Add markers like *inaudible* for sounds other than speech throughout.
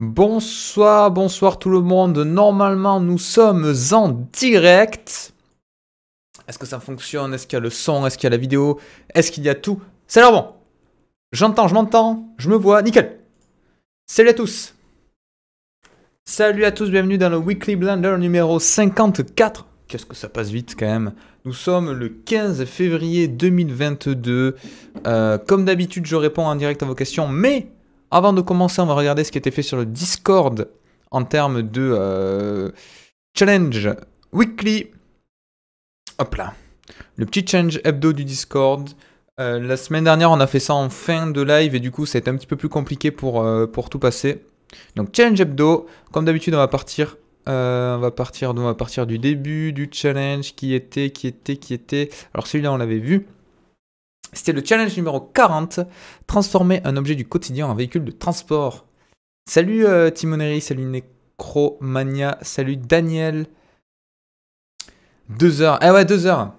Bonsoir, bonsoir tout le monde. Normalement, nous sommes en direct. Est-ce que ça fonctionne Est-ce qu'il y a le son Est-ce qu'il y a la vidéo Est-ce qu'il y a tout C'est l'air bon. J'entends, je m'entends, je me vois, nickel. Salut à tous. Salut à tous, bienvenue dans le Weekly Blender numéro 54. Qu'est-ce que ça passe vite quand même. Nous sommes le 15 février 2022. Euh, comme d'habitude, je réponds en direct à vos questions, mais avant de commencer, on va regarder ce qui a été fait sur le Discord en termes de euh, challenge weekly. Hop là. Le petit challenge hebdo du Discord. Euh, la semaine dernière, on a fait ça en fin de live et du coup, ça a été un petit peu plus compliqué pour, euh, pour tout passer. Donc, challenge hebdo. Comme d'habitude, on va partir. on va partir, on va partir du début du challenge qui était, qui était, qui était. Alors celui-là, on l'avait vu. C'était le challenge numéro 40, transformer un objet du quotidien en véhicule de transport. Salut euh, Timoneri, salut Necromania, salut Daniel. Deux heures. Ah ouais, deux heures.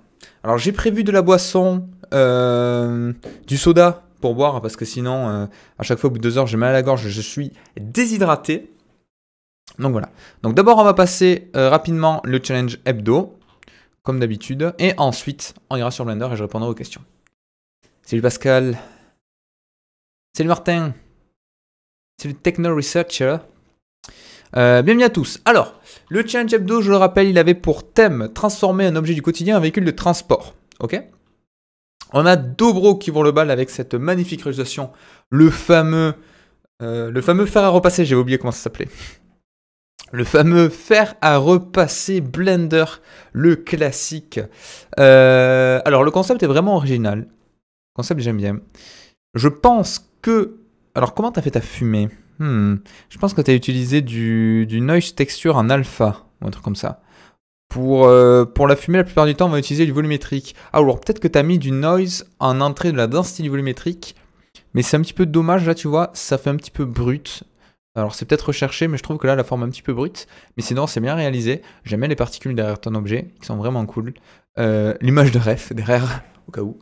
Alors j'ai prévu de la boisson, euh, du soda pour boire, parce que sinon, euh, à chaque fois au bout de deux heures, j'ai mal à la gorge, je suis déshydraté. Donc voilà. Donc d'abord, on va passer rapidement le challenge hebdo, comme d'habitude, et ensuite, on ira sur Blender et je répondrai aux questions. Salut Pascal. Salut Martin. Salut Techno Researcher. Euh, bienvenue à tous. Alors, le challenge hebdo, je le rappelle, il avait pour thème transformer un objet du quotidien en véhicule de transport. Ok On a Dobro qui vont le bal avec cette magnifique réalisation. Le fameux, euh, le fameux fer à repasser, j'ai oublié comment ça s'appelait. Le fameux fer à repasser Blender, le classique. Euh, alors, le concept est vraiment original. Concept, j'aime bien. Je pense que... Alors, comment t'as fait ta fumée hmm, Je pense que t'as utilisé du, noise texture en alpha, ou un truc comme ça. Pour, euh, pour la fumée, la plupart du temps, on va utiliser du volumétrique. Ah, alors peut-être que t'as mis du noise en entrée de la densité du volumétrique, mais c'est un petit peu dommage, là, tu vois, ça fait un petit peu brut. Alors c'est peut-être recherché, mais je trouve que là la forme est un petit peu brute. Mais sinon c'est bien réalisé. J'aime les particules derrière ton objet, qui sont vraiment cool. Euh, l'image de ref derrière, *laughs* au cas où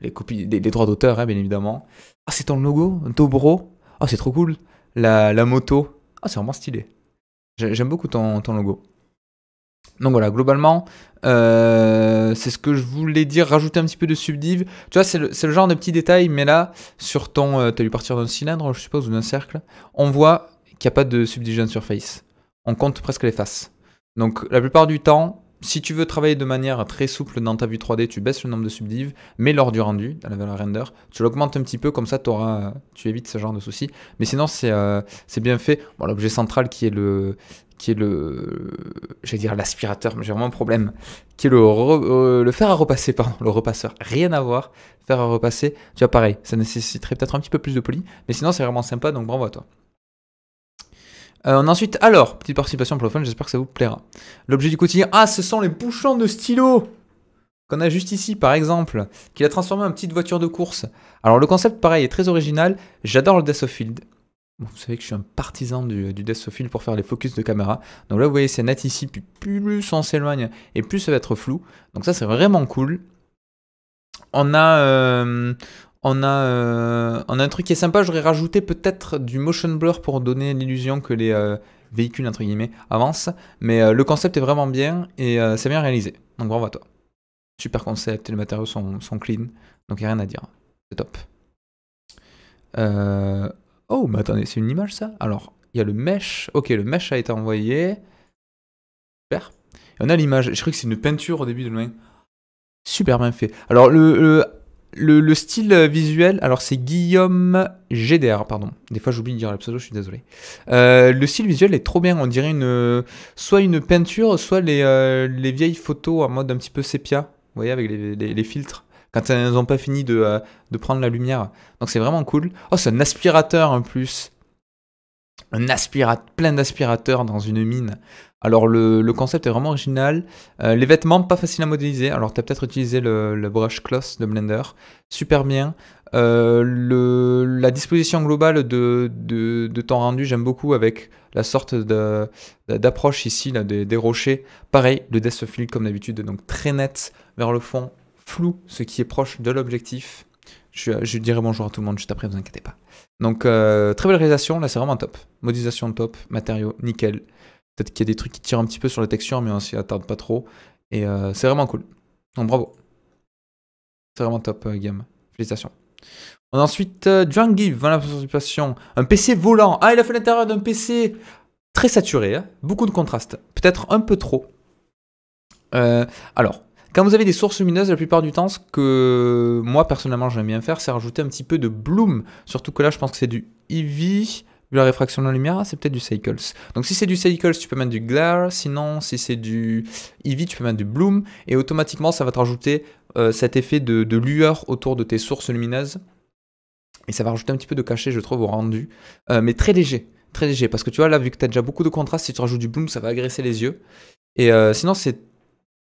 les copies, des droits d'auteur, hein, bien évidemment. Ah, c'est ton logo, Dobro. Ah, c'est trop cool. La, moto. Ah, c'est vraiment stylé. J'aime beaucoup ton, logo. Donc voilà, globalement, euh, c'est ce que je voulais dire, rajouter un petit peu de subdiv. Tu vois, c'est le, genre de petit détail, mais là, sur ton... Euh, tu as dû partir d'un cylindre, je suppose, ou d'un cercle. On voit qu'il n'y a pas de subdivision surface. On compte presque les faces. Donc la plupart du temps, si tu veux travailler de manière très souple dans ta vue 3D, tu baisses le nombre de subdives, mais lors du rendu, dans la valeur render, tu l'augmentes un petit peu, comme ça auras, tu évites ce genre de soucis. Mais sinon, euh, c'est bien fait. Bon, L'objet central qui est le qui est le, j'allais dire l'aspirateur, mais j'ai vraiment un problème, qui est le, euh, le fer à repasser, pardon, le repasseur, rien à voir, fer à repasser, tu vois pareil, ça nécessiterait peut-être un petit peu plus de poli, mais sinon c'est vraiment sympa, donc bravo à toi. Euh, on a ensuite, alors, petite participation pour le fun, j'espère que ça vous plaira. L'objet du quotidien, ah, ce sont les bouchons de stylo qu'on a juste ici, par exemple, qui a transformé en petite voiture de course. Alors, le concept, pareil, est très original. J'adore le Death of Field. vous savez que je suis un partisan du, du Death of Field pour faire les focus de caméra. Donc là, vous voyez, c'est net ici, puis plus on s'éloigne, et plus ça va être flou. Donc ça, c'est vraiment cool. On a, euh, euh, on a, un truc qui est sympa, j'aurais rajouté peut-être du motion blur pour donner l'illusion que les euh, véhicules, entre guillemets, avancent. Mais euh, le concept est vraiment bien et c'est bien réalisé. Donc bravo à toi. Super concept, et les matériaux sont, clean, donc il n'y a rien à dire. C'est top. Oh, mais attendez, c'est une image ça Alors, il y a le mesh. Ok, le mesh a été envoyé. Super. Et on a l'image. Je crois que c'est une peinture au début de loin. Super bien fait. Alors, le le, style euh, visuel, alors c'est Guillaume GDR, pardon. Des fois j'oublie de dire le pseudo, je suis désolé. Euh, le style visuel est trop bien, on dirait une, soit une peinture, soit les, euh, les vieilles photos en mode un petit peu sépia, vous voyez, avec les, filtres, quand elles n'ont pas fini de, de, prendre la lumière. Donc c'est vraiment cool. Oh, c'est un aspirateur en plus. Un aspirateur, plein d'aspirateurs dans une mine. Alors le, concept est vraiment original. Euh, les vêtements, pas facile à modéliser. Alors tu as peut-être utilisé le, brush cloth de Blender. Super bien. Euh, le, la disposition globale de, temps rendu, j'aime beaucoup avec la sorte d'approche ici là, des, rochers. Pareil, le death field comme d'habitude, donc très net vers le fond, flou, ce qui est proche de l'objectif. Je, je, dirai bonjour à tout le monde juste après, vous inquiétez pas. Donc euh, très belle réalisation, là c'est vraiment top. Modélisation top, matériaux nickel. Peut-être qu'il y a des trucs qui tirent un petit peu sur la texture, mais on s'y attarde pas trop. Et euh, c'est vraiment cool. Donc bravo. C'est vraiment top euh, game. Félicitations. On a ensuite euh, Give, voilà Un PC volant. Ah, il a fait l'intérieur d'un PC très saturé. Hein. Beaucoup de contraste. Peut-être un peu trop. Euh, alors, quand vous avez des sources lumineuses, la plupart du temps, ce que moi personnellement j'aime bien faire, c'est rajouter un petit peu de bloom. Surtout que là, je pense que c'est du Eevee vu la réfraction de la lumière, c'est peut-être du Cycles. Donc si c'est du Cycles, tu peux mettre du Glare, sinon si c'est du Eevee, tu peux mettre du Bloom, et automatiquement ça va te rajouter euh, cet effet de, lueur autour de tes sources lumineuses, et ça va rajouter un petit peu de cachet, je trouve, au rendu, euh, mais très léger, très léger, parce que tu vois là, vu que tu as déjà beaucoup de contraste, si tu rajoutes du Bloom, ça va agresser les yeux, et euh, sinon c'est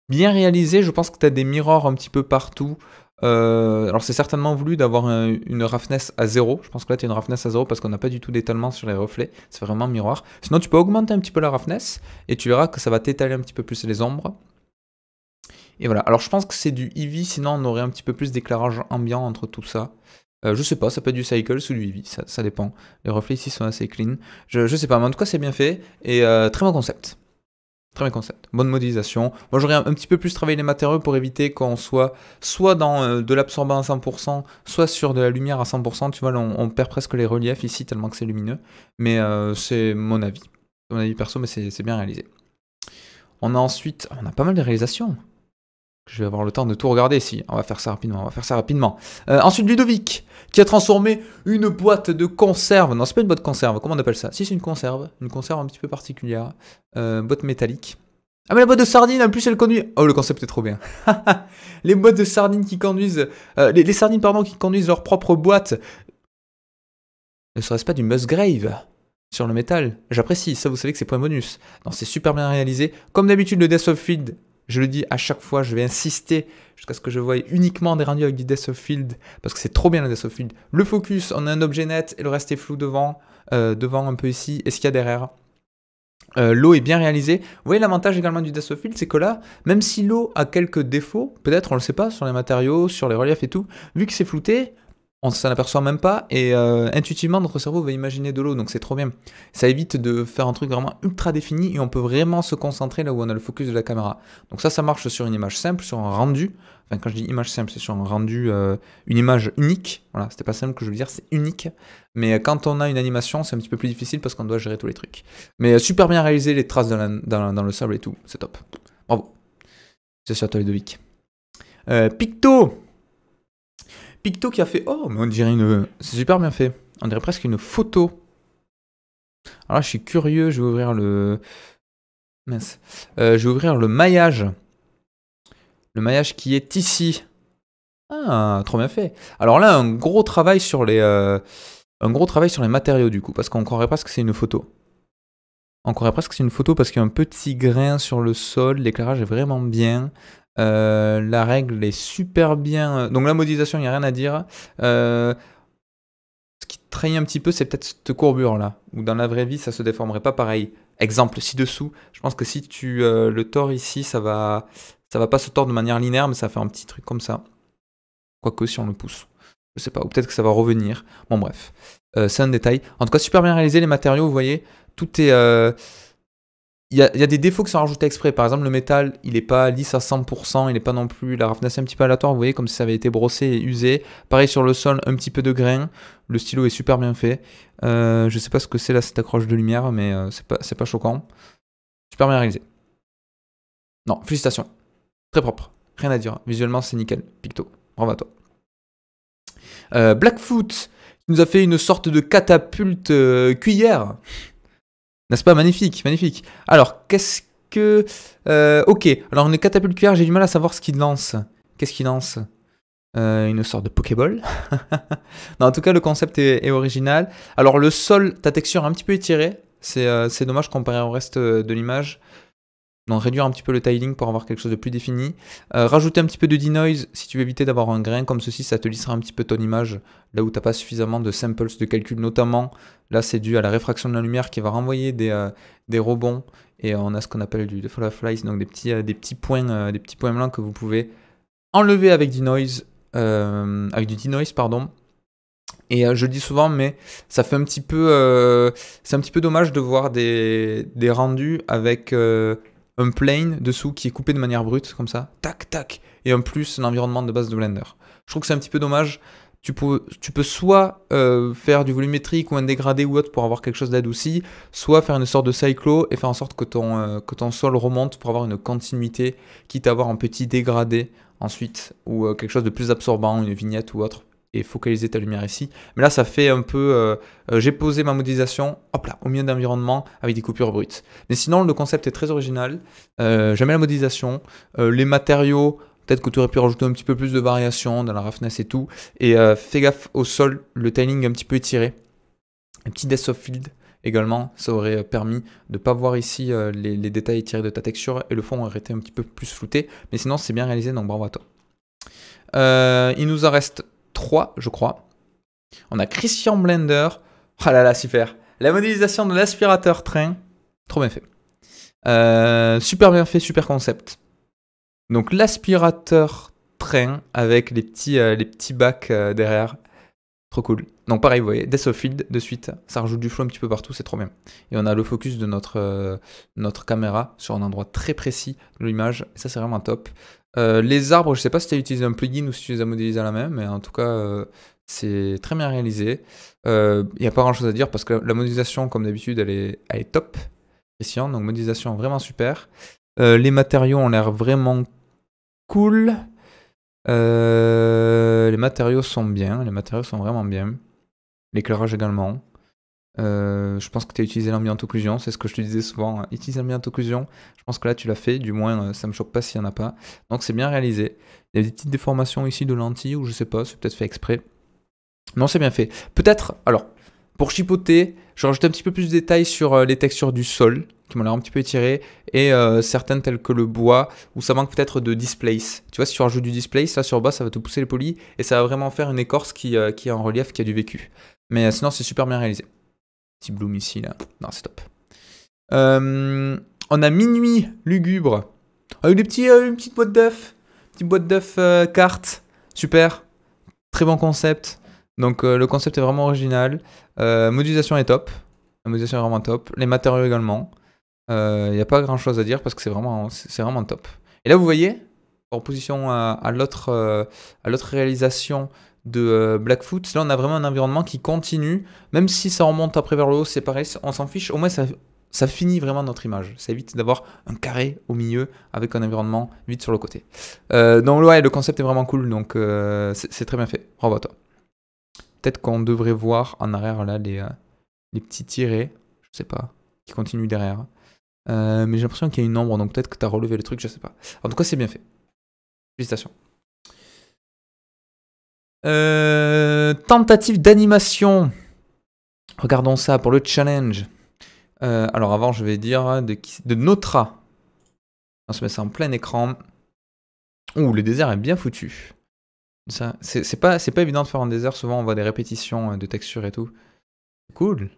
bien réalisé, je pense que tu as des mirrors un petit peu partout, euh, alors c'est certainement voulu d'avoir une roughness à 0. Je pense que là tu as une roughness à 0 parce qu'on n'a pas du tout d'étalement sur les reflets. C'est vraiment miroir. Sinon tu peux augmenter un petit peu la roughness et tu verras que ça va t'étaler un petit peu plus les ombres. Et voilà. Alors je pense que c'est du Eevee, sinon on aurait un petit peu plus d'éclairage ambiant entre tout ça. Euh, je sais pas, ça peut être du cycle ou du Eevee, ça, dépend. Les reflets ici sont assez clean. Je, sais pas, mais en tout cas c'est bien fait et euh, très bon concept. Très bien concept. Bonne modélisation. Moi, j'aurais un, petit peu plus travaillé les matériaux pour éviter qu'on soit soit dans euh, de l'absorbant à 100%, soit sur de la lumière à 100%. Tu vois, on, perd presque les reliefs ici tellement que c'est lumineux. Mais euh, c'est mon avis. Mon avis perso, mais c'est bien réalisé. On a ensuite... On a pas mal de réalisations je vais avoir le temps de tout regarder si On va faire ça rapidement, on va faire ça rapidement. Euh, ensuite, Ludovic, qui a transformé une boîte de conserve. Non, c'est pas une boîte de conserve, comment on appelle ça Si, c'est une conserve. Une conserve un petit peu particulière. Euh, boîte métallique. Ah mais la boîte de sardines, en plus elle conduit. Oh le concept est trop bien. *laughs* les boîtes de sardines qui conduisent, euh, les, les, sardines pardon qui conduisent leur propre boîte. Ne serait-ce pas du Musgrave sur le métal J'apprécie, ça vous savez que c'est point bonus. Non c'est super bien réalisé. Comme d'habitude le Death of Field je le dis à chaque fois, je vais insister jusqu'à ce que je voie uniquement des rendus avec du Death of Field, parce que c'est trop bien le Death of Field. Le focus, on a un objet net et le reste est flou devant, euh, devant un peu ici, et ce qu'il y a derrière. Euh, l'eau est bien réalisée. Vous voyez l'avantage également du Death of Field, c'est que là, même si l'eau a quelques défauts, peut-être on le sait pas, sur les matériaux, sur les reliefs et tout, vu que c'est flouté, on s'en aperçoit même pas et euh, intuitivement notre cerveau va imaginer de l'eau donc c'est trop bien. Ça évite de faire un truc vraiment ultra défini et on peut vraiment se concentrer là où on a le focus de la caméra. Donc ça ça marche sur une image simple, sur un rendu. Enfin quand je dis image simple c'est sur un rendu, euh, une image unique. Voilà c'était pas simple que je veux dire, c'est unique. Mais euh, quand on a une animation c'est un petit peu plus difficile parce qu'on doit gérer tous les trucs. Mais super bien réalisé les traces dans, le sable et tout, c'est top. Bravo. C'est sur toi Ludovic. Picto Picto qui a fait Oh, mais on dirait une. C'est super bien fait. On dirait presque une photo. Alors là, je suis curieux, je vais ouvrir le. Mince. Euh, je vais ouvrir le maillage. Le maillage qui est ici. Ah, trop bien fait. Alors là, un gros travail sur les. Euh, un gros travail sur les matériaux du coup, parce qu'on croirait presque que c'est une photo. On croirait presque que c'est une photo parce qu'il y a un petit grain sur le sol, l'éclairage est vraiment bien. Euh, la règle est super bien. Euh, donc la modélisation, il n'y a rien à dire. Euh, ce qui trahit un petit peu, c'est peut-être cette courbure-là, Ou dans la vraie vie, ça se déformerait pas pareil. Exemple ci-dessous, je pense que si tu le tords ici, ça va, ça va pas se tordre de manière linéaire, mais ça fait un petit truc comme ça. Quoique si on le pousse, je sais pas, ou peut-être que ça va revenir. Bon bref, c'est un détail. En tout cas, super bien réalisé les matériaux, vous voyez, tout est il y, a, des défauts qui sont rajoutés exprès. Par exemple, le métal, il n'est pas lisse à 100%, il n'est pas non plus. La raffination est un petit peu aléatoire, vous voyez, comme si ça avait été brossé et usé. Pareil sur le sol, un petit peu de grain. Le stylo est super bien fait. Euh, je ne sais pas ce que c'est là, cette accroche de lumière, mais euh, c'est pas, choquant. Super bien réalisé. Non, félicitations. Très propre. Rien à dire. Visuellement, c'est nickel. Picto. Bravo à toi. Euh, Blackfoot nous a fait une sorte de catapulte cuillère. N'est-ce pas Magnifique, magnifique. Alors, qu'est-ce que... Euh, ok, alors une catapulte QR, j'ai du mal à savoir ce qu'il lance. Qu'est-ce qu'il lance euh, Une sorte de Pokéball. *laughs* non, en tout cas, le concept est, original. Alors, le sol, ta texture est un petit peu étirée. C'est euh, dommage comparé au reste de l'image donc réduire un petit peu le tiling pour avoir quelque chose de plus défini. Euh, rajouter un petit peu de denoise si tu veux éviter d'avoir un grain comme ceci, ça te lissera un petit peu ton image là où tu n'as pas suffisamment de samples de calcul notamment. Là c'est dû à la réfraction de la lumière qui va renvoyer des, euh, des rebonds et on a ce qu'on appelle du fall of donc des petits, euh, des petits points, des petits blancs que vous pouvez enlever avec du noise, avec du denoise pardon. Et je le dis souvent, mais ça fait un petit peu, c'est un petit peu dommage de voir des, des rendus avec un plane dessous qui est coupé de manière brute, comme ça, tac, tac, et en plus l'environnement de base de Blender. Je trouve que c'est un petit peu dommage. Tu peux, tu peux soit euh, faire du volumétrique ou un dégradé ou autre pour avoir quelque chose d'adouci, soit faire une sorte de cyclo et faire en sorte euh, que ton, sol remonte pour avoir une continuité, quitte à avoir un petit dégradé ensuite, ou euh, quelque chose de plus absorbant, une vignette ou autre, et focaliser ta lumière ici. Mais là, ça fait un peu, euh, euh, j'ai posé ma modélisation, hop là, au milieu d'environnement avec des coupures brutes. Mais sinon, le concept est très original. Euh, j'aime la modélisation, les matériaux. Peut-être que tu aurais pu rajouter un petit peu plus de variation dans la roughness et tout. Et fais gaffe au sol, le tiling un petit peu étiré. Un petit death of field également, ça aurait permis de ne pas voir ici les, détails étirés de ta texture et le fond aurait été un petit peu plus flouté. Mais sinon, c'est bien réalisé, donc bravo à toi. il nous en reste 3, je crois. On a Christian Blender. oh là là, super. La modélisation de l'aspirateur train. Trop bien fait. Euh, super bien fait, super concept. Donc l'aspirateur train avec les petits, euh, les petits bacs euh, derrière. Trop cool. Donc pareil, vous voyez, Death of Field de suite. Ça rajoute du flow un petit peu partout, c'est trop bien. Et on a le focus de notre, notre caméra sur un endroit très précis de l'image. Ça, c'est vraiment top. Euh, les arbres, je sais pas si tu as utilisé un plugin ou si tu les as modélisés à la main, mais en tout cas, euh, c'est très bien réalisé. Il euh, n'y a pas grand chose à dire parce que la, modélisation, comme d'habitude, elle est, top. Christian, donc modélisation vraiment super. les matériaux ont l'air vraiment cool. les matériaux sont bien, les matériaux sont vraiment bien. L'éclairage également. Euh, je pense que tu as utilisé l'ambient occlusion, c'est ce que je te disais souvent. Hein. Utilise l'ambient occlusion, je pense que là tu l'as fait, du moins euh, ça me choque pas s'il n'y en a pas. Donc c'est bien réalisé. Il y a des petites déformations ici de lentilles, ou je sais pas, c'est peut-être fait exprès. Non, c'est bien fait. Peut-être, alors, pour chipoter, je rajoute un petit peu plus de détails sur euh, les textures du sol, qui m'ont l'air un petit peu étirées, et certaines telles que le bois, où ça manque peut-être de displace. Tu vois, si tu rajoutes du displace, là sur le bas, ça va te pousser les polis, et ça va vraiment faire une écorce qui, qui est en relief, qui a du vécu. Mais sinon, c'est super bien réalisé. Petit bloom ici, là. Non, c'est top. Euh, on a minuit lugubre. On ah, a eu des petits, euh, une petite boîte d'œufs. Petite boîte d'œuf euh, carte. Super. Très bon concept. Donc le concept est vraiment original. modélisation est top. La modélisation est vraiment top. Les matériaux également. Il n'y a pas grand chose à dire parce que c'est vraiment, c'est vraiment top. Et là vous voyez, en opposition à, à l'autre réalisation de euh, Blackfoot. Là, on a vraiment un environnement qui continue. Même si ça remonte après vers le haut, c'est pareil, on s'en fiche. Au moins, ça, finit vraiment notre image. Ça évite d'avoir un carré au milieu avec un environnement vide sur le côté. Euh, donc, ouais, le concept est vraiment cool. Donc, euh, c'est très bien fait. Bravo à toi. Peut-être qu'on devrait voir en arrière, là, les, petits tirés. Je sais pas. Qui continuent derrière. mais j'ai l'impression qu'il y a une ombre, donc peut-être que tu as relevé le truc, je sais pas. En tout cas, c'est bien fait. Félicitations. Euh, tentative d'animation. Regardons ça pour le challenge. Euh, alors avant, je vais dire hein, de, de Notra. On se met ça en plein écran. Ouh, le désert est bien foutu. c'est pas, pas évident de faire un désert. Souvent, on voit des répétitions euh, de textures et tout. Cool.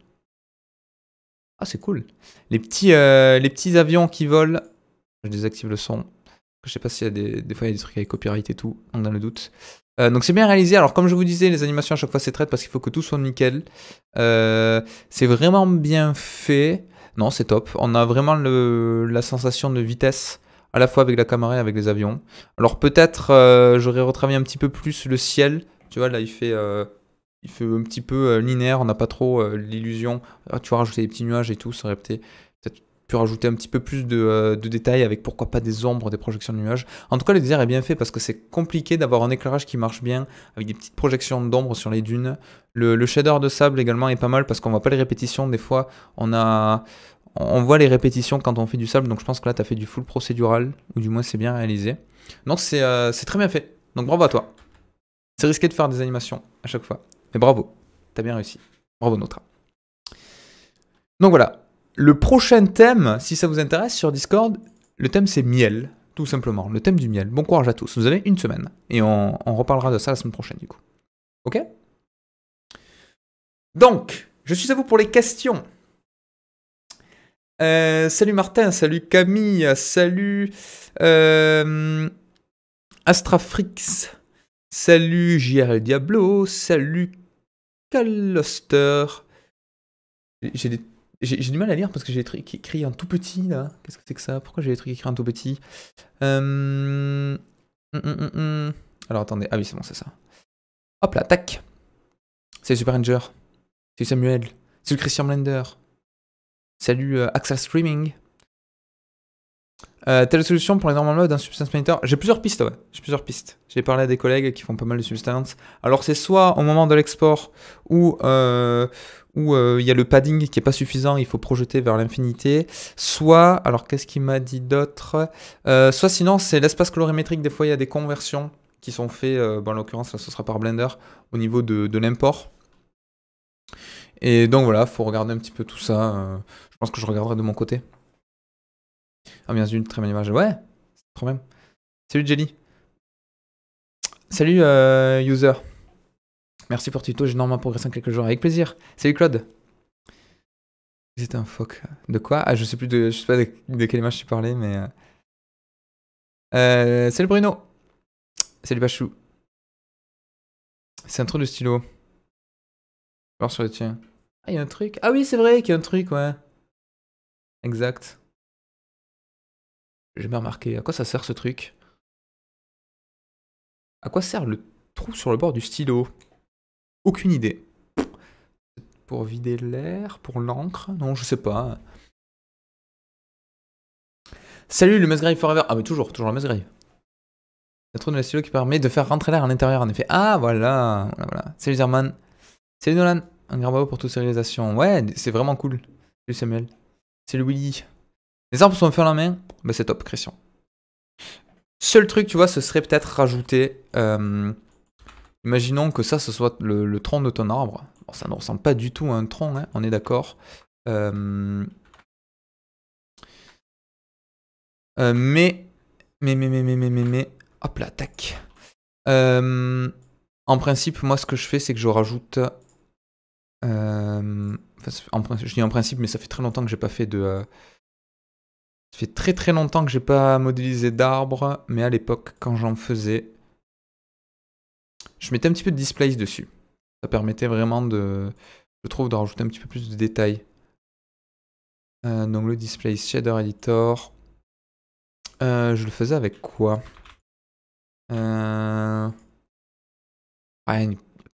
Ah, c'est cool. Les petits, les petits avions qui volent. Je désactive le son. Je sais pas s'il y a des, des fois il y a des trucs avec copyright et tout. On a le doute. Euh, donc c'est bien réalisé. Alors comme je vous disais, les animations à chaque fois c'est très parce qu'il faut que tout soit nickel. Euh, c'est vraiment bien fait. Non, c'est top. On a vraiment le, la sensation de vitesse à la fois avec la caméra et avec les avions. Alors peut-être euh, j'aurais retravaillé un petit peu plus le ciel. Tu vois là il fait il fait un petit peu linéaire. On n'a pas trop l'illusion. Ah, tu vois rajouter des petits nuages et tout, ça aurait peut puis rajouter un petit peu plus euh, de, détails avec pourquoi pas des ombres, des projections de nuages. En tout cas, le désert est bien fait parce que c'est compliqué d'avoir un éclairage qui marche bien avec des petites projections d'ombre sur les dunes. Le, shader de sable également est pas mal parce qu'on voit pas les répétitions. Des fois, on a on voit les répétitions quand on fait du sable, donc je pense que là, tu as fait du full procédural, ou du moins c'est bien réalisé. Donc euh, c'est très bien fait, donc bravo à toi. C'est risqué de faire des animations à chaque fois, mais bravo, t'as bien réussi. Bravo notre Donc voilà, le prochain thème, si ça vous intéresse, sur Discord, le thème c'est miel, tout simplement. Le thème du miel. Bon courage à tous. Vous avez une semaine. Et on, reparlera de ça la semaine prochaine, du coup. Ok Donc, je suis à vous pour les questions. Euh, salut Martin, salut Camille, salut euh, Astrafrix, salut JRL Diablo, salut Calloster. J'ai des j'ai du mal à lire parce que j'ai des trucs écrits en tout petit là. Qu'est-ce que c'est que ça Pourquoi j'ai des trucs écrits en tout petit hum, hum, hum, Alors attendez, ah oui c'est bon c'est ça. Hop là, tac Salut Super Ranger, salut Samuel, salut Christian Blender, salut euh, Axel Screaming. Euh, telle solution pour les normal mode d'un substance monitor J'ai plusieurs pistes, ouais. J'ai plusieurs pistes. J'ai parlé à des collègues qui font pas mal de substance. Alors c'est soit au moment de l'export ou, euh, où euh, il y a le padding qui n'est pas suffisant, il faut projeter vers l'infinité. Soit, alors qu'est-ce qu'il m'a dit d'autre euh, Soit sinon, c'est l'espace colorimétrique, des fois il y a des conversions qui sont faites, euh, en l'occurrence là ce sera par Blender, au niveau de, l'import. Et donc voilà, faut regarder un petit peu tout ça. je pense que je regarderai de mon côté. Ah bien une très belle image. Ouais, c'est quand problème. Salut Jelly. Salut user. Merci pour tuto, j'ai normalement progressé en quelques jours. Avec plaisir. Salut Claude. C'était un phoque. De quoi Ah, je sais plus de, je sais pas de, quelle image je suis parlé, mais. Euh, euh, salut Bruno. Salut Bachou. C'est un trou de stylo. Voir sur le tien. Ah, il y a un truc. Ah oui, c'est vrai qu'il y a un truc, ouais. Exact. J'ai bien remarqué. À quoi ça sert ce truc À quoi sert le trou sur le bord du stylo aucune idée. Pour vider l'air, pour l'encre, non, je sais pas. Salut le Musgrave Forever. Ah mais toujours, toujours le Musgrave. La trône de la stylo qui permet de faire rentrer l'air à l'intérieur en effet. Ah voilà, voilà, Salut Zerman. Salut Nolan. Un grand bravo pour toute ces réalisations. Ouais, c'est vraiment cool. Salut Samuel. Salut Willy. Les arbres sont faits à la main. Bah c'est top, Christian. Seul truc, tu vois, ce serait peut-être rajouter... Euh, Imaginons que ça, ce soit le, tronc de ton arbre. Bon, ça ne ressemble pas du tout à un tronc, hein, on est d'accord. Euh, euh, mais, mais, mais, mais, mais, mais, mais, hop là, tac. Euh, en principe, moi, ce que je fais, c'est que je rajoute. Enfin, je dis en principe, mais ça fait très longtemps que j'ai pas fait de. Ça fait très très longtemps que j'ai pas modélisé d'arbre, mais à l'époque, quand j'en faisais, je mettais un petit peu de displays dessus. Ça permettait vraiment de, je trouve, de rajouter un petit peu plus de détails. Euh, donc le display shader editor. Euh, je le faisais avec quoi euh, ah,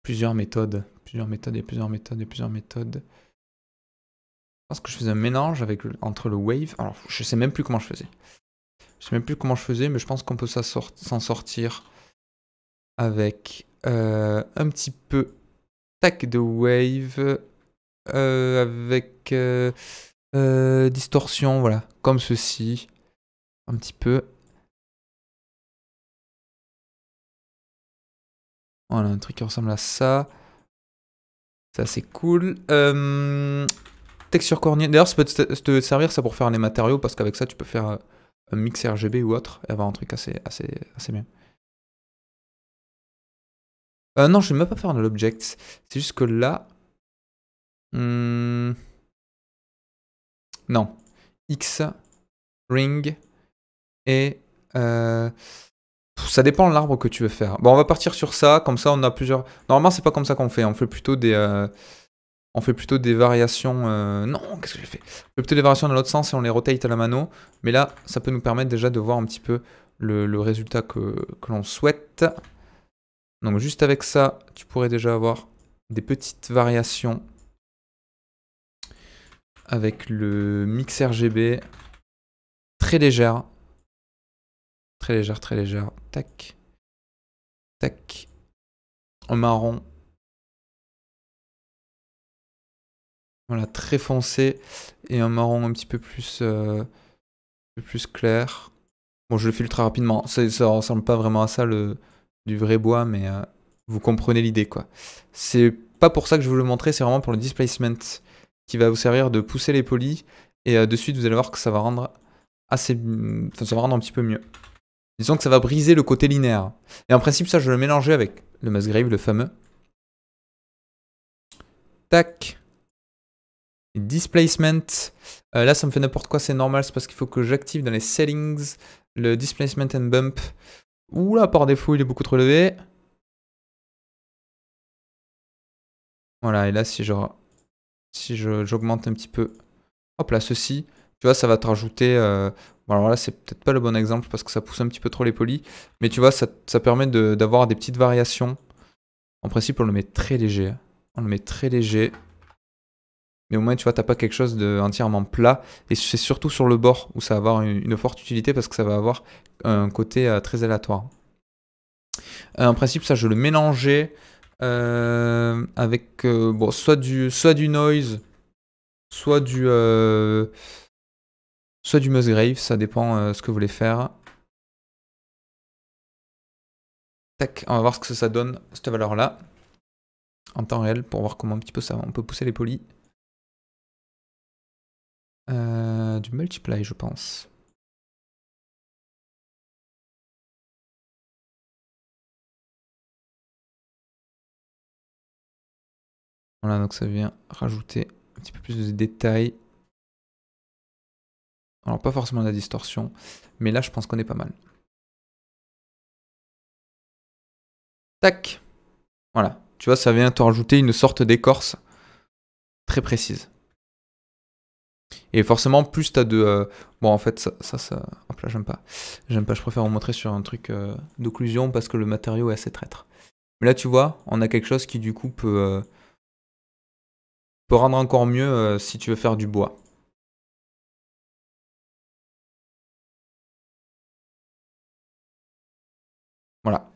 plusieurs méthodes. Plusieurs méthodes et plusieurs méthodes et plusieurs méthodes. Je pense que je faisais un mélange avec, entre le wave. Alors, je sais même plus comment je faisais. Je sais même plus comment je faisais, mais je pense qu'on peut s'en sortir avec euh, un petit peu tac de wave euh, avec euh, distorsion, voilà, comme ceci, un petit peu. Voilà, un truc qui ressemble à ça. Ça, c'est cool. texture cornée. D'ailleurs, ça peut te, servir ça pour faire les matériaux, parce qu'avec ça, tu peux faire un mix RGB ou autre, et avoir un truc assez, assez bien. Euh, non, je ne vais même pas faire de l'object. C'est juste que là... Hmm, non. X, ring, et... Euh, ça dépend de l'arbre que tu veux faire. Bon, on va partir sur ça, comme ça on a plusieurs... Normalement, c'est pas comme ça qu'on fait, on fait plutôt des... Euh, on fait plutôt des variations... Non, qu'est-ce que j'ai fait On fait plutôt des variations dans l'autre sens et on les rotate à la mano. Mais là, ça peut nous permettre déjà de voir un petit peu le, résultat que l'on souhaite. Donc juste avec ça, tu pourrais déjà avoir des petites variations avec le mix RGB très légère. Très légère, très légère. Tac. Tac. En marron. Voilà, très foncé. Et un marron un petit peu plus, euh, plus clair. Bon, je le filtre rapidement. Ça, ça ressemble pas vraiment à ça le, du vrai bois, mais euh, vous comprenez l'idée quoi. C'est pas pour ça que je vous le montrer, c'est vraiment pour le displacement qui va vous servir de pousser les polis et euh, de suite vous allez voir que ça va rendre assez, mm, ça va rendre un petit peu mieux. Disons que ça va briser le côté linéaire. Et en principe ça je vais le mélanger avec le grave le fameux. Tac. Displacement. Euh, là ça me fait n'importe quoi, c'est normal, c'est parce qu'il faut que j'active dans les settings le displacement and bump. Oula, par défaut, il est beaucoup trop levé. Voilà, et là, si je si j'augmente un petit peu, hop là, ceci, tu vois, ça va te rajouter... Euh, bon, alors là, c'est peut-être pas le bon exemple parce que ça pousse un petit peu trop les polis, mais tu vois, ça, permet d'avoir des petites variations. En principe, on le met très léger. On le met très léger mais au moins tu vois t'as pas quelque chose de entièrement plat et c'est surtout sur le bord où ça va avoir une, forte utilité parce que ça va avoir un côté euh, très aléatoire. Euh, en principe ça je le mélanger euh, avec bon soit du soit du noise soit du soit du musgrave ça dépend ce que vous voulez faire. Tac, on va voir ce que ça donne cette valeur là en temps réel pour voir comment un petit peu ça on peut pousser les polis. Euh, du multiply, je pense. Voilà, donc ça vient rajouter un petit peu plus de détails. Alors, pas forcément de la distorsion, mais là, je pense qu'on est pas mal. Tac Voilà, tu vois, ça vient te rajouter une sorte d'écorce très précise. Et forcément, plus t'as de. Euh, bon, en fait, ça, ça, ça Hop là, j'aime pas. J'aime pas, je préfère en montrer sur un truc euh, d'occlusion parce que le matériau est assez traître. Mais là, tu vois, on a quelque chose qui, du coup, peut. Euh, peut rendre encore mieux si tu veux faire du bois. Voilà.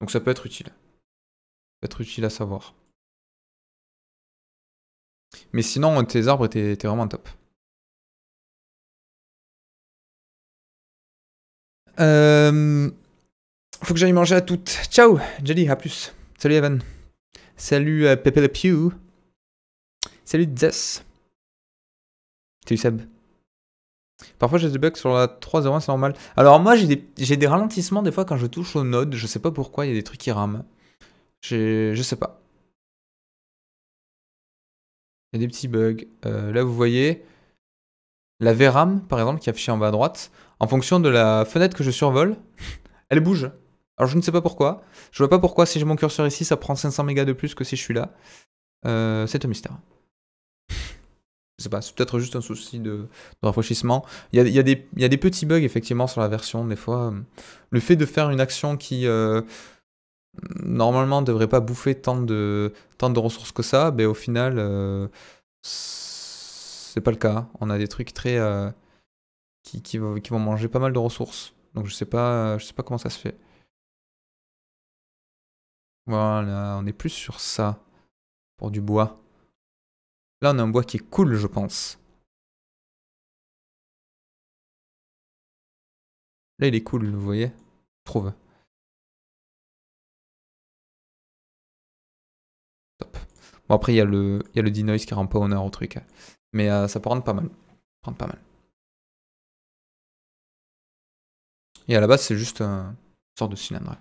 Donc, ça peut être utile. Ça peut être utile à savoir. Mais sinon, tes arbres étaient, vraiment top. Euh, faut que j'aille manger à toutes. Ciao, Jelly, à plus. Salut Evan. Salut euh, Pepe Le Pew. Salut Zess. Salut Seb. Parfois j'ai des bugs sur la 3.01, c'est normal. Alors moi j'ai des, des, ralentissements des fois quand je touche au node, je sais pas pourquoi, il y a des trucs qui rament. Je sais pas des petits bugs. Euh, là, vous voyez la VRAM, par exemple, qui est affichée en bas à droite. En fonction de la fenêtre que je survole, *laughs* elle bouge. Alors, je ne sais pas pourquoi. Je vois pas pourquoi, si j'ai mon curseur ici, ça prend 500 mégas de plus que si je suis là. Euh, c'est un mystère. Je sais pas, c'est peut-être juste un souci de, rafraîchissement. Il y, a, des, petits bugs effectivement sur la version, des fois. Le fait de faire une action qui, euh, normalement ne devrait pas bouffer tant de, tant de ressources que ça, mais au final, euh, c'est pas le cas. On a des trucs très. Euh, qui, qui, vont manger pas mal de ressources. Donc je sais pas, je sais pas comment ça se fait. Voilà, on est plus sur ça. Pour du bois. Là, on a un bois qui est cool, je pense. Là, il est cool, vous voyez Je trouve. Bon, après, il y a le, il y a le qui rend pas honneur au truc. Hein. Mais euh, ça peut rendre pas mal. Rendre pas mal. Et à la base, c'est juste une sorte de cylindre.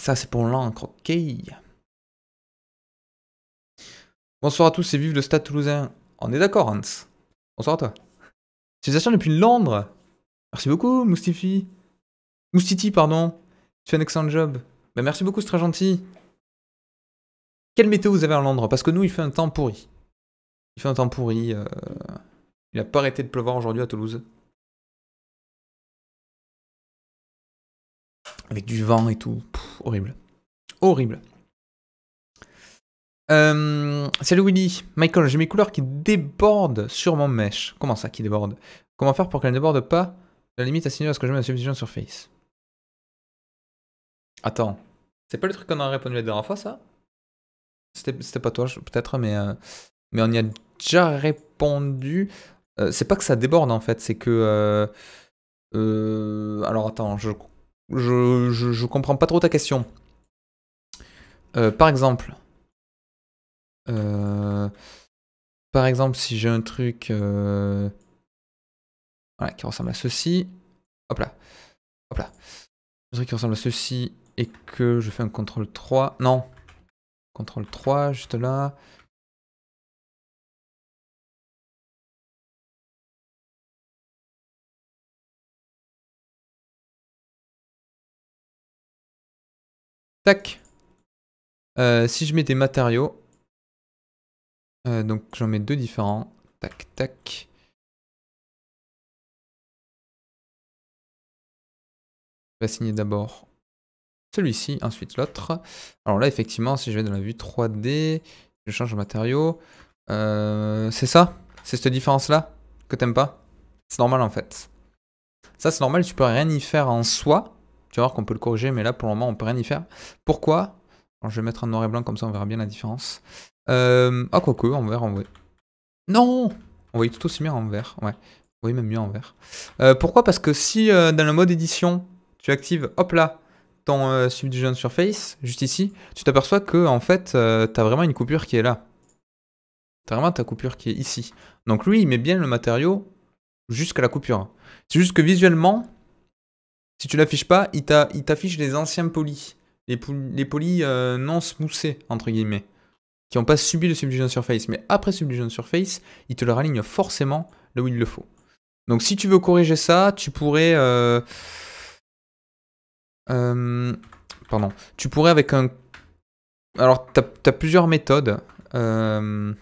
Ça, c'est pour l'encre, ok. Bonsoir à tous et vive le stade toulousain. On est d'accord, Hans Bonsoir à toi. Civilisation depuis Londres. Merci beaucoup, Moustifi. Moustiti, pardon. Tu fais un excellent job. Ben, merci beaucoup, c'est très gentil. Quelle météo vous avez à Londres Parce que nous, il fait un temps pourri. Il fait un temps pourri. Euh, il a pas arrêté de pleuvoir aujourd'hui à Toulouse. Avec du vent et tout. horrible. Horrible. Euh, salut Willy, Michael, j'ai mes couleurs qui débordent sur mon mesh. Comment ça qui déborde Comment faire pour qu'elles ne débordent pas La limite assignée à ce que je mets la subdivision sur Face. Attends, c'est pas le truc qu'on a répondu la dernière fois ça C'était pas toi peut-être, mais, euh, mais on y a déjà répondu. Euh, c'est pas que ça déborde en fait, c'est que... Euh, alors attends, je je, je, je, comprends pas trop ta question. par exemple... Euh, par exemple, si j'ai un truc euh, qui ressemble à ceci, hop là, hop là, un truc qui ressemble à ceci et que je fais un ctrl 3, non, ctrl 3 juste là, Tac. Euh, si je mets des matériaux, euh, donc j'en mets deux différents. Tac, tac. Je vais signer d'abord celui-ci, ensuite l'autre. Alors là, effectivement, si je vais dans la vue 3D, je change le matériau. Euh, c'est ça C'est cette différence-là que t'aimes pas C'est normal en fait. Ça, c'est normal, tu peux rien y faire en soi. Tu vas voir qu'on peut le corriger, mais là, pour le moment, on peut rien y faire. Pourquoi Je vais mettre un noir et blanc, comme ça, on verra bien la différence. Euh, ah, quoique, en vert, en vrai. Non On voyait tout aussi bien en vert, ouais. On même mieux en vert. Euh, pourquoi Parce que si euh, dans le mode édition, tu actives, hop là, ton Subdivision Surface, juste ici, tu t'aperçois que, en fait, t'as vraiment une coupure qui est là. T'as vraiment ta coupure qui est ici. Donc lui, il met bien le matériau jusqu'à la coupure. C'est juste que visuellement, si tu l'affiches pas, il t'affiche les anciens polis. Les, polis non smoussés, entre guillemets qui n'ont pas subi le subdivision surface. Mais après subdivision surface, ils te le raligne forcément là où il le faut. Donc si tu veux corriger ça, tu pourrais... Euh, euh, pardon. Tu pourrais avec un... Alors, tu as, plusieurs méthodes. Euh,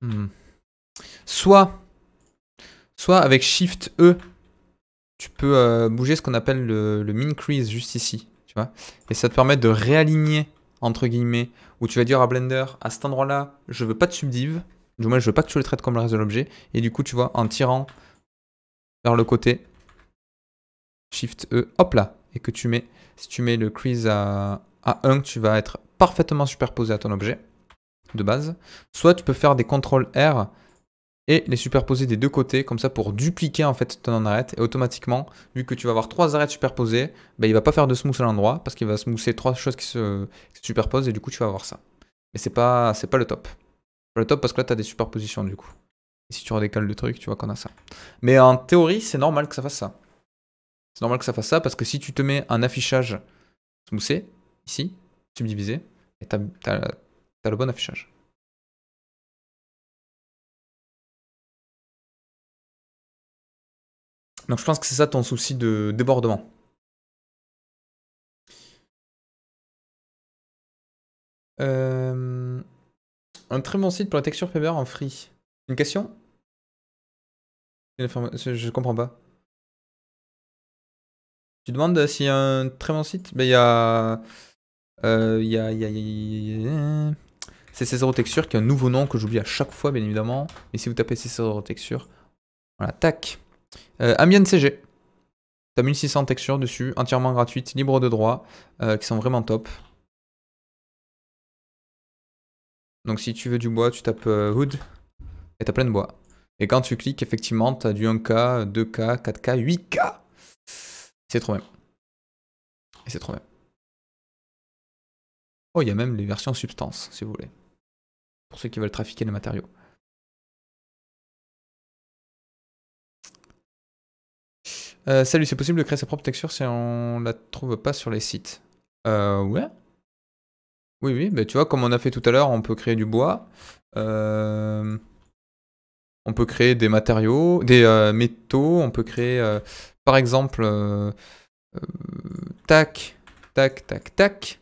hmm. Soit... Soit avec Shift E, tu peux bouger ce qu'on appelle le, le min crease juste ici. Tu vois Et ça te permet de réaligner entre guillemets, où tu vas dire à Blender, à cet endroit-là, je veux pas de subdiv, du moins je veux pas que tu le traites comme le reste de l'objet, et du coup tu vois, en tirant vers le côté, Shift E, hop là, et que tu mets, si tu mets le crease à, à 1, tu vas être parfaitement superposé à ton objet de base. Soit tu peux faire des CTRL R et les superposer des deux côtés, comme ça pour dupliquer en fait ton arête. Et automatiquement, vu que tu vas avoir trois arêtes superposées, bah, il va pas faire de smooth à l'endroit parce qu'il va smousser trois choses qui se, superposent et du coup tu vas avoir ça. Mais c'est pas, pas le top. Pas le top parce que là tu as des superpositions du coup. Et si tu redécales le truc, tu vois qu'on a ça. Mais en théorie, c'est normal que ça fasse ça. C'est normal que ça fasse ça parce que si tu te mets un affichage smoothé, ici, subdivisé, et tu as le bon affichage. Donc je pense que c'est ça ton souci de débordement. Un très bon site pour la texture Paper en free. Une question Je comprends pas. Tu demandes s'il y a un très bon site Ben il y a... C'est Texture qui a un nouveau nom que j'oublie à chaque fois bien évidemment. Mais si vous tapez César Texture, voilà, tac, Ambient CG. as 1600 textures dessus, entièrement gratuites, libres de droit, euh, qui sont vraiment top. Donc si tu veux du bois, tu tapes euh, Hood, et t'as plein de bois. Et quand tu cliques, effectivement, t'as du 1K, 2K, 4K, 8K C'est trop bien. Et c'est trop bien. Oh, il y a même les versions substance, si vous voulez. Pour ceux qui veulent trafiquer les matériaux. Euh, salut, c'est possible de créer sa propre texture si on la trouve pas sur les sites. Euh, ouais. Oui, oui, tu vois, comme on a fait tout à l'heure, on peut créer du bois. Euh, on peut créer des matériaux, des métaux. On peut créer, par exemple, tac, tac, tac, tac.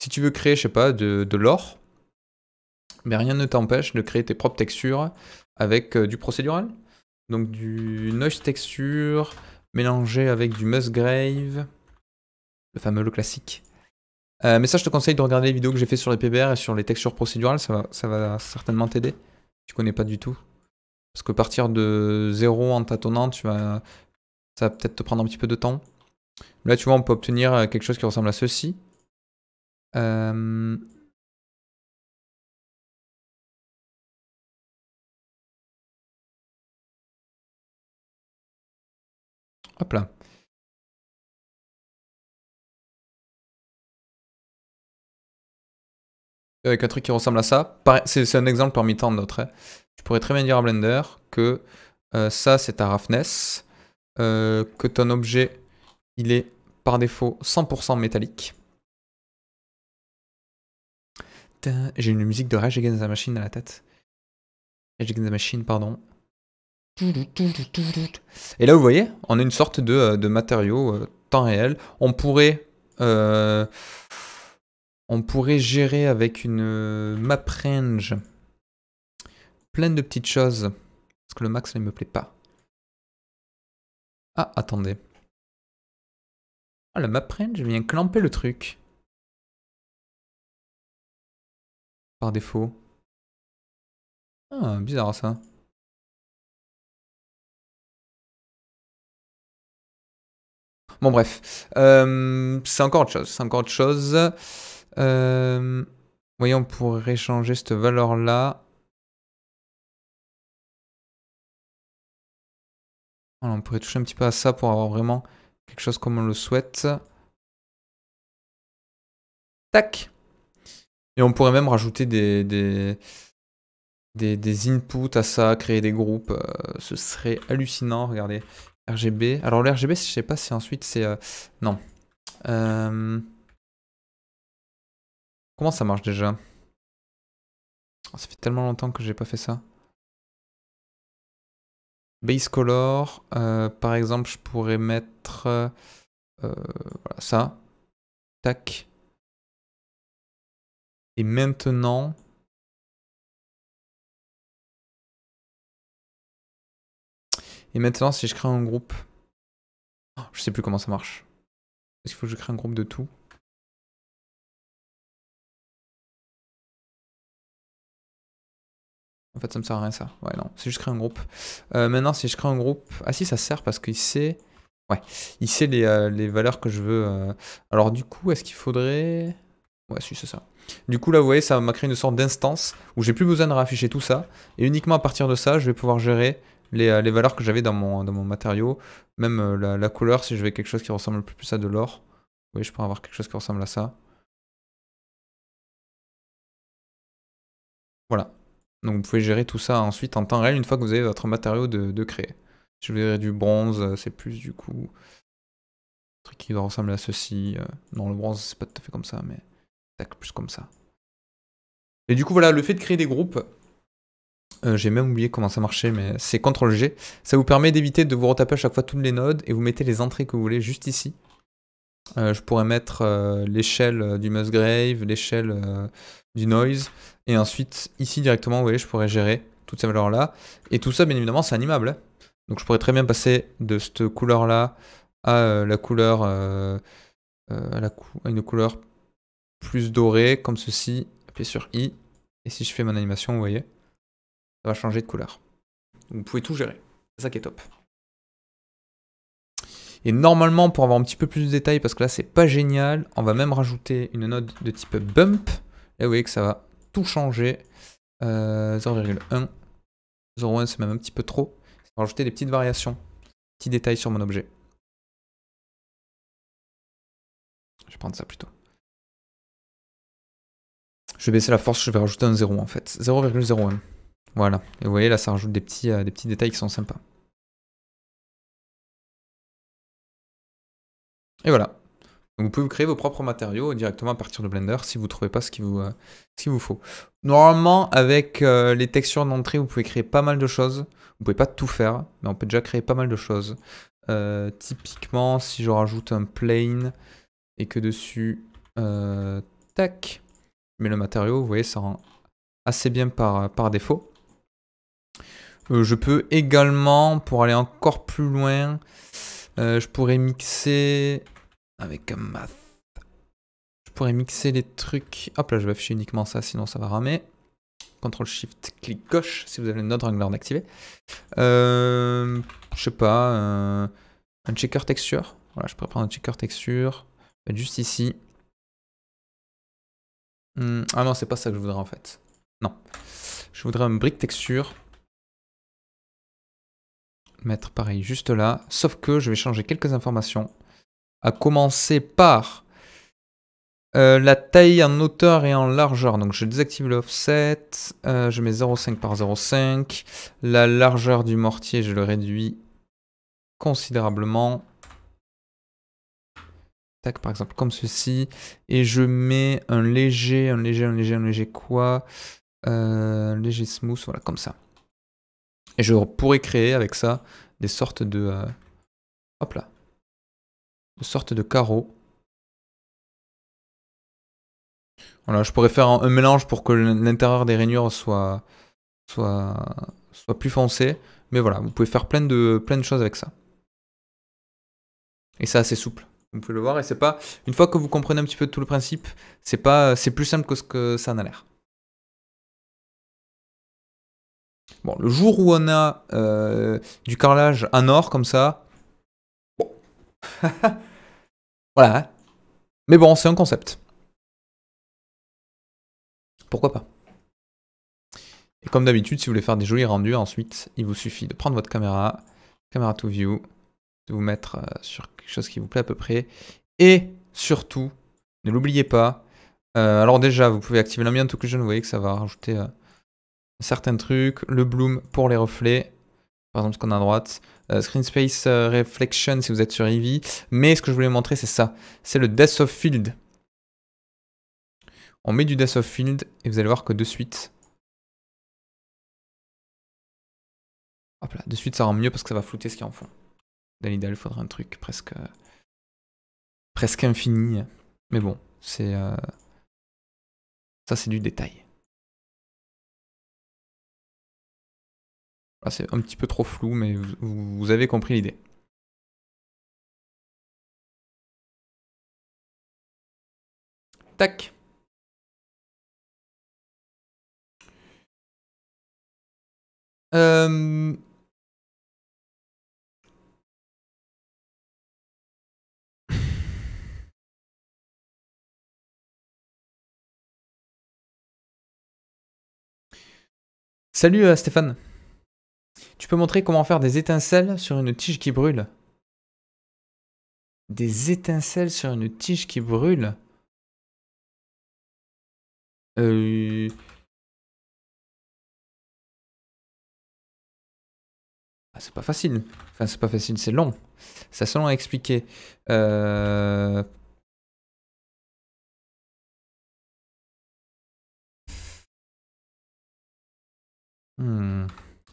Si tu veux créer, je sais pas, de, de l'or, mais rien ne t'empêche de créer tes propres textures avec du procédural. Donc du noise texture, Mélanger avec du Musgrave, le fameux le classique. Euh, mais ça, je te conseille de regarder les vidéos que j'ai fait sur les PBR et sur les textures procédurales, ça va, ça va certainement t'aider. Tu connais pas du tout. Parce que partir de zéro en tâtonnant, tu vas, ça va peut-être te prendre un petit peu de temps. Là, tu vois, on peut obtenir euh, quelque chose qui ressemble à ceci. Euh, Hop là. Euh, avec un truc qui ressemble à ça. C'est un exemple parmi tant d'autres. Hein. Je pourrais très bien dire à Blender que euh, ça, c'est ta roughness. Euh, que ton objet, il est par défaut 100% métallique. J'ai une musique de Rage Against the Machine à la tête. Rage Against the Machine, pardon. Et là, vous voyez, on a une sorte de, euh, matériau euh, temps réel. On pourrait, euh, on pourrait gérer avec une map range plein de petites choses. Parce que le max ne me plaît pas. Ah, attendez. Ah, la map range viens clamper le truc. Par défaut. Ah, bizarre ça. Bon, bref. Euh, c'est encore autre chose. C'est encore autre chose. Euh, voyons, pour échanger cette valeur-là. on pourrait toucher un petit peu à ça pour avoir vraiment quelque chose comme on le souhaite. Tac Et on pourrait même rajouter des, des, des, des inputs à ça, créer des groupes. Euh, ce serait hallucinant, regardez. RGB. Alors l'RGB, je je sais pas si ensuite c'est... Euh, non. Euh, comment ça marche déjà Ça fait tellement longtemps que j'ai pas fait ça. Base color, euh, par exemple, je pourrais mettre voilà, ça. Tac. Et maintenant, Et maintenant, si je crée un groupe... Oh, je sais plus comment ça marche. Est-ce qu'il faut que je crée un groupe de tout En fait, ça me sert à rien, ça. Ouais, non. c'est juste créer un groupe... Euh, maintenant, si je crée un groupe... Ah si, ça sert parce qu'il sait... Ouais, il sait les, euh, les valeurs que je veux. Euh. Alors du coup, est-ce qu'il faudrait... Ouais, si, c'est ça. Du coup, là, vous voyez, ça m'a créé une sorte d'instance où j'ai plus besoin de réafficher tout ça. Et uniquement à partir de ça, je vais pouvoir gérer euh, les, valeurs que j'avais dans mon, dans mon matériau. Même euh, la, couleur, si je veux quelque chose qui ressemble plus à de l'or. Oui, je pourrais avoir quelque chose qui ressemble à ça. Voilà. Donc vous pouvez gérer tout ça ensuite en temps réel une fois que vous avez votre matériau de, de créer. Si je dire du bronze, euh, c'est plus du coup... Un truc qui doit ressembler à ceci. Non, le bronze, c'est pas tout à fait comme ça, mais... Tac, plus comme ça. Et du coup, voilà, le fait de créer des groupes, euh, j'ai même oublié comment ça marchait, mais c'est CTRL-G. Ça vous permet d'éviter de vous retaper à chaque fois toutes les nodes et vous mettez les entrées que vous voulez juste ici. Euh, je pourrais mettre euh, l'échelle du Musgrave, l'échelle du Noise, et ensuite ici directement, vous voyez, je pourrais gérer toutes ces valeurs-là. Et tout ça, bien évidemment, c'est animable. Donc je pourrais très bien passer de cette couleur-là à la couleur, à, une couleur plus dorée, comme ceci, appuyer sur I, et si je fais mon animation, vous voyez, ça va changer de couleur. Vous pouvez tout gérer. C'est ça qui est top. Et normalement, pour avoir un petit peu plus de détails, parce que là, c'est pas génial, on va même rajouter une note de type bump. Et eh vous voyez que ça va tout changer. 0,1. Euh, 0,1, c'est même un petit peu trop. Ça va rajouter des petites variations, petits détails sur mon objet. Je vais prendre ça plutôt. Je vais baisser la force, je vais rajouter un 0 en fait. 0,01. Voilà. Et vous voyez, là, ça rajoute des petits, euh, des petits détails qui sont sympas. Et voilà. vous pouvez créer vos propres matériaux directement à partir de Blender si vous ne trouvez pas ce euh, qu'il vous, vous faut. Normalement, avec euh, les textures d'entrée, vous pouvez créer pas mal de choses. Vous ne pouvez pas tout faire, mais on peut déjà créer pas mal de choses. typiquement, si je rajoute un plane et que dessus, tac, mais le matériau, vous voyez, ça rend assez bien par, par défaut. Euh, je peux également, pour aller encore plus loin, euh, je pourrais mixer avec un math. Je pourrais mixer les trucs. Hop là, je vais afficher uniquement ça, sinon ça va ramer. Ctrl Shift clic gauche si vous avez le node Wrangler activé. Euh, je sais pas, un checker texture. Voilà, je pourrais prendre un checker texture. Juste ici. Hmm, ah non, c'est pas ça que je voudrais en fait. Non. Je voudrais un brick texture mettre pareil juste là, sauf que je vais changer quelques informations, à commencer par euh, la taille en hauteur et en largeur. Donc je désactive l'offset, euh, je mets 0,5 par 0,5, la largeur du mortier je le réduis considérablement. Tac par exemple comme ceci, et je mets un léger, un léger, un léger, un léger quoi, euh, léger smooth, voilà comme ça. Et je pourrais créer avec ça des sortes de... Euh, hop là. des sortes de carreaux. Voilà, je pourrais faire un, mélange pour que l'intérieur des rainures soit, plus foncé. Mais voilà, vous pouvez faire plein de, plein de choses avec ça. Et c'est assez souple. Vous pouvez le voir et c'est pas... Une fois que vous comprenez un petit peu tout le principe, c'est c'est plus simple que ce que ça en a l'air. Bon, le jour où on a euh, du carrelage en or comme ça, bon. *laughs* voilà. Hein. Mais bon, c'est un concept. Pourquoi pas Et comme d'habitude, si vous voulez faire des jolis rendus, ensuite, il vous suffit de prendre votre caméra, caméra to view, de vous mettre euh, sur quelque chose qui vous plaît à peu près. Et surtout, ne l'oubliez pas, euh, alors déjà, vous pouvez activer l'ambient occlusion, vous voyez que ça va rajouter certains trucs, le bloom pour les reflets, par exemple ce qu'on a à droite, euh, Screen Space euh, Reflection si vous êtes sur Eevee, mais ce que je voulais montrer c'est ça, c'est le Death of Field. On met du Death of Field et vous allez voir que de suite, hop là, de suite ça rend mieux parce que ça va flouter ce qu'il y a en fond. Dans l'idéal, il faudra un truc presque, presque infini, mais bon, c'est euh, ça c'est du détail. Ah, c'est un petit peu trop flou, mais vous, avez compris l'idée. Tac. Euh, *laughs* Salut euh, Stéphane. Tu peux montrer comment faire des étincelles sur une tige qui brûle Des étincelles sur une tige qui brûle euh... Ah, c'est pas facile. Enfin, c'est pas facile, c'est long. C'est assez long à expliquer. Euh... Hmm.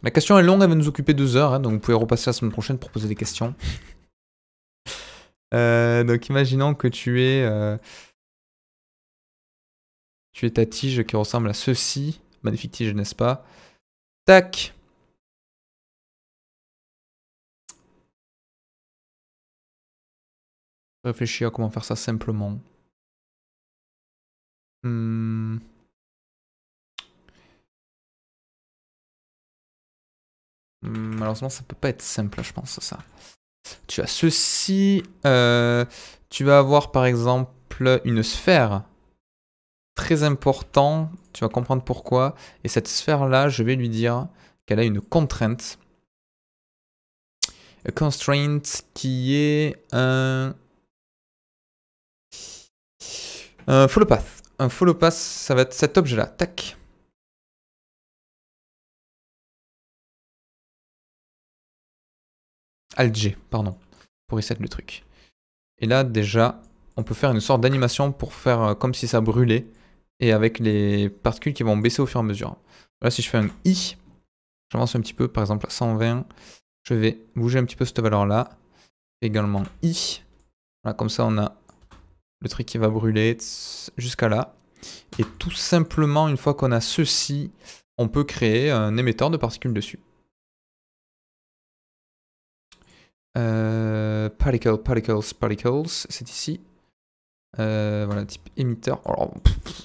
Ma question est longue, elle va nous occuper deux heures, hein, donc vous pouvez repasser la semaine prochaine pour poser des questions. *laughs* Euh, donc imaginons que tu es... Euh, tu es ta tige qui ressemble à ceci. Magnifique tige, n'est-ce pas Tac Réfléchir à comment faire ça simplement. Hmm. Hmm, malheureusement, ça peut pas être simple, je pense, ça. Tu as ceci. Euh, tu vas avoir, par exemple, une sphère. Très important. Tu vas comprendre pourquoi. Et cette sphère-là, je vais lui dire qu'elle a une contrainte. une constraint qui est un... Un follow path. Un follow path, ça va être cet objet-là. Tac. alt pardon, pour reset le truc. Et là, déjà, on peut faire une sorte d'animation pour faire euh, comme si ça brûlait, et avec les particules qui vont baisser au fur et à mesure. Là, si je fais un I, j'avance un petit peu, par exemple à 120, je vais bouger un petit peu cette valeur-là, également I, voilà, comme ça on a le truc qui va brûler jusqu'à là. Et tout simplement, une fois qu'on a ceci, on peut créer un émetteur de particules dessus. Euh, particle, particles, particles, c'est ici. Euh, voilà, type émetteur. Alors,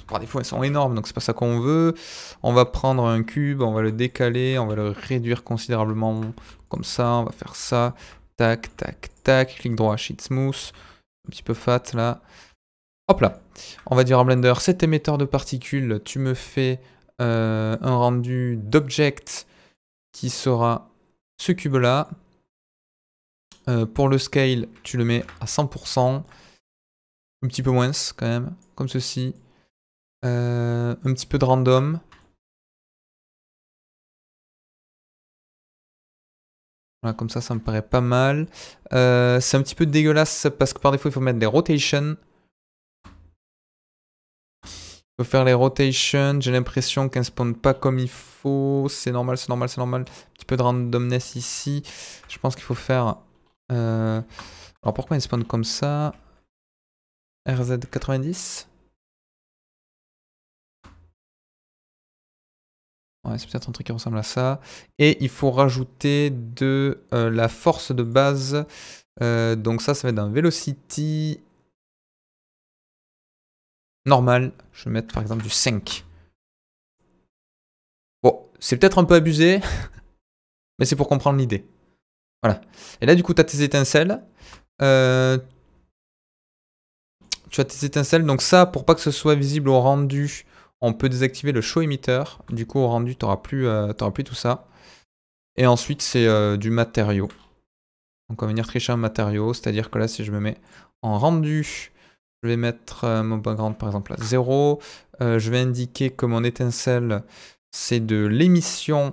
parfois, par elles sont énormes, donc c'est pas ça qu'on veut. On va prendre un cube, on va le décaler, on va le réduire considérablement comme ça. On va faire ça. Tac, tac, tac. Clic droit, Sheet Smooth. Un petit peu fat là. Hop là. On va dire à Blender, cet émetteur de particules, tu me fais euh, un rendu d'object qui sera ce cube là. Euh, pour le scale, tu le mets à 100%. Un petit peu moins quand même, comme ceci. Euh, un petit peu de random. Voilà, comme ça, ça me paraît pas mal. Euh, c'est un petit peu dégueulasse parce que par défaut, il faut mettre des rotations. Il faut faire les rotations. J'ai l'impression qu'elles ne spawnent pas comme il faut. C'est normal, c'est normal, c'est normal. Un petit peu de randomness ici. Je pense qu'il faut faire euh, alors pourquoi il spawn comme ça RZ90 Ouais, c'est peut-être un truc qui ressemble à ça. Et il faut rajouter de euh, la force de base. Euh, donc ça, ça va être un Velocity normal. Je vais mettre par exemple du 5. Bon, c'est peut-être un peu abusé, *laughs* mais c'est pour comprendre l'idée. Voilà. Et là, du coup, tu as tes étincelles. Euh, tu as tes étincelles. Donc ça, pour pas que ce soit visible au rendu, on peut désactiver le show emitter. Du coup, au rendu, tu n'auras plus, euh, plus tout ça. Et ensuite, c'est euh, du matériau. Donc on va venir tricher un matériau. C'est-à-dire que là, si je me mets en rendu, je vais mettre mon background, par exemple, à 0. je vais indiquer que mon étincelle, c'est de l'émission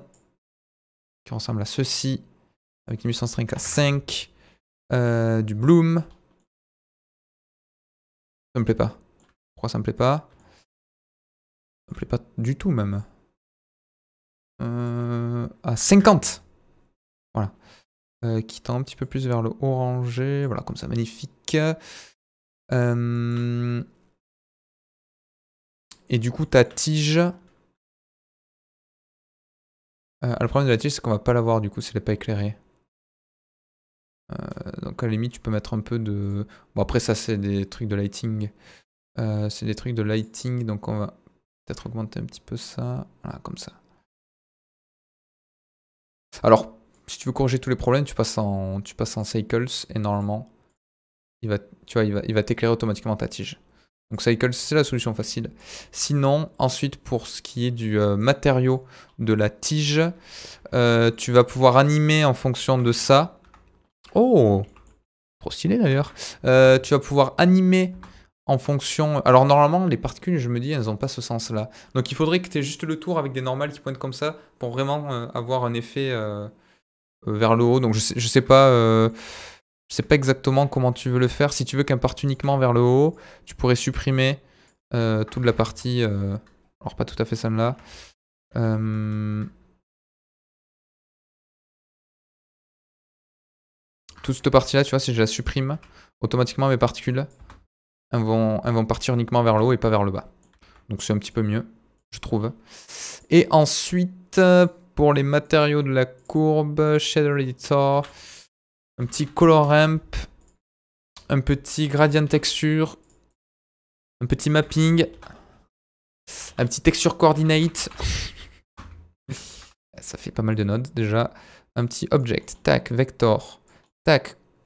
qui ressemble à ceci avec une à 5, euh, du Bloom. Ça me plaît pas. Pourquoi ça me plaît pas Ça me plaît pas du tout même. Euh, à 50 Voilà. Euh, qui tend un petit peu plus vers le orangé. Voilà, comme ça, magnifique. Et du coup, ta tige... le problème de la tige, c'est qu'on va pas l'avoir, du coup, si elle n'est pas éclairée. Euh, donc à la limite, tu peux mettre un peu de... Bon après ça c'est des trucs de lighting. Euh, c'est des trucs de lighting, donc on va peut-être augmenter un petit peu ça. Voilà, comme ça. Alors, si tu veux corriger tous les problèmes, tu passes en, tu passes en cycles et normalement, il va, tu vois, il va, t'éclairer automatiquement ta tige. Donc cycles, c'est la solution facile. Sinon, ensuite pour ce qui est du euh, matériau de la tige, tu vas pouvoir animer en fonction de ça. Oh Trop stylé d'ailleurs. Euh, tu vas pouvoir animer en fonction... Alors normalement, les particules, je me dis, elles n'ont pas ce sens-là. Donc il faudrait que tu aies juste le tour avec des normales qui pointent comme ça pour vraiment euh, avoir un effet euh, vers le haut. Donc je sais, sais pas... Je sais pas exactement comment tu veux le faire. Si tu veux qu'un parte uniquement vers le haut, tu pourrais supprimer toute la partie... Alors pas tout à fait celle-là. cette partie-là, tu vois, si je la supprime, automatiquement mes particules, elles vont, vont partir uniquement vers le haut et pas vers le bas. Donc c'est un petit peu mieux, je trouve. Et ensuite, pour les matériaux de la courbe, Shader Editor, un petit Color Ramp, un petit Gradient Texture, un petit Mapping, un petit Texture Coordinate. Ça fait pas mal de nodes déjà. Un petit Object, tac, Vector,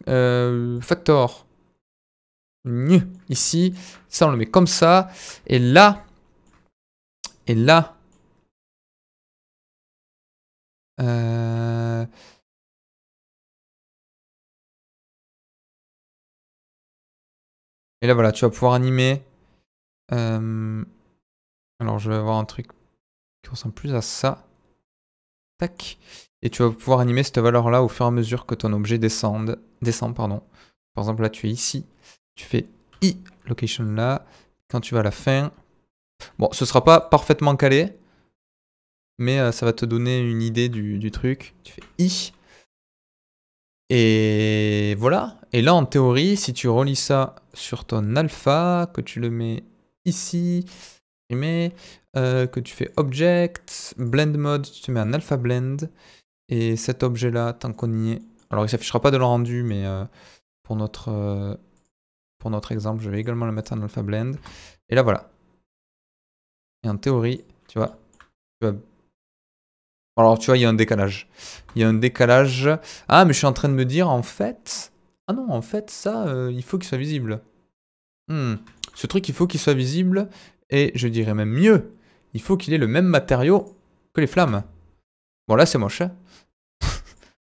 euh, factor. Ici. Ça, on le met comme ça. Et là. Et là. Euh, et là, voilà, tu vas pouvoir animer. Euh, alors, je vais avoir un truc qui ressemble plus à ça. Et tu vas pouvoir animer cette valeur-là au fur et à mesure que ton objet descende, descend. Pardon. Par exemple, là, tu es ici. Tu fais i location là. Quand tu vas à la fin. Bon, ce sera pas parfaitement calé. Mais euh, ça va te donner une idée du truc. Tu fais i. Et voilà. Et là, en théorie, si tu relis ça sur ton alpha, que tu le mets ici, euh, que tu fais Object, Blend Mode, tu mets un Alpha Blend, et cet objet-là, tant qu'on y est, alors il s'affichera pas de le rendu, mais euh, pour, notre, euh, pour notre exemple, je vais également le mettre en Alpha Blend, et là voilà. Et en théorie, tu vois, tu vas... Alors tu vois, il y a un décalage. Il y a un décalage... Ah, mais je suis en train de me dire, en fait... Ah non, en fait, ça, il faut qu'il soit visible. Hmm. Ce truc, il faut qu'il soit visible. Et je dirais même mieux, il faut qu'il ait le même matériau que les flammes. Bon là c'est moche. Hein. *laughs*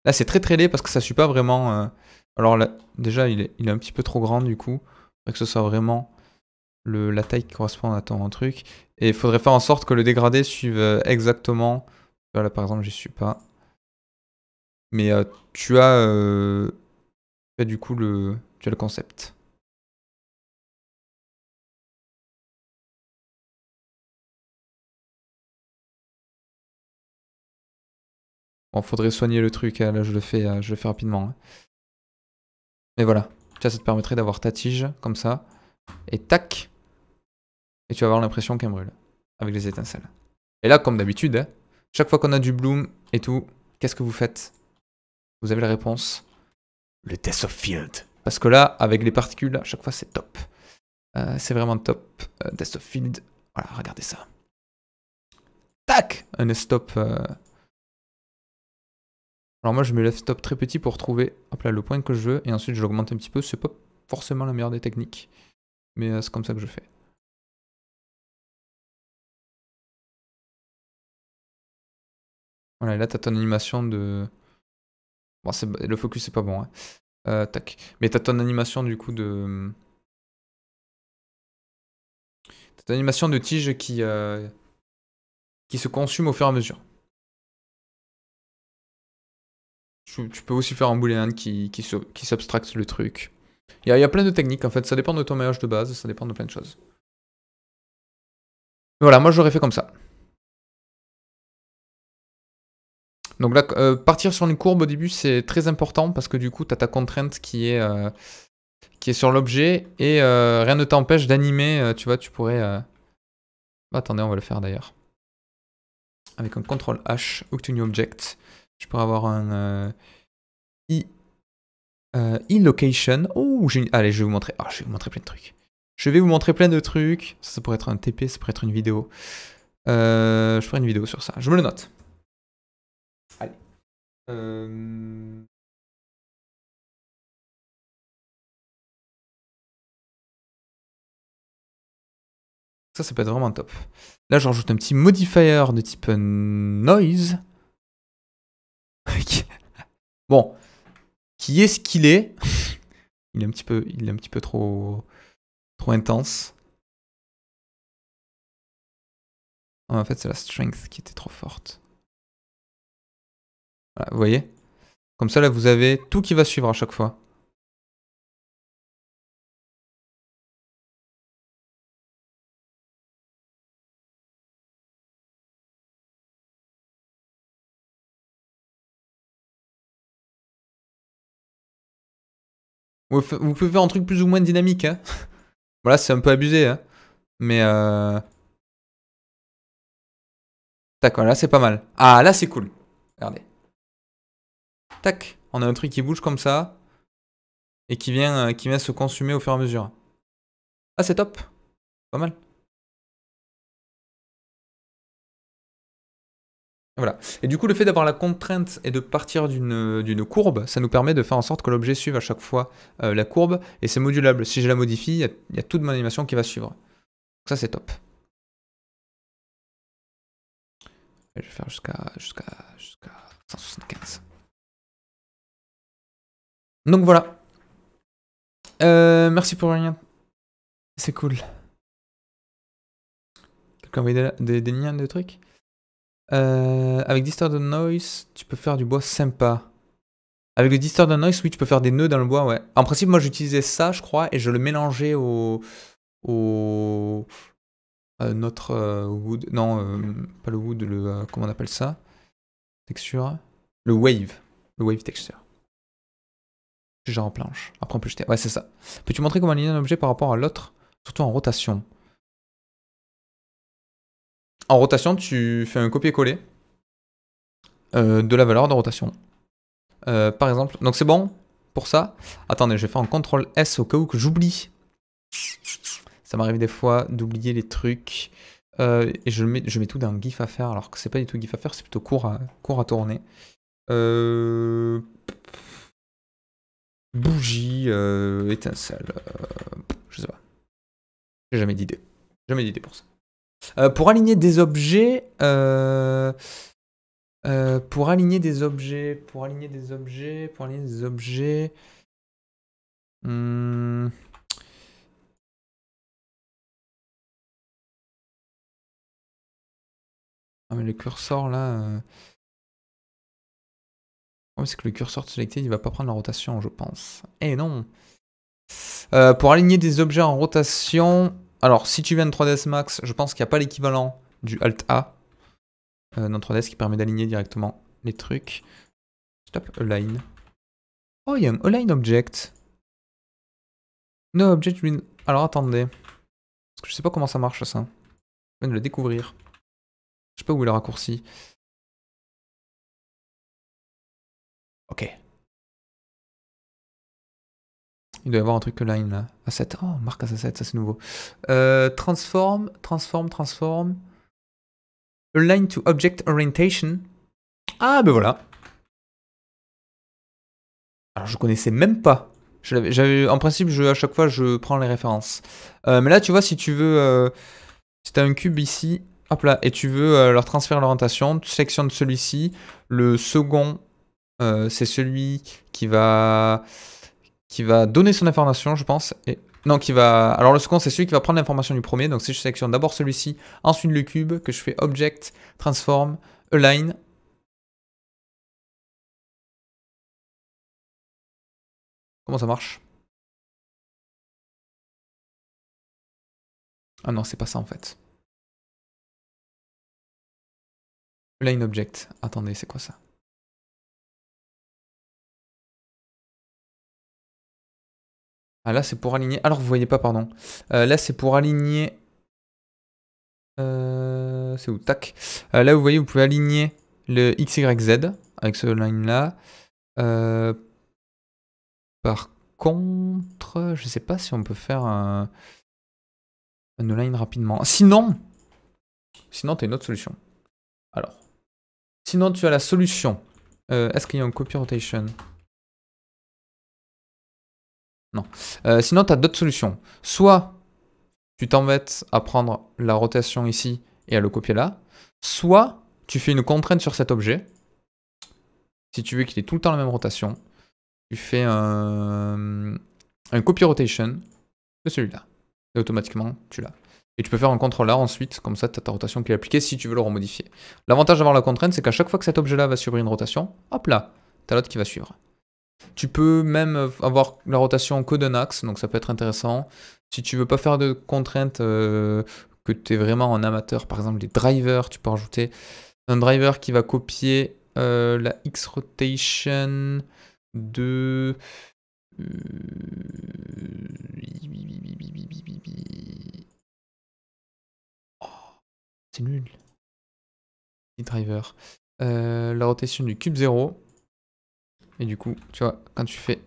là c'est très très laid parce que ça suit pas vraiment... Euh, alors là, déjà il est, un petit peu trop grand du coup. Faudrait que ce soit vraiment la taille qui correspond à ton truc. Et il faudrait faire en sorte que le dégradé suive euh, exactement... Voilà par exemple j'y suis pas. Mais euh, tu as... Tu as du coup le... Tu as le concept. faudrait soigner le truc, hein, là je le fais, euh, je le fais rapidement. Mais hein. voilà, ça, ça te permettrait d'avoir ta tige, comme ça. Et tac Et tu vas avoir l'impression qu'elle brûle, avec les étincelles. Et là, comme d'habitude, hein, chaque fois qu'on a du bloom et tout, qu'est-ce que vous faites Vous avez la réponse Le test of Field. Parce que là, avec les particules, à chaque fois, c'est top. Euh, c'est vraiment top. Death of Field, voilà, regardez ça. Tac Un stop... Euh, alors moi je mets le stop très petit pour trouver le point que je veux et ensuite je l'augmente un petit peu. C'est pas forcément la meilleure des techniques, mais euh, c'est comme ça que je fais. Voilà, et là t'as ton animation de... Bon, le focus c'est pas bon, hein. euh, tac. Mais t'as ton animation du coup de... T'as ton animation de tige qui, euh, qui se consume au fur et à mesure. tu, peux aussi faire un boolean qui, qui, qui s'abstracte le truc. Il y, a, y, a plein de techniques en fait, ça dépend de ton maillage de base, ça dépend de plein de choses. Voilà, moi j'aurais fait comme ça. Donc là, euh, partir sur une courbe au début, c'est très important parce que du coup, tu as ta contrainte qui est, euh, qui est sur l'objet et euh, rien ne t'empêche d'animer, tu vois, tu pourrais... attendez, on va le faire d'ailleurs. Avec un CTRL H, Octune Object. Je pourrais avoir un e-location. Euh, euh, oh, allez, je vais vous montrer. Ah, je vais vous montrer plein de trucs. Je vais vous montrer plein de trucs. Ça, pourrait être un TP, ça pourrait être une vidéo. Euh, je ferai une vidéo sur ça. Je me le note. Allez. Ça, ça peut être vraiment top. Là, je rajoute un petit modifier de type noise bon, qui est ce qu'il est. il est un petit peu, il est un petit peu trop, trop intense. Ah, en fait, c'est la strength qui était trop forte. vous voyez Comme ça, là, vous avez tout qui va suivre à chaque fois. vous, pouvez faire un truc plus ou moins dynamique. Hein. *laughs* voilà, c'est un peu abusé. Hein. Mais... Euh, tac, là c'est pas mal. Ah, là c'est cool. Regardez. Tac, on a un truc qui bouge comme ça. Et qui vient, euh, qui vient se consumer au fur et à mesure. Ah, c'est top. Pas mal. Et du coup, le fait d'avoir la contrainte et de partir d'une courbe, ça nous permet de faire en sorte que l'objet suive à chaque fois euh, la courbe, et c'est modulable. Si je la modifie, il y, a toute mon animation qui va suivre. Donc ça, c'est top. je vais faire jusqu'à 175. Donc voilà. Euh, merci pour rien. C'est cool. Quelqu'un veut des, des, des liens, des trucs euh, avec Distorted Noise, tu peux faire du bois sympa. Avec le Distorted Noise, oui, tu peux faire des nœuds dans le bois, ouais. En principe, moi, j'utilisais ça, je crois, et je le mélangeais au... au notre euh, wood... Non, euh, pas le wood, le... Euh, comment on appelle ça Texture Le wave. Le wave texture. Genre en planche. Après, on peut jeter... Ouais, c'est ça. Peux-tu montrer comment aligner un objet par rapport à l'autre Surtout en rotation. En rotation, tu fais un copier-coller euh, de la valeur de rotation. Euh, par exemple, donc c'est bon pour ça. Attendez, je vais faire un CTRL S au cas où que j'oublie. Ça m'arrive des fois d'oublier les trucs. Euh, et je mets, je mets tout d'un GIF à faire, alors que c'est pas du tout GIF à faire, c'est plutôt court à, court à tourner. Bougie, étincelle, je sais pas. J'ai jamais d'idée. Jamais d'idée pour ça. Euh, euh, euh, pour aligner des objets, pour aligner des objets, pour aligner des objets, pour aligner des objets. Hum. Ah mais le curseur là. Oh, c'est que le curseur sélectionné, il va pas prendre la rotation, je pense. Eh non. pour aligner des objets en rotation, alors, si tu viens de 3ds Max, je pense qu'il n'y a pas l'équivalent du Alt A euh, dans 3ds qui permet d'aligner directement les trucs. Stop align. Oh, il y a un align object. No object Alors attendez. Parce que je sais pas comment ça marche ça. Je viens de le découvrir. Je sais pas où est le raccourci. Ok. Il doit y avoir un truc line là. Asset. Ah, oh, marque a ça c'est nouveau. Euh, transform, transform, transform. Line to object orientation. Ah ben voilà. Alors je connaissais même pas. en principe, je, à chaque fois, je prends les références. Euh, mais là, tu vois, si tu veux... Euh, si tu as un cube ici, hop là, et tu veux leur transférer l'orientation, tu sélectionnes celui-ci. Le second, c'est celui qui va qui va donner son information, je pense. Et... Non, qui va... Alors le second, c'est celui qui va prendre l'information du premier. Donc si je sélectionne d'abord celui-ci, ensuite le cube, que je fais Object, Transform, Align, Comment ça marche Ah non, c'est pas ça en fait. Line object. Attendez, c'est quoi ça Ah, là, c'est pour aligner. Alors, ah, vous voyez pas, pardon. Euh, là, c'est pour aligner. Euh, c'est où Tac. Euh, là, vous voyez, vous pouvez aligner le XYZ avec ce line là. par contre, je sais pas si on peut faire un, un line rapidement. Sinon, sinon, tu as une autre solution. Alors, sinon, tu as la solution. Est-ce qu'il y a un copy rotation non. Euh, sinon, tu as d'autres solutions. Soit tu t'embêtes à prendre la rotation ici et à le copier là. Soit tu fais une contrainte sur cet objet. Si tu veux qu'il ait tout le temps la même rotation, tu fais un, copy rotation de celui-là. Et automatiquement, tu l'as. Et tu peux faire un contrôle là ensuite, comme ça tu as ta rotation qui est appliquée si tu veux le remodifier. L'avantage d'avoir la contrainte, c'est qu'à chaque fois que cet objet-là va subir une rotation, hop là, tu as l'autre qui va suivre. Tu peux même euh, avoir la rotation que d'un axe, donc ça peut être intéressant. Si tu veux pas faire de contraintes, euh, que tu es vraiment un amateur, par exemple les drivers, tu peux rajouter un driver qui va copier euh, la X-rotation de... Oh, c'est nul. Driver. la rotation du cube 0 et du coup, tu vois, quand tu fais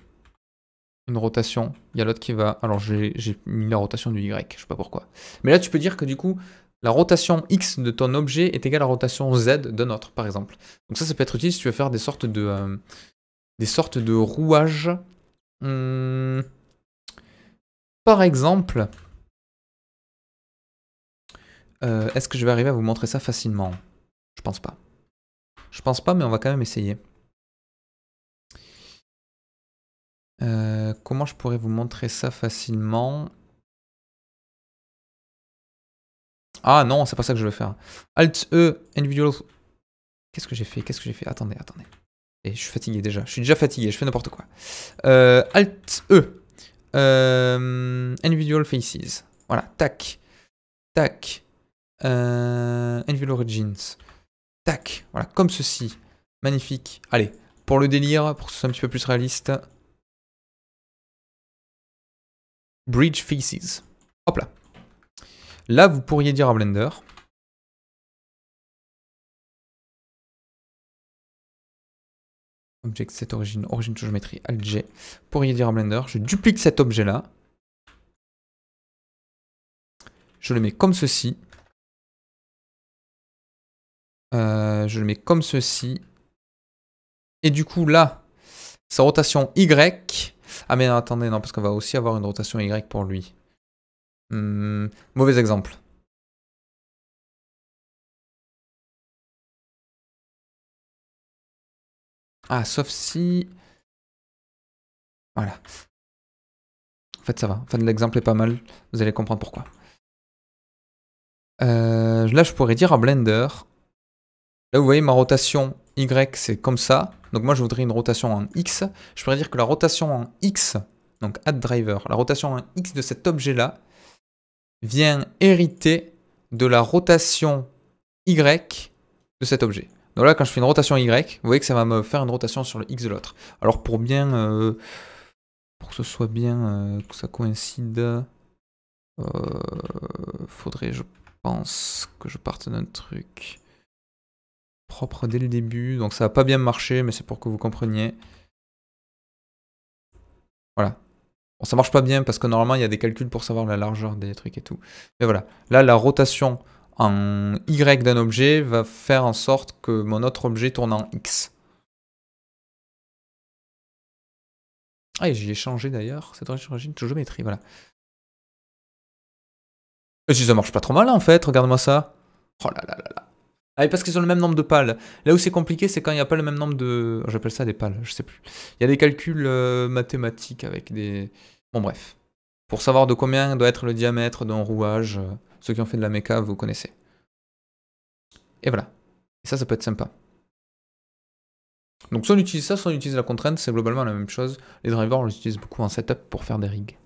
une rotation, il y a l'autre qui va... Alors j'ai mis la rotation du Y, je sais pas pourquoi. Mais là, tu peux dire que du coup, la rotation X de ton objet est égale à la rotation Z de notre, par exemple. Donc ça, ça peut être utile si tu veux faire des sortes de... Euh, des sortes de rouages... Hum. Par exemple... Euh, est-ce que je vais arriver à vous montrer ça facilement Je pense pas. Je pense pas, mais on va quand même essayer. Euh, comment je pourrais vous montrer ça facilement Ah non, c'est pas ça que je veux faire. Alt E, individual. Qu'est-ce que j'ai fait Qu'est-ce que j'ai fait Attendez, attendez. Et eh, je suis fatigué déjà. Je suis déjà fatigué, je fais n'importe quoi. Euh, Alt E. Euh, individual faces. Voilà, tac. Tac. individual origins. Tac. Voilà, comme ceci. Magnifique. Allez, pour le délire, pour que ce soit un petit peu plus réaliste, Bridge Faces. Hop là. Là, vous pourriez dire à Blender, Object set origin, origin to geometry, pour Vous Pourriez dire à Blender, je duplique cet objet-là. Je le mets comme ceci. Euh, je le mets comme ceci. Et du coup, là, sa rotation Y, ah mais attendez, non, parce qu'on va aussi avoir une rotation Y pour lui. Hmm, mauvais exemple. Ah, sauf si... Voilà. En fait, ça va. Enfin, l'exemple est pas mal. Vous allez comprendre pourquoi. Euh, là, je pourrais dire en Blender. Là, vous voyez, ma rotation Y, c'est comme ça. Donc moi, je voudrais une rotation en X. Je pourrais dire que la rotation en X, donc add driver, la rotation en X de cet objet-là, vient hériter de la rotation Y de cet objet. Donc là, quand je fais une rotation Y, vous voyez que ça va me faire une rotation sur le X de l'autre. Alors pour bien... Euh, pour que ce soit bien... Euh, que ça coïncide... Euh, faudrait, je pense, que je parte d'un truc propre dès le début. Donc ça n'a pas bien marché, mais c'est pour que vous compreniez. Voilà. Bon, ça marche pas bien parce que normalement il y a des calculs pour savoir la largeur des trucs et tout. Mais voilà. Là, la rotation en Y d'un objet va faire en sorte que mon autre objet tourne en X. Ah, et j'y ai changé d'ailleurs. C'est changé de géométrie, voilà. Et si ça marche pas trop mal en fait, regarde-moi ça. Oh là là là là. Ah, parce qu'ils ont le même nombre de pales. Là où c'est compliqué, c'est quand il n'y a pas le même nombre de... Oh, j'appelle ça des pales, je sais plus. Il y a des calculs euh, mathématiques avec des... Bon, bref. Pour savoir de combien doit être le diamètre d'un rouage, euh, ceux qui ont fait de la méca, vous connaissez. Et voilà. Et ça, ça peut être sympa. Donc soit on utilise ça, soit on utilise la contrainte, c'est globalement la même chose. Les drivers, on les beaucoup en setup pour faire des rigs.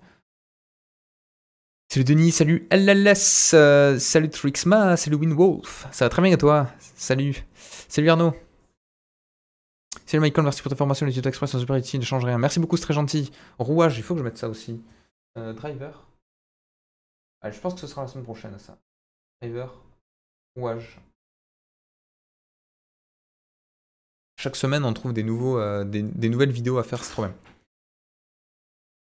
Salut Denis, salut LLS, euh, salut Trixma, salut Winwolf. Ça va très bien à toi Salut. Salut Arnaud. Salut Michael, merci pour ta formation. Les tutos express sont super utiles, ne change rien. Merci beaucoup, c'est très gentil. Rouage, il faut que je mette ça aussi. Euh, driver. je pense que ce sera la semaine prochaine, ça. Driver. Rouage. Chaque semaine, on trouve des, nouveaux, euh, des, des nouvelles vidéos à faire, c'est trop bien.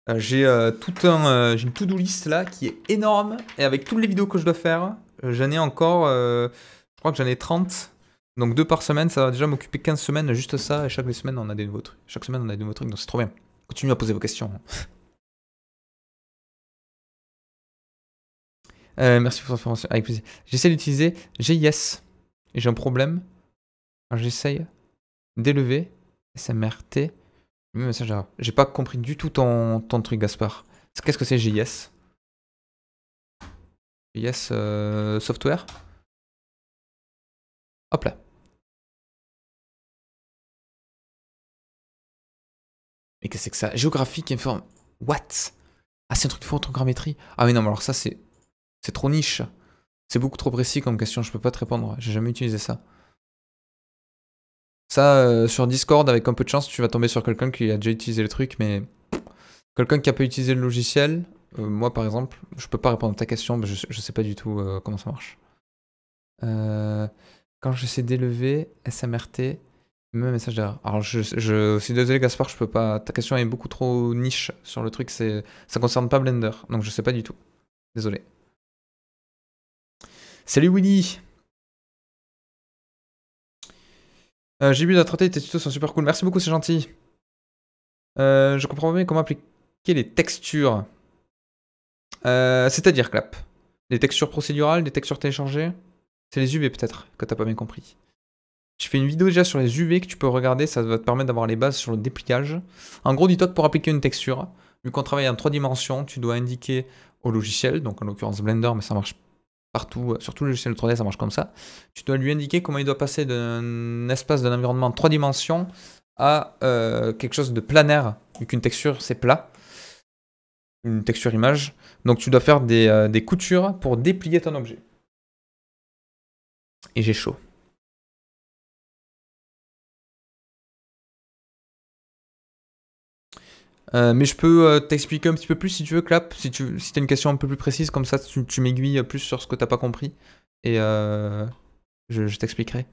Euh, euh, euh, j'ai une to-do list là qui est énorme et avec toutes les vidéos que je dois faire, j'en ai encore, je crois que j'en ai 30. Donc deux par semaine, ça va déjà m'occuper 15 semaines juste ça et chaque semaine on a des nouveaux trucs. Chaque semaine on a des nouveaux trucs donc c'est trop bien. Continuez à poser vos questions. *laughs* merci pour l'information. Avec plaisir. J'essaie d'utiliser GIS. Et j'ai un problème. j'essaie d'élever SMRT message J'ai pas compris du tout ton, truc, Gaspard. Qu'est-ce que c'est GIS GIS euh, Software Hop là. Mais qu'est-ce que c'est que ça Géographique informe. What Ah, c'est un truc de photogrammétrie Ah, mais non, mais alors ça, c'est. C'est trop niche. C'est beaucoup trop précis comme question, je peux pas te répondre. J'ai jamais utilisé ça. Ça, euh, sur Discord, avec un peu de chance, tu vas tomber sur quelqu'un qui a déjà utilisé le truc, mais quelqu'un qui a pas utilisé le logiciel, euh, moi par exemple, je peux pas répondre à ta question, je, sais pas du tout euh, comment ça marche. quand sais d'élever SMRT, même message d'erreur Alors je, je suis désolé Gaspard, je peux pas. Ta question est beaucoup trop niche sur le truc, c'est ça concerne pas Blender, donc je sais pas du tout. Désolé. Salut Willy Euh, j'ai vu notre traité, tes tutos sont super cool. Merci beaucoup, c'est gentil. Euh, je comprends pas bien comment appliquer les textures. Euh, c'est-à-dire, Clap. Les textures procédurales, les textures téléchargées. C'est les UV peut-être que t'as pas bien compris. Je fais une vidéo déjà sur les UV que tu peux regarder, ça va te permettre d'avoir les bases sur le dépliage. En gros, dis-toi que pour appliquer une texture, vu qu'on travaille en trois dimensions, tu dois indiquer au logiciel, donc en l'occurrence Blender, mais ça marche partout, euh, surtout le logiciel 3D, ça marche comme ça. Tu dois lui indiquer comment il doit passer d'un espace, d'un environnement 3 dimensions à euh, quelque chose de planaire, vu qu'une texture c'est plat, une texture image. Donc tu dois faire des, euh, des coutures pour déplier ton objet. Et j'ai chaud. Euh, mais je peux euh, t'expliquer un petit peu plus si tu veux, Clap, si tu as une question un peu plus précise, comme ça tu, m'aiguilles euh, plus sur ce que t'as pas compris. Et je, t'expliquerai.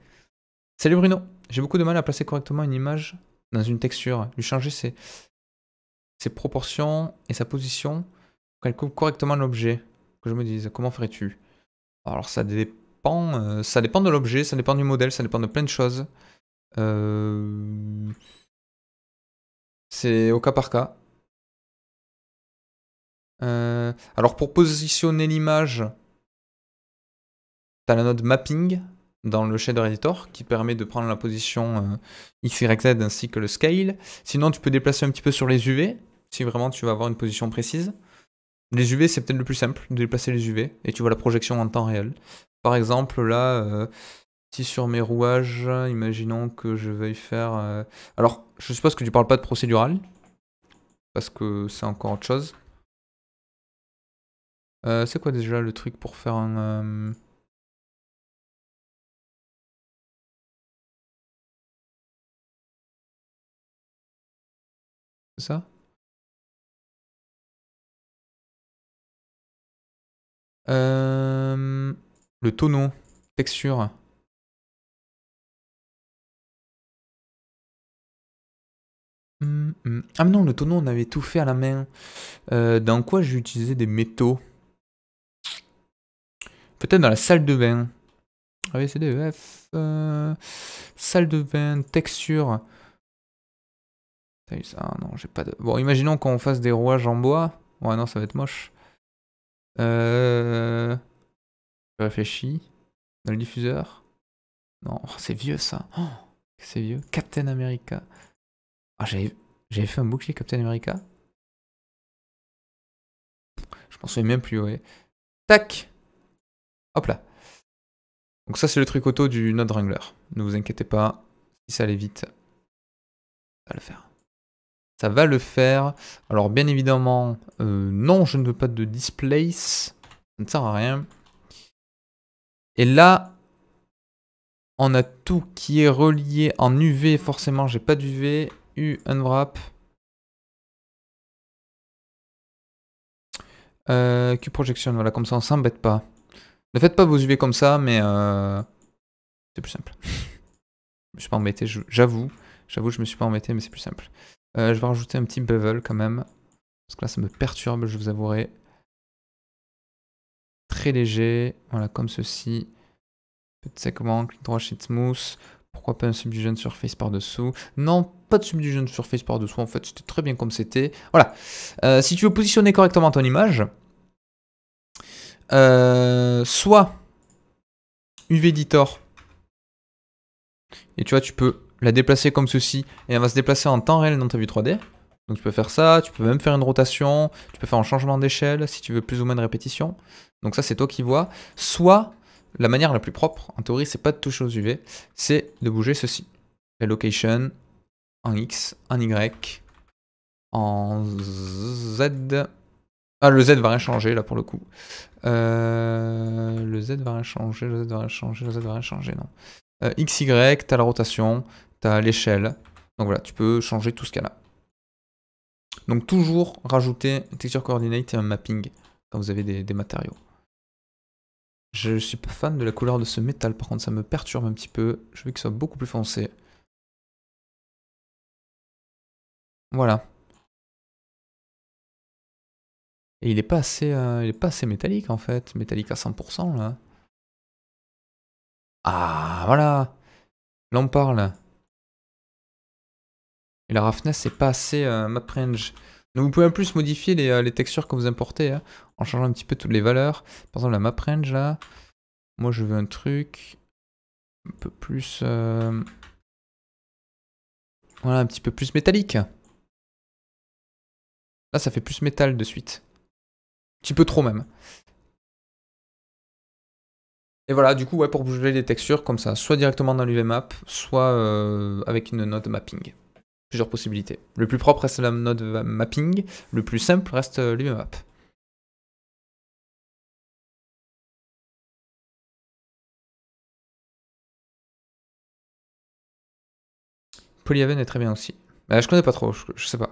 Salut Bruno, j'ai beaucoup de mal à placer correctement une image dans une texture. Lui changer ses, proportions et sa position pour qu'elle coupe correctement l'objet. Que je me dise, comment ferais-tu Alors ça dépend, ça dépend de l'objet, ça dépend du modèle, ça dépend de plein de choses. Euh... C'est au cas par cas. Euh, alors pour positionner l'image, tu as la note mapping dans le shader editor qui permet de prendre la position XYZ euh, x, ainsi que le scale. Sinon tu peux déplacer un petit peu sur les UV si vraiment tu veux avoir une position précise. Les UV c'est peut-être le plus simple de déplacer les UV et tu vois la projection en temps réel. Par exemple là, euh, si sur mes rouages, imaginons que je veuille faire... Euh, alors, je suppose que tu parles pas de procédural, parce que c'est encore autre chose. Euh, c'est quoi déjà le truc pour faire un... Euh, c'est ça Le tonneau, texture. Hum, hum. Ah non, le tonneau, on avait tout fait à la main. Euh, dans quoi j'ai utilisé des métaux Peut-être dans la salle de bain. Ah oui, c'est des F. Euh, salle de bain, texture. Ah non, j'ai pas de... Bon, imaginons qu'on fasse des rouages en bois. Ouais, non, ça va être moche. Euh... Je réfléchis. Dans le diffuseur. Non, oh, c'est vieux ça. Oh, c'est vieux. Captain America. Ah, j'avais, fait un bouclier Captain America Je pensais même plus, ouais. Tac Hop là. Donc ça, c'est le truc auto du Node Wrangler. Ne vous inquiétez pas, si ça allait vite, ça va le faire. Ça va le faire. Alors, bien évidemment, euh, non, je ne veux pas de displace. Ça ne sert à rien. Et là, on a tout qui est relié en UV. Forcément, j'ai pas d'UV unwrap. Euh, Q projection, voilà, comme ça on s'embête pas. Ne faites pas vos UV comme ça, mais euh, c'est plus simple. *laughs* je suis pas embêté, j'avoue. J'avoue, je me suis pas embêté, mais c'est plus simple. Euh, je vais rajouter un petit bevel quand même. Parce que là, ça me perturbe, je vous avouerai. Très léger, voilà, comme ceci. Petit segment, clic droit, shit smooth. Pourquoi pas un subdivision surface par-dessous Non, pas de subdivision de surface par dessous, en fait, c'était très bien comme c'était. Voilà. Euh, si tu veux positionner correctement ton image, euh, soit UV-Editor, et tu vois, tu peux la déplacer comme ceci, et elle va se déplacer en temps réel dans ta vue 3D. Donc tu peux faire ça, tu peux même faire une rotation, tu peux faire un changement d'échelle si tu veux plus ou moins de répétition. Donc ça c'est toi qui vois. Soit la manière la plus propre, en théorie c'est pas de toucher aux UV, c'est de bouger ceci. La location, en X, en Y, en Z. Ah, le Z va rien changer là pour le coup. Euh, le Z va rien changer, le Z va rien changer, le Z va rien changer, non. Euh, X, Y, t'as la rotation, t'as l'échelle. Donc voilà, tu peux changer tout ce cas là. Donc toujours rajouter texture coordinate et un mapping quand vous avez des, matériaux. Je suis pas fan de la couleur de ce métal, par contre ça me perturbe un petit peu. Je veux que ce soit beaucoup plus foncé. Voilà. Et il est pas assez, euh, il pas assez métallique en fait, métallique à 100% là. Ah voilà, là on parle. Et la roughness c'est pas assez euh, map range. Donc vous pouvez en plus modifier les, euh, textures que vous importez hein, en changeant un petit peu toutes les valeurs. Par exemple la map range là, moi je veux un truc un peu plus, voilà un petit peu plus métallique. Là, ça fait plus métal de suite. Un petit peu trop même. Et voilà, du coup, ouais, pour bouger les textures comme ça, soit directement dans l'UVMap, soit euh, avec une node mapping. Plusieurs possibilités. Le plus propre reste la node mapping, le plus simple reste euh, l'UVMap. Polyaven est très bien aussi. Je bah, je connais pas trop, je sais pas.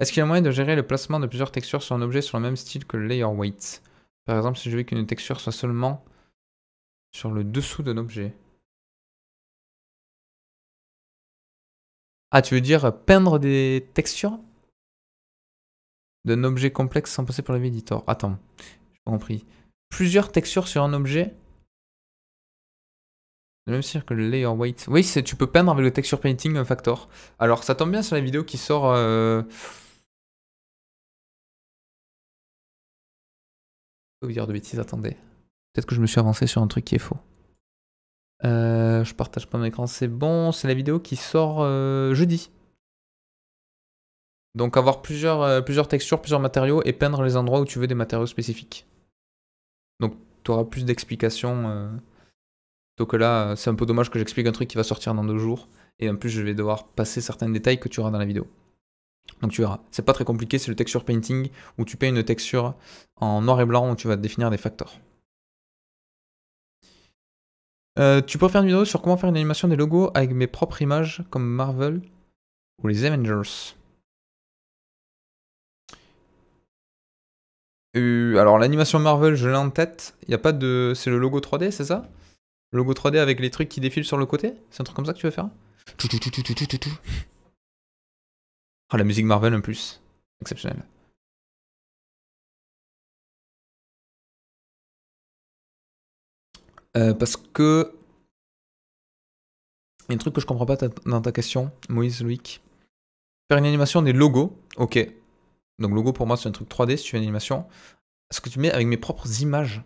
Est-ce qu'il y a moyen de gérer le placement de plusieurs textures sur un objet sur le même style que le layer weight Par exemple, si je veux qu'une texture soit seulement sur le dessous d'un objet. Ah, tu veux dire peindre des textures D'un objet complexe sans passer par le editor. Attends, j'ai pas compris. Plusieurs textures sur un objet le même style que le layer weight. Oui, tu peux peindre avec le texture painting un euh, factor. Alors ça tombe bien sur la vidéo qui sort... Euh, vous dire de bêtises, attendez. Peut-être que je me suis avancé sur un truc qui est faux. Euh, je partage pas mon écran, c'est bon. C'est la vidéo qui sort euh, jeudi. Donc avoir plusieurs, euh, plusieurs textures, plusieurs matériaux et peindre les endroits où tu veux des matériaux spécifiques. Donc tu auras plus d'explications. Donc là, c'est un peu dommage que j'explique un truc qui va sortir dans deux jours. Et en plus, je vais devoir passer certains détails que tu auras dans la vidéo. Donc tu verras, c'est pas très compliqué, c'est le texture painting où tu peins une texture en noir et blanc où tu vas définir des facteurs. Euh, tu peux faire une vidéo sur comment faire une animation des logos avec mes propres images comme Marvel ou les Avengers. Euh, alors l'animation Marvel, je l'ai en tête. Il a pas de, c'est le logo 3D, c'est ça Le logo 3D avec les trucs qui défilent sur le côté. C'est un truc comme ça que tu veux faire tout, ah, la musique Marvel en plus. Exceptionnelle. Euh, parce que. Il y a un truc que je comprends pas dans ta question, Moïse, Loïc. Faire une animation des logos, ok. Donc, logo pour moi, c'est un truc 3D si tu une animation. Ce que tu mets avec mes propres images.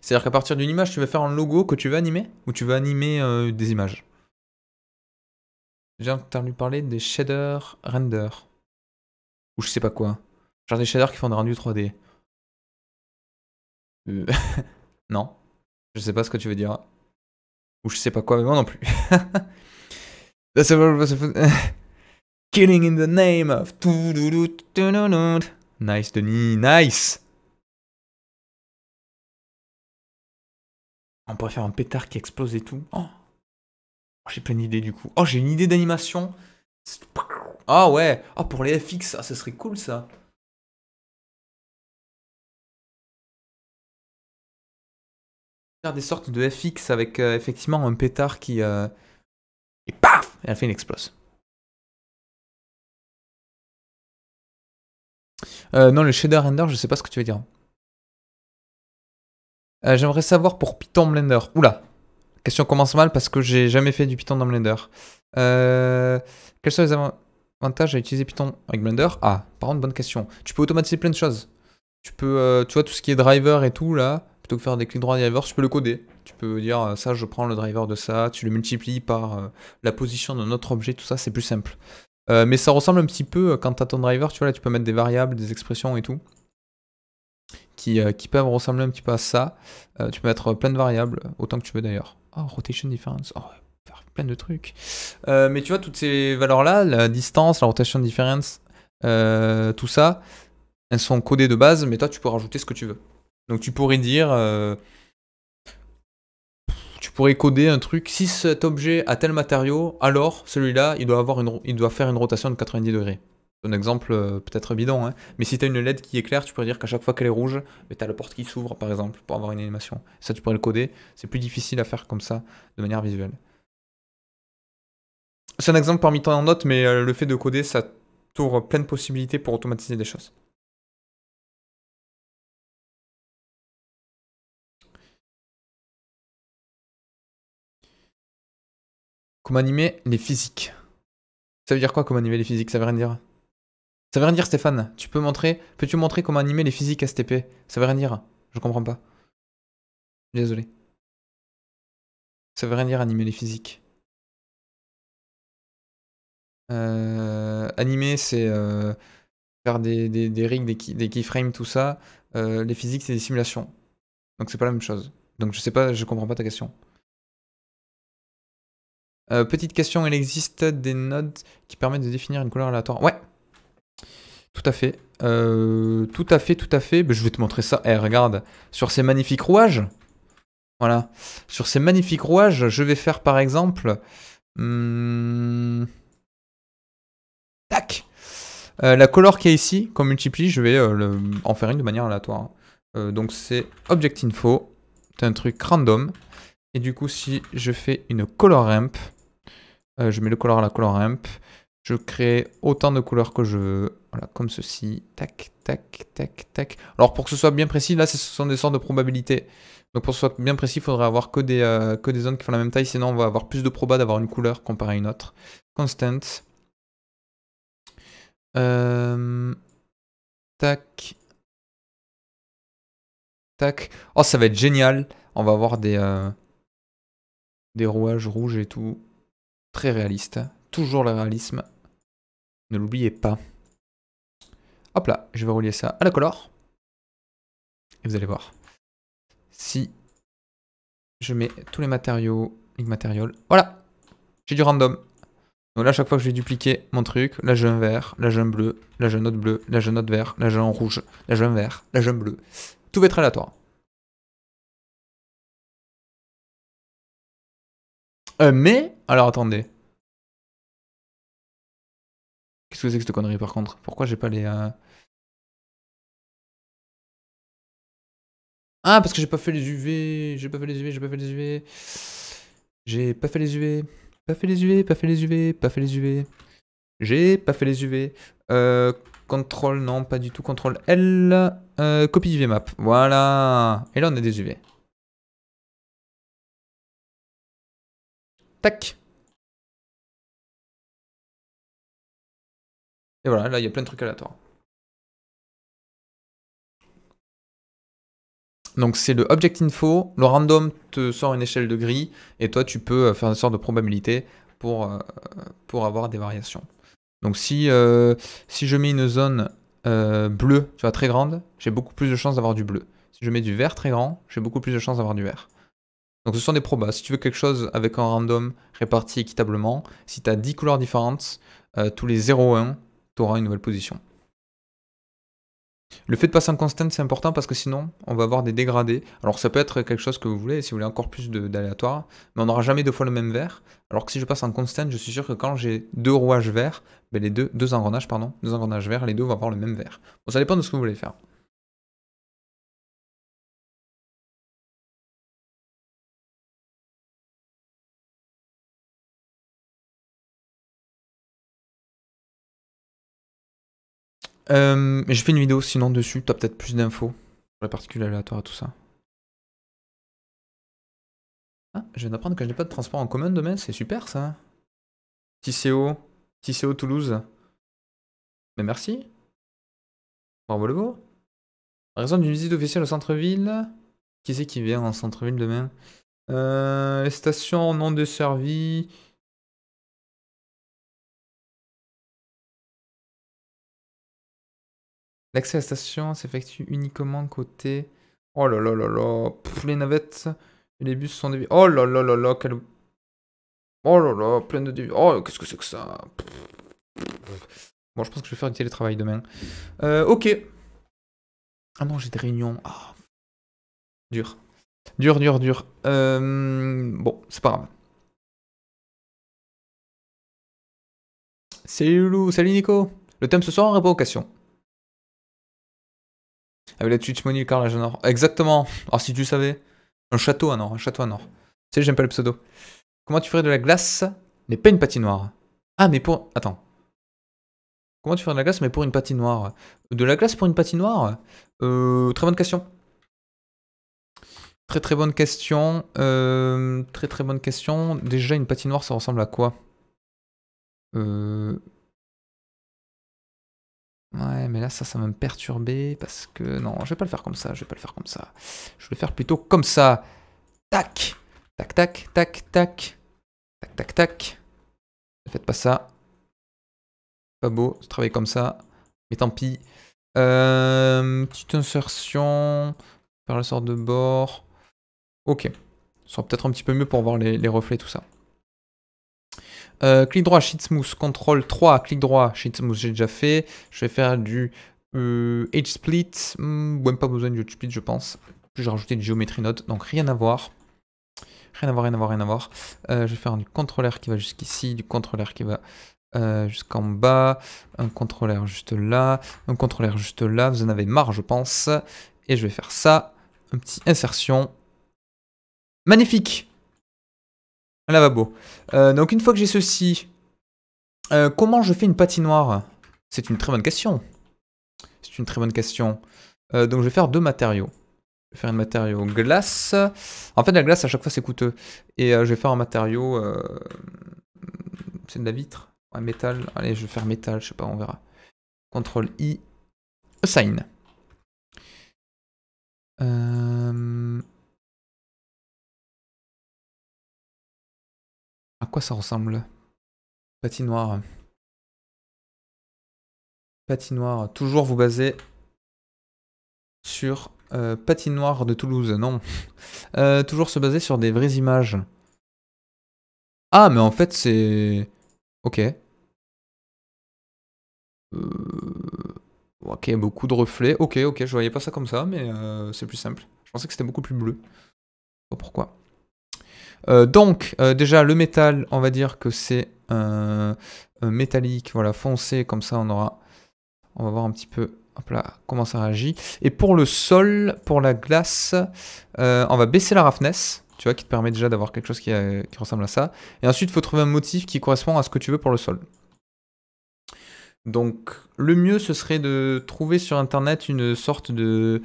C'est-à-dire qu'à partir d'une image, tu vas faire un logo que tu veux animer ou tu veux animer euh, des images j'ai entendu parler des shaders render. Ou je sais pas quoi. Genre des shaders qui font des rendus 3D. Euh, *laughs* non. Je sais pas ce que tu veux dire. Ou je sais pas quoi, mais moi non plus. *laughs* That's *laughs* Killing in the name of... Nice, Denis, nice On pourrait faire un pétard qui explose et tout. Oh j'ai plein d'idées du coup. Oh, j'ai une idée d'animation. Ah ouais, Oh, pour les FX, ah, ça serait cool ça. Faire des sortes de FX avec euh, effectivement un pétard qui... Euh, et paf Et elle fait une explose. Euh, non, le shader render, je sais pas ce que tu veux dire. J'aimerais savoir pour Python Blender. Oula, Question commence mal parce que j'ai jamais fait du Python dans Blender. Euh, quels sont les avantages à utiliser Python avec Blender Ah, par contre, bonne question. Tu peux automatiser plein de choses. Tu peux, euh, tu vois, tout ce qui est driver et tout là, plutôt que faire des clics droits driver, tu peux le coder. Tu peux dire euh, ça, je prends le driver de ça, tu le multiplies par la position de notre objet, tout ça, c'est plus simple. mais ça ressemble un petit peu quand tu as ton driver, tu vois, là, tu peux mettre des variables, des expressions et tout. qui peuvent ressembler un petit peu à ça. tu peux mettre plein de variables, autant que tu veux d'ailleurs oh, rotation difference, oh, faire plein de trucs. Euh, mais tu vois, toutes ces valeurs-là, la distance, la rotation difference, euh, tout ça, elles sont codées de base, mais toi, tu peux rajouter ce que tu veux. Donc tu pourrais dire, euh, tu pourrais coder un truc, si cet objet a tel matériau, alors celui-là, il, doit avoir une, il doit faire une rotation de 90 degrés un exemple euh, peut-être bidon, hein. mais si tu as une LED qui éclaire, tu pourrais dire qu'à chaque fois qu'elle est rouge, tu as la porte qui s'ouvre par exemple pour avoir une animation. Ça, tu pourrais le coder. C'est plus difficile à faire comme ça de manière visuelle. C'est un exemple parmi tant d'autres, mais euh, le fait de coder, ça t'ouvre plein de possibilités pour automatiser des choses. Comment animer les physiques Ça veut dire quoi, comment animer les physiques Ça veut rien dire. Ça veut rien dire, Stéphane. Tu peux montrer. Peux-tu montrer comment animer les physiques STP Ça veut rien dire. Je comprends pas. Désolé. Ça veut rien dire animer les physiques. Euh, animer, c'est euh, faire des, des, des, rigs, des, keyframes, tout ça. Euh, les physiques, c'est des simulations. Donc c'est pas la même chose. Donc je sais pas, je comprends pas ta question. petite question, il existe des nodes qui permettent de définir une couleur aléatoire. Ouais, euh, tout à fait. tout à fait, tout à fait. je vais te montrer ça. Eh, regarde. Sur ces magnifiques rouages. Voilà. Sur ces magnifiques rouages, je vais faire par exemple... Hmm, tac euh, La color qui est ici, qu'on multiplie, je vais euh, en faire une de manière aléatoire. Hein. donc c'est object info. C'est un truc random. Et du coup, si je fais une color ramp, je mets le color à la color ramp. Je crée autant de couleurs que je veux. Voilà, comme ceci. Tac, tac, tac, tac. Alors pour que ce soit bien précis, là, ce sont des sortes de probabilités. Donc pour que ce soit bien précis, il faudrait avoir que des, euh, zones qui font la même taille. Sinon, on va avoir plus de probas d'avoir une couleur comparée à une autre. Constant. Euh, tac. Tac. Oh, ça va être génial. On va avoir des, euh, des rouages rouges et tout. Très réaliste toujours le réalisme. Ne l'oubliez pas. Hop là, je vais relier ça à la color. Et vous allez voir. Si je mets tous les matériaux, les matériaux, voilà, j'ai du random. Donc là, à chaque fois que je vais dupliquer mon truc, là j'ai un vert, là j'ai un bleu, là j'ai un autre bleu, là j'ai un autre vert, là j'ai un rouge, là j'ai un vert, là j'ai un bleu. Tout va être aléatoire. Euh, mais, alors attendez, Qu'est-ce que c'est que cette connerie par contre Pourquoi j'ai pas les. Euh, ah, parce que j'ai pas fait les UV, j'ai pas fait les UV, j'ai pas fait les UV. J'ai pas fait les UV, pas fait les UV, pas fait les UV, pas fait les UV. J'ai pas fait les UV. Euh, contrôle, non, pas du tout. Contrôle L. Euh, copie UV map. Voilà. Et là, on a des UV. Tac. Et voilà, là, il y a plein de trucs aléatoires. Donc c'est le object info, le random te sort une échelle de gris, et toi tu peux euh, faire une sorte de probabilité pour, euh, avoir des variations. Donc si, euh, je mets une zone bleue, tu vois, très grande, j'ai beaucoup plus de chances d'avoir du bleu. Si je mets du vert très grand, j'ai beaucoup plus de chances d'avoir du vert. Donc ce sont des probas. Si tu veux quelque chose avec un random réparti équitablement, si tu as 10 couleurs différentes, tous les 1, aura une nouvelle position. Le fait de passer en constant, c'est important parce que sinon, on va avoir des dégradés. Alors, ça peut être quelque chose que vous voulez, si vous voulez encore plus d'aléatoire, mais on n'aura jamais deux fois le même vert, Alors que si je passe en constant, je suis sûr que quand j'ai deux rouages verts, ben, les deux, engrenages, pardon, deux engrenages verts, les deux vont avoir le même vert. Bon, ça dépend de ce que vous voulez faire. Euh, J'ai fait une vidéo sinon dessus, t'as peut-être plus d'infos sur la particule aléatoire et tout ça. Ah, je viens d'apprendre que je n'ai pas de transport en commun demain, c'est super ça. TCO, TCO Toulouse. Mais merci. Bravo le beau. Raison d'une visite officielle au centre-ville. Qui c'est qui vient en centre-ville demain Station euh, Les stations non desservie. L'accès à la station s'effectue uniquement côté... Oh là là là là, les navettes et les bus sont déviés. Oh là là là là, quel... Oh là là, plein de déviés. Oh, qu'est-ce que c'est que ça Bon, je pense que je vais faire du télétravail demain. Euh, ok. Ah non, j'ai des réunions. Ah. Dur. Dur, dur, dur. Euh, bon, c'est pas grave. Salut Loulou, salut Nico. Le thème ce soir en hein, révocation. Avec la Twitch Money, car carrelage en or. Exactement. Alors si tu savais. Un château à Nord, un château à Nord. Tu sais, j'aime pas le pseudo. Comment tu ferais de la glace, mais pas une patinoire Ah, mais pour... Attends. Comment tu ferais de la glace, mais pour une patinoire De la glace pour une patinoire euh, Très bonne question. Très très bonne question. Euh, très très bonne question. Déjà, une patinoire, ça ressemble à quoi euh, Ouais, mais là, ça, ça va me perturber parce que... Non, je vais pas le faire comme ça, je vais pas le faire comme ça. Je vais le faire plutôt comme ça. Tac Tac, tac, tac, tac. Tac, tac, tac. Ne faites pas ça. Pas beau, de travailler comme ça. Mais tant pis. Euh, petite insertion. Faire la sorte de bord. Ok. Ce sera peut-être un petit peu mieux pour voir les, les reflets, tout ça. Euh, clic droit, sheet smooth, ctrl 3, clic droit, sheet smooth, j'ai déjà fait. Je vais faire du euh, edge split hmm, ou même pas besoin du H-split, je pense. je vais rajouter une géométrie node, donc rien à voir. Rien à voir, rien à voir, rien à voir. Euh, je vais faire du contrôleur qui va jusqu'ici, du contrôleur qui va jusqu'en bas, un contrôleur juste là, un contrôleur juste là, vous en avez marre je pense, et je vais faire ça, un petit insertion, magnifique Là lavabo. Euh, donc une fois que j'ai ceci, euh, comment je fais une patinoire C'est une très bonne question. C'est une très bonne question. Euh, donc je vais faire deux matériaux. Je vais faire un matériau glace. En fait la glace à chaque fois c'est coûteux. Et je vais faire un matériau... c'est de la vitre Un métal. Allez, je vais faire métal, je sais pas, on verra. CTRL I. Assign. À quoi ça ressemble Patinoire. Patinoire. Toujours vous baser sur euh, patinoire de Toulouse, non. *laughs* Euh, toujours se baser sur des vraies images. Ah, mais en fait, c'est... Ok. Euh, ok, beaucoup de reflets. Ok, ok, je voyais pas ça comme ça, mais c'est plus simple. Je pensais que c'était beaucoup plus bleu. Pourquoi euh, donc, euh, déjà, le métal, on va dire que c'est métallique, voilà, foncé, comme ça on aura... On va voir un petit peu comment ça réagit. Et pour le sol, pour la glace, euh, on va baisser la roughness, tu vois, qui te permet déjà d'avoir quelque chose qui, ressemble à ça. Et ensuite, il faut trouver un motif qui correspond à ce que tu veux pour le sol. Donc, le mieux, ce serait de trouver sur Internet une sorte de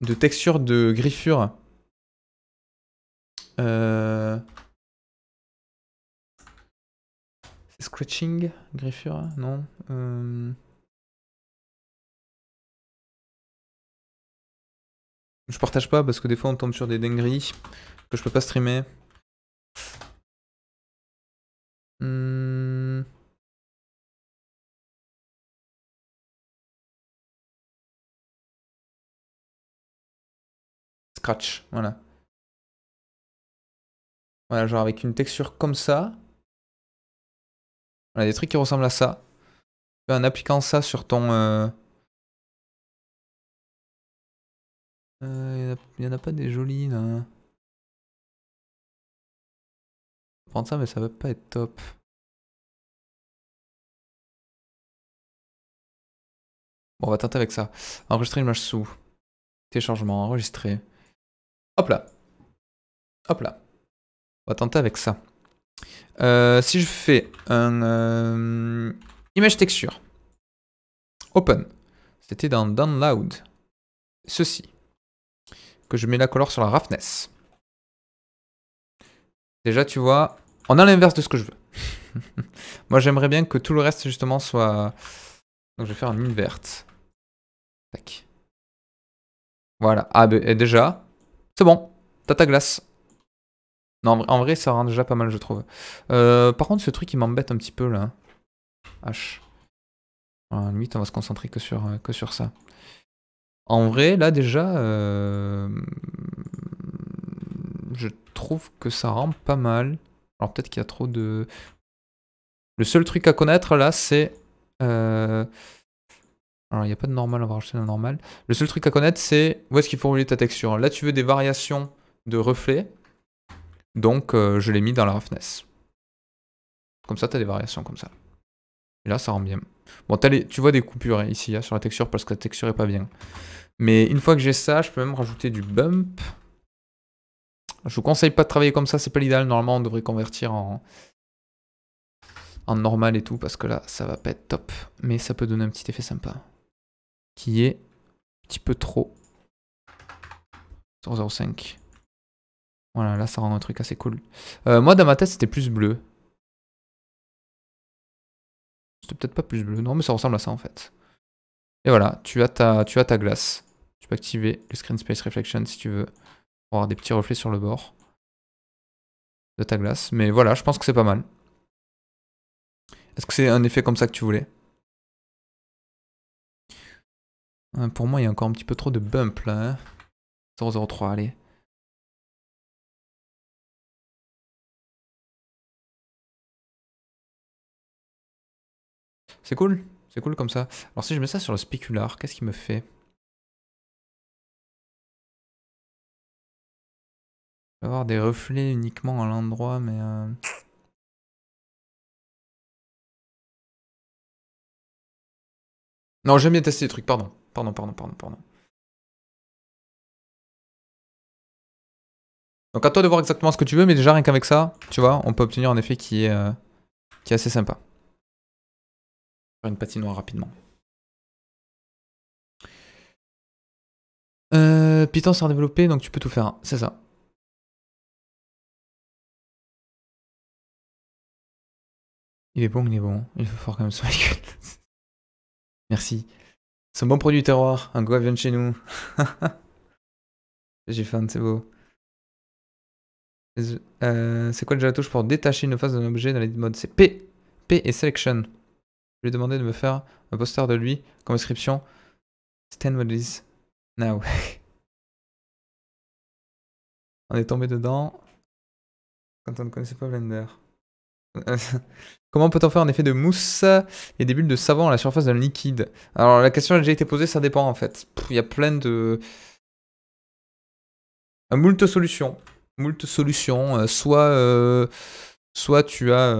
de texture de griffure. Euh... Scratching, griffure, non. Euh... Je partage pas parce que des fois on tombe sur des dingueries que je peux pas streamer. Hum... scratch. Voilà. Voilà, genre avec une texture comme ça. On a des trucs qui ressemblent à ça. En appliquant ça sur ton... il euh, euh, y en, a pas des jolis là. On prendre ça, mais ça va pas être top. Bon, on va tenter avec ça. Enregistrer une image sous. Téléchargement, enregistrer. Hop là. Hop là. On va tenter avec ça. Euh, si je fais un euh, image texture, open, c'était dans download, ceci, que je mets la couleur sur la roughness. Déjà, tu vois, on a l'inverse de ce que je veux. *laughs* Moi, j'aimerais bien que tout le reste, justement, soit... Donc, je vais faire un invert. Tac. Voilà. Ah, ben, et déjà, c'est bon, tata ta glace. Non, en vrai, ça rend déjà pas mal, je trouve. Euh, par contre, ce truc, il m'embête un petit peu, là. H. Voilà, ah, on va se concentrer que sur, euh, que sur ça. En vrai, là, déjà, euh, je trouve que ça rend pas mal. Alors, peut-être qu'il y a trop de... Le seul truc à connaître, là, c'est... Alors, il n'y a pas de normal, on va rajouter un normal. Le seul truc à connaître, c'est où est-ce qu'il faut rouler ta texture. Là, tu veux des variations de reflets. Donc, euh, je l'ai mis dans la roughness. Comme ça, tu as des variations comme ça. Et là, ça rend bien. Bon, tu vois des coupures hein, ici hein, sur la texture parce que la texture est pas bien. Mais une fois que j'ai ça, je peux même rajouter du bump. Je vous conseille pas de travailler comme ça, c'est pas l'idéal. Normalement, on devrait convertir en... en normal et tout parce que là, ça va pas être top. Mais ça peut donner un petit effet sympa qui est un petit peu trop. 0,05. Voilà, là ça rend un truc assez cool. Euh, moi dans ma tête c'était plus bleu. C'était peut-être pas plus bleu, non mais ça ressemble à ça en fait. Et voilà, tu as ta, tu as ta glace. Tu peux activer le Screen Space Reflection si tu veux, pour avoir des petits reflets sur le bord de ta glace. Mais voilà, je pense que c'est pas mal. Est-ce que c'est un effet comme ça que tu voulais Hein, pour moi, il y a encore un petit peu trop de bump là. Hein. 003, allez. C'est cool, c'est cool comme ça. Alors si je mets ça sur le spicular, qu'est-ce qu'il me fait Il avoir des reflets uniquement à l'endroit, mais... Euh, non, j'aime bien tester les trucs, pardon. Pardon, pardon, pardon, pardon. Donc à toi de voir exactement ce que tu veux, mais déjà rien qu'avec ça, tu vois, on peut obtenir un effet qui est, euh, qui est assez sympa. Faire une patinoire rapidement. Euh, Python s'est redéveloppé, donc tu peux tout faire, c'est ça. Il est bon, il est bon. Il faut fort quand même son *laughs* Merci. C'est un bon produit terroir, un gars vient de chez nous. *laughs* J'ai faim, c'est beau. Euh, c'est quoi déjà la touche pour détacher une face d'un objet dans les modes C'est P. P et Selection. Je lui ai demandé de me faire un poster de lui comme inscription. Stan is Now. Ah *laughs* on est tombé dedans quand on ne connaissait pas Blender. *laughs* Comment peut-on faire un effet de mousse euh, et des bulles de savon à la surface d'un liquide Alors la question a déjà été posée, ça dépend en fait. Il y a plein de... Euh, moult solutions. Moult solutions. Euh, soit, soit tu as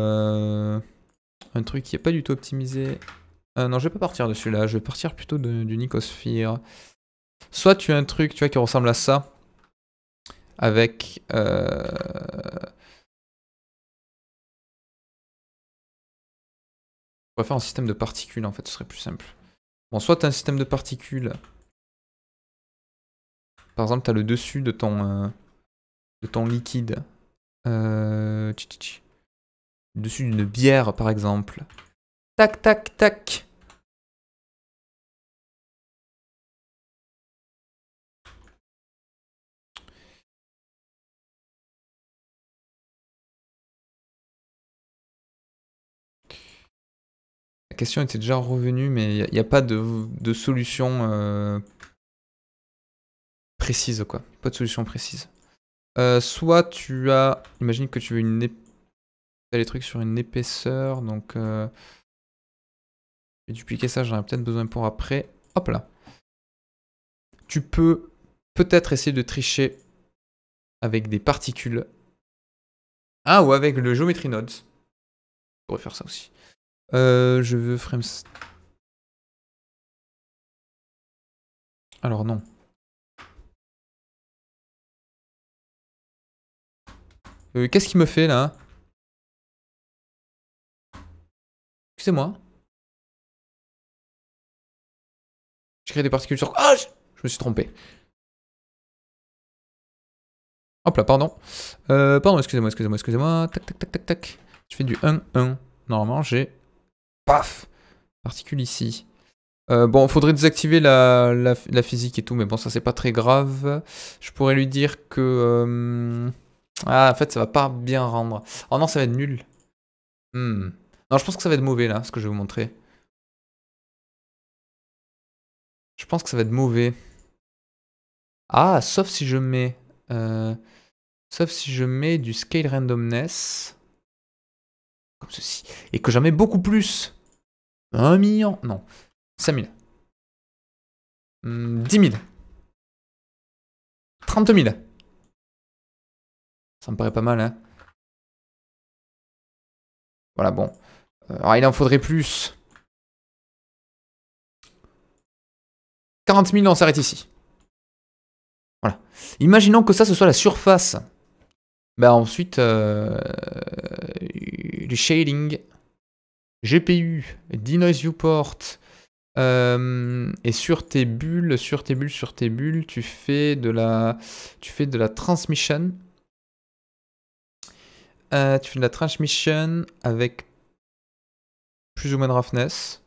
un truc qui n'est pas du tout optimisé. non, je vais pas partir de celui-là. Je vais partir plutôt du Nicosphere. Soit tu as un truc tu qui ressemble à ça. Avec Je préfère un système de particules en fait, ce serait plus simple. Bon, soit t'as un système de particules. Par exemple, t'as le dessus de ton, euh, de ton liquide. Euh, Dessus d'une bière, par exemple. Tac, tac, tac. question était déjà revenue, mais il n'y a, pas de, solution euh, précise, quoi. Pas de solution précise. Euh, soit tu as... Imagine que tu veux une... les trucs sur une épaisseur, donc... Euh, je vais dupliquer ça, j'en ai peut-être besoin pour après. Hop là. Tu peux peut-être essayer de tricher avec des particules. Ah, ou avec le Geometry Nodes. Je pourrais faire ça aussi. Euh, je veux frames... Alors non. Euh, Qu'est-ce qu'il me fait là hein Excusez-moi. J'ai créé des particules sur... Ah je... me suis trompé. Hop là, pardon. Euh, pardon, excusez-moi, excusez-moi, excusez-moi. Tac, tac, tac, tac, tac. Je fais du 1, 1. Normalement, j'ai Paf Particule ici. Bon, euh, bon, faudrait désactiver la, la, physique et tout, mais bon, ça c'est pas très grave. Je pourrais lui dire que... Euh, ah, en fait, ça va pas bien rendre. Oh non, ça va être nul. Hmm. Non, je pense que ça va être mauvais, là, ce que je vais vous montrer. Je pense que ça va être mauvais. Ah, sauf si je mets... Euh, sauf si je mets du scale randomness. Comme ceci. Et que j'en mets beaucoup plus 1 million, non. 5 000. 10 000. 30 000. Ça me paraît pas mal, hein. Voilà, bon. Euh, alors, il en faudrait plus. 40 000, on s'arrête ici. Voilà. Imaginons que ça, ce soit la surface. Ben ensuite, euh, du shading. GPU, denoise viewport, euh, et sur tes bulles, sur tes bulles, sur tes bulles, tu fais de la, tu fais de la transmission. Euh, tu fais de la transmission avec plus ou moins de roughness.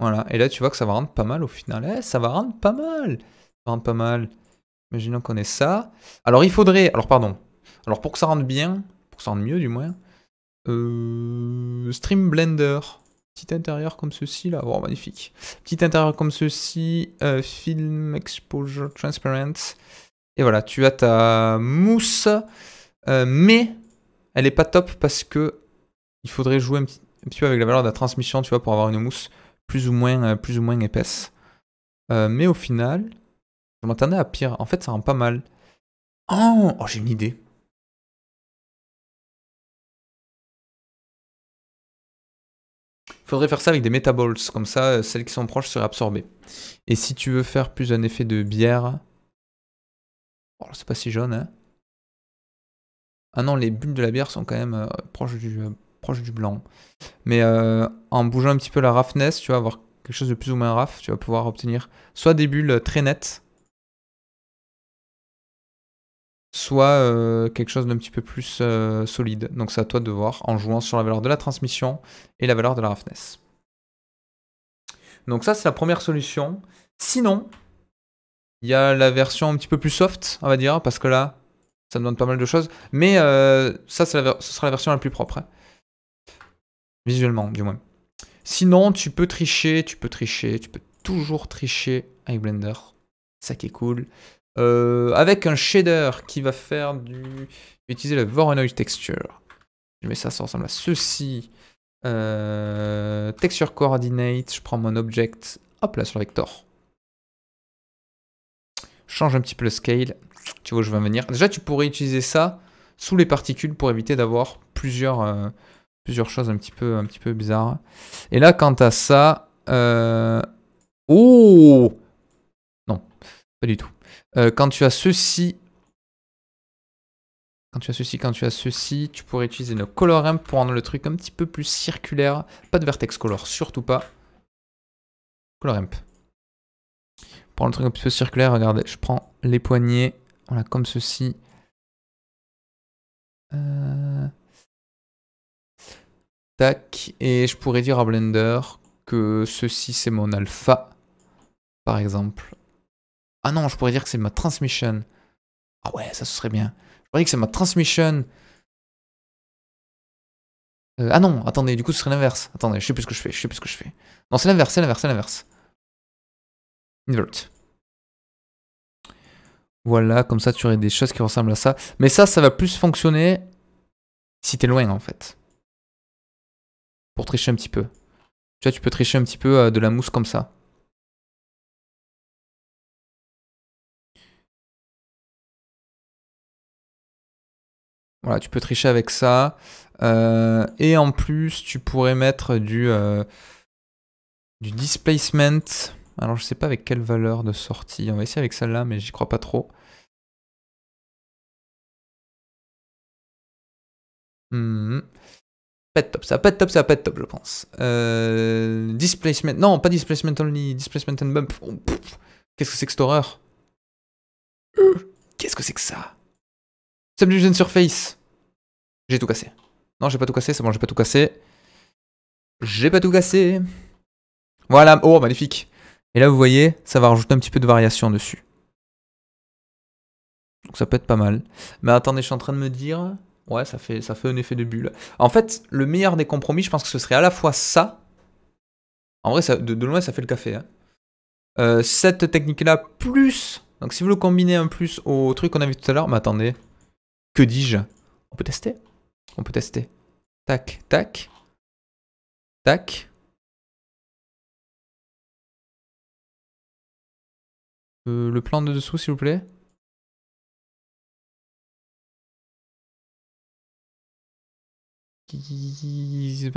Voilà, et là tu vois que ça va rendre pas mal au final. Eh, ça va rendre pas mal. Ça va pas mal. Imaginons qu'on ait ça. Alors il faudrait, alors pardon. Alors pour que ça rende bien, pour que ça rende mieux du moins, euh, Stream Blender. Petit intérieur comme ceci, là. voir magnifique. Petit intérieur comme ceci. Euh, film Exposure Transparent. Et voilà, tu as ta mousse. Euh, mais elle est pas top parce que il faudrait jouer un petit, peu avec la valeur de la transmission, tu vois, pour avoir une mousse plus ou moins, plus ou moins épaisse. mais au final, je m'attendais à pire. En fait, ça rend pas mal. oh, oh j'ai une idée. Faudrait faire ça avec des metaballs, comme ça euh, celles qui sont proches seraient absorbées. Et si tu veux faire plus un effet de bière... Oh, c'est pas si jaune, hein. Ah non, les bulles de la bière sont quand même euh, euh, proches, du, blanc. Mais en bougeant un petit peu la roughness, tu vas avoir quelque chose de plus ou moins raf, tu vas pouvoir obtenir soit des bulles très nettes, soit euh, quelque chose d'un petit peu plus euh, solide. Donc c'est à toi de voir en jouant sur la valeur de la transmission et la valeur de la roughness. Donc ça c'est la première solution. Sinon, il y a la version un petit peu plus soft, on va dire, parce que là, ça me donne pas mal de choses. Mais euh, ça, ce sera la version la plus propre. Hein. Visuellement, du moins. Sinon, tu peux tricher, tu peux tricher, tu peux toujours tricher avec Blender. Ça qui est cool. Euh, avec un shader qui va faire du... Je vais utiliser le Voronoi Texture. Je mets ça, ça ressemble à ceci. Euh, texture Coordinate, je prends mon object. Hop là, sur le vector. Change un petit peu le scale. Tu vois je veux venir. Déjà, tu pourrais utiliser ça sous les particules pour éviter d'avoir plusieurs, euh, plusieurs choses un petit, peu, un petit peu bizarres. Et là, quant à ça... Oh Non, pas du tout. Euh, quand tu as ceci, quand tu as ceci, quand tu as ceci, tu pourrais utiliser le color ramp pour rendre le truc un petit peu plus circulaire. Pas de vertex color, surtout pas. Color ramp. Pour rendre le truc un petit peu circulaire, regardez, je prends les poignées, voilà, comme ceci. Euh, tac, et je pourrais dire à Blender que ceci c'est mon alpha, par exemple. Ah non, je pourrais dire que c'est ma transmission. Ah ouais, ça ce serait bien. Je pourrais dire que c'est ma transmission. Euh, ah non, attendez, du coup ce serait l'inverse. Attendez, je sais plus ce que je fais, je sais plus ce que je fais. Non, c'est l'inverse, c'est l'inverse, c'est l'inverse. Invert. Voilà, comme ça tu aurais des choses qui ressemblent à ça. Mais ça, ça va plus fonctionner si t'es loin en fait. Pour tricher un petit peu. Tu vois, tu peux tricher un petit peu euh, de la mousse comme ça. Voilà, tu peux tricher avec ça. Euh, et en plus, tu pourrais mettre euh, du, displacement. Alors, je sais pas avec quelle valeur de sortie. On va essayer avec celle-là, mais j'y crois pas trop. Hmm. Pas de top, ça pas de top, ça pas de top, je pense. Euh, displacement, non, pas displacement only, displacement and bump. Qu'est-ce que c'est que cette horreur Qu'est-ce que c'est que ça Surface. J'ai tout cassé. Non, j'ai pas tout cassé, c'est bon, j'ai pas tout cassé. J'ai pas tout cassé. Voilà, oh, magnifique. Et là, vous voyez, ça va rajouter un petit peu de variation dessus. Donc ça peut être pas mal. Mais attendez, je suis en train de me dire... Ouais, ça fait, ça fait un effet de bulle. En fait, le meilleur des compromis, je pense que ce serait à la fois ça... En vrai, ça, de, loin, ça fait le café. Hein. Euh, cette technique-là, plus... Donc si vous le combinez en plus au truc qu'on a vu tout à l'heure... Mais attendez, que dis-je On peut tester. On peut tester. Tac, tac. Tac. Euh, le plan de dessous, s'il vous plaît.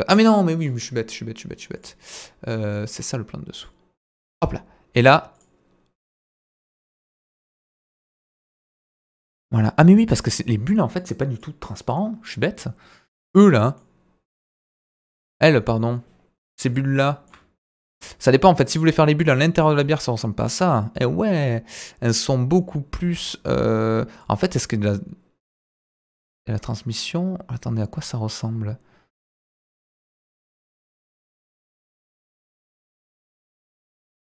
Ah mais non, mais oui, je suis bête, je suis bête, je suis bête, je suis bête. Euh, c'est ça le plan de dessous. Hop là. Et là, Voilà. Ah mais oui, parce que les bulles, en fait, c'est pas du tout transparent. Je suis bête. Eux, là. Elles, pardon. Ces bulles-là. Ça dépend, en fait. Si vous voulez faire les bulles à l'intérieur de la bière, ça ressemble pas à ça. Eh ouais Elles sont beaucoup plus... Euh, en fait, est-ce que la... la transmission... Attendez, à quoi ça ressemble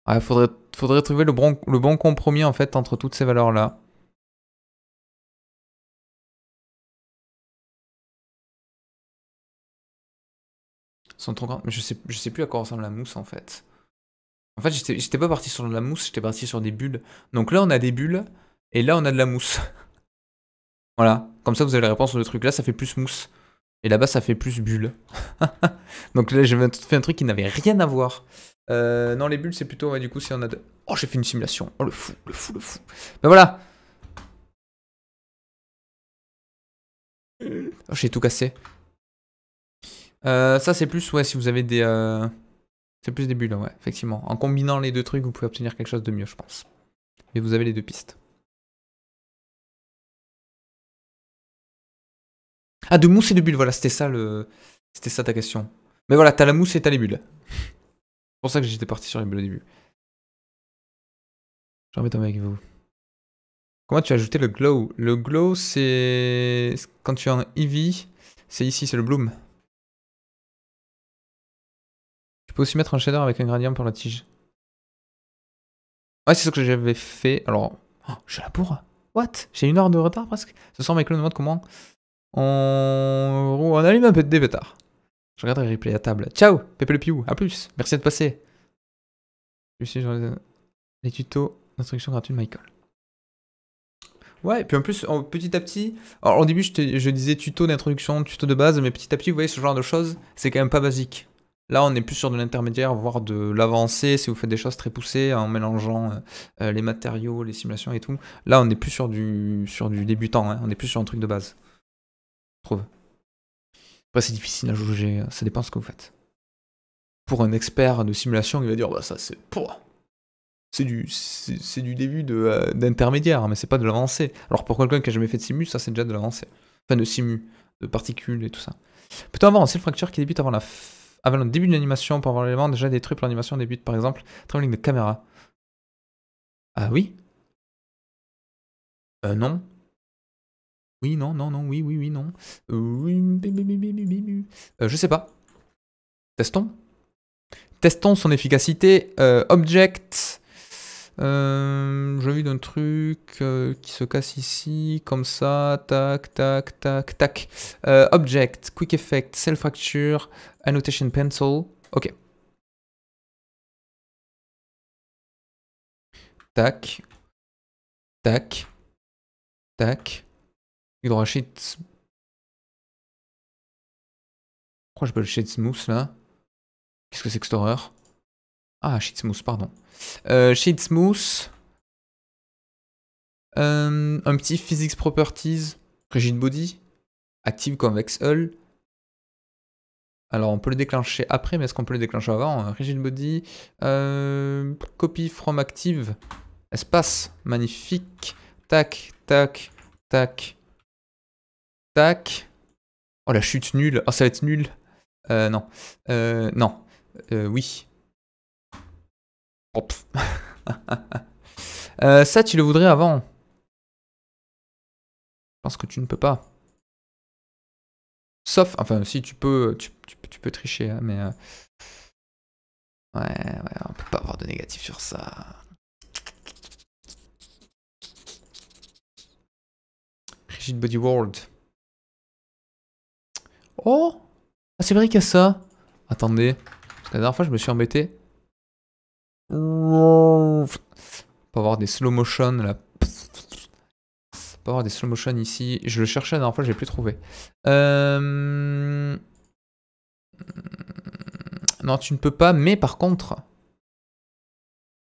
ah, faudrait, faudrait trouver le bon compromis, en fait, entre toutes ces valeurs-là. sans trop grand. Mais je sais, sais plus à quoi ressemble la mousse en fait. En fait, j'étais pas parti sur de la mousse, j'étais parti sur des bulles. Donc là, on a des bulles, et là, on a de la mousse. *laughs* voilà, comme ça, vous avez la réponse sur le truc. Là, ça fait plus mousse. Et là-bas, ça fait plus bulles. *laughs* Donc là, j'ai fait un truc qui n'avait rien à voir. Euh, non, les bulles, c'est plutôt, du coup, si on a Oh, j'ai fait une simulation. Oh, le fou, le fou, le fou. Ben voilà. Oh, j'ai tout cassé. Euh, ça, c'est plus, ouais, si vous avez des... Euh, c'est plus des bulles, ouais, effectivement. En combinant les deux trucs, vous pouvez obtenir quelque chose de mieux, je pense. Mais vous avez les deux pistes. Ah, de mousse et de bulles, voilà, c'était ça le... C'était ça ta question. Mais voilà, t'as la mousse et t'as les bulles. *laughs* c'est pour ça que j'étais parti sur les bulles au début. J'en vais tomber avec vous. Comment tu as ajouté le glow Le glow, c'est... Quand tu es en Eevee, c'est ici, c'est le bloom. aussi mettre un shader avec un gradient pour la tige. Ouais, ah, c'est ce que j'avais fait. Alors, oh, je suis la bourre What J'ai une heure de retard presque. Ce soir, Michael nous mode comment on... on allume un peu de débétard. Je regarde le replay à table. Ciao, Pepe le Piou, à plus. Merci de passer. les tutos d'instruction gratuite Michael. Ouais, et puis en plus, petit à petit, alors au début je, je disais tuto d'introduction, tuto de base, mais petit à petit, vous voyez, ce genre de choses, c'est quand même pas basique. Là, on est plus sur de l'intermédiaire, voire de l'avancée si vous faites des choses très poussées hein, en mélangeant euh, euh, les matériaux, les simulations et tout. Là, on n'est plus sur du, débutant, hein. on est plus sur un truc de base. Je trouve. c'est difficile à juger, hein. ça dépend de ce que vous faites. Pour un expert de simulation, il va dire bah, ça, c'est. C'est du, c'est du début euh, d'intermédiaire, mais c'est pas de l'avancée. Alors pour quelqu'un qui a jamais fait de simu, ça c'est déjà de l'avancée. Enfin de simu, de particules et tout ça. Peut-on c'est le fracture qui débute avant la fin avant le début de l'animation pour avoir l'élément déjà des pour l'animation débute par exemple travelling de caméra. Ah oui Euh non Oui, non, non, non, oui, oui, oui, non. Euh, je sais pas. Testons. Testons son efficacité. Euh, object euh, J'ai vu d'un truc euh, qui se casse ici, comme ça, tac, tac, tac, tac. Euh, object, Quick Effect, Cell Fracture, Annotation Pencil. Ok. Tac, tac, tac. shit. Pourquoi le Shade Smooth là Qu'est-ce que c'est que cette horreur ah, smooth, pardon. Euh, smooth. Euh, un petit Physics Properties. Rigid Body. Active Convex Hull. Alors, on peut le déclencher après, mais est-ce qu'on peut le déclencher avant euh, Rigid Body. Euh, copy from Active. Espace. Magnifique. Tac, tac, tac. Tac. Oh, la chute nulle. Oh, ça va être nul. non. non. oui. Oh, *laughs* euh, ça, tu le voudrais avant. Je pense que tu ne peux pas. Sauf, enfin, si tu peux, tu, peux tricher, hein, mais. Euh, ouais, on peut pas avoir de négatif sur ça. Rigid Body World. Oh ah, C'est vrai qu'il y a ça Attendez. la dernière fois, je me suis embêté. Wow. Pour avoir des slow motion là. Pour avoir des slow motion ici. Je le cherchais la dernière fois, je l'ai plus trouvé. Euh, non, tu ne peux pas, mais par contre.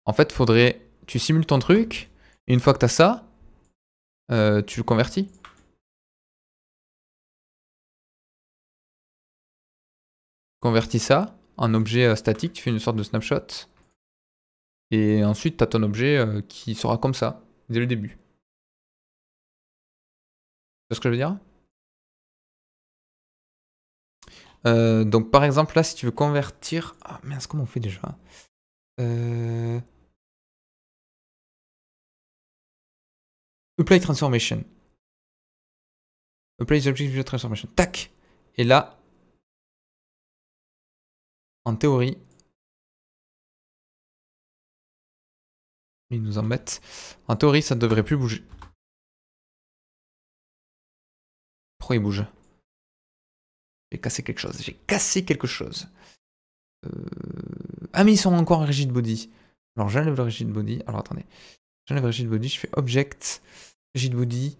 En fait, faudrait. Tu simules ton truc, une fois que t'as ça, euh, tu le convertis. Convertis ça en objet euh, statique, tu fais une sorte de snapshot. Et ensuite, tu as ton objet euh, qui sera comme ça, dès le début. Tu vois ce que je veux dire euh, donc par exemple là si tu veux convertir... Ah mince comment on fait déjà euh, Apply transformation. Apply object transformation. Tac Et là, en théorie, Ils nous embêtent. En théorie, ça ne devrait plus bouger. Pourquoi il bouge J'ai cassé quelque chose. J'ai cassé quelque chose. Ah euh, mais ils sont encore rigid body. Alors j'enlève le rigid body. Alors attendez. J'enlève rigid body. Je fais object. Rigid body.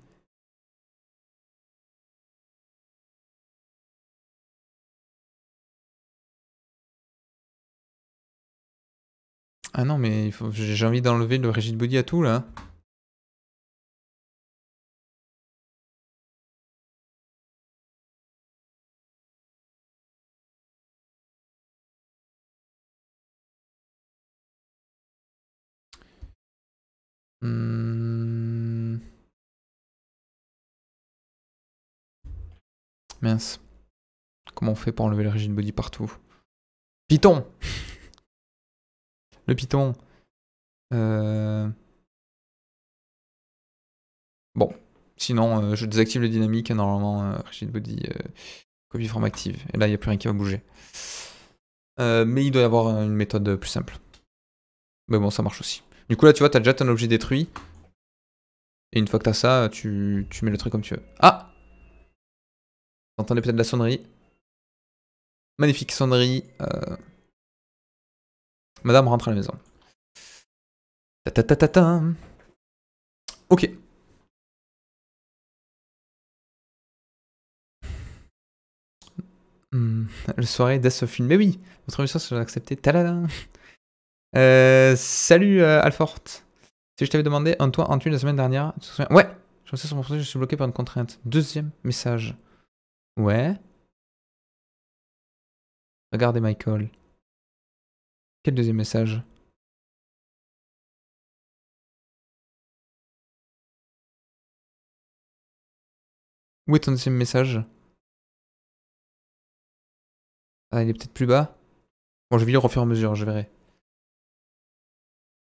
Ah non, mais j'ai envie d'enlever le rigid body à tout, là. Hmm. Mince. Comment on fait pour enlever le rigid body partout Python le piton. Euh, bon, sinon euh, je désactive le dynamique, hein, normalement euh, RigidBody. body copy active, et là il n'y a plus rien qui va bouger. mais il doit y avoir une méthode plus simple. Mais bon, ça marche aussi. Du coup là tu vois, as déjà ton objet détruit, et une fois que tu as ça, tu, tu mets le truc comme tu veux. Ah Vous peut-être la sonnerie. Magnifique sonnerie. Madame rentre à la maison. Ta ta ta ta Ok. Hmm, Le soirée Death of Mais oui, votre mission sera acceptée. salut euh, Alfort. Si je t'avais demandé un toi, en tuile la semaine dernière, tu te souviens Ouais Je me suis sur je suis bloqué par une contrainte. Deuxième message. Ouais. Regardez Michael. Quel deuxième message Où est ton deuxième message Ah, il est peut-être plus bas. Bon, je vais lire au fur et à mesure, je verrai.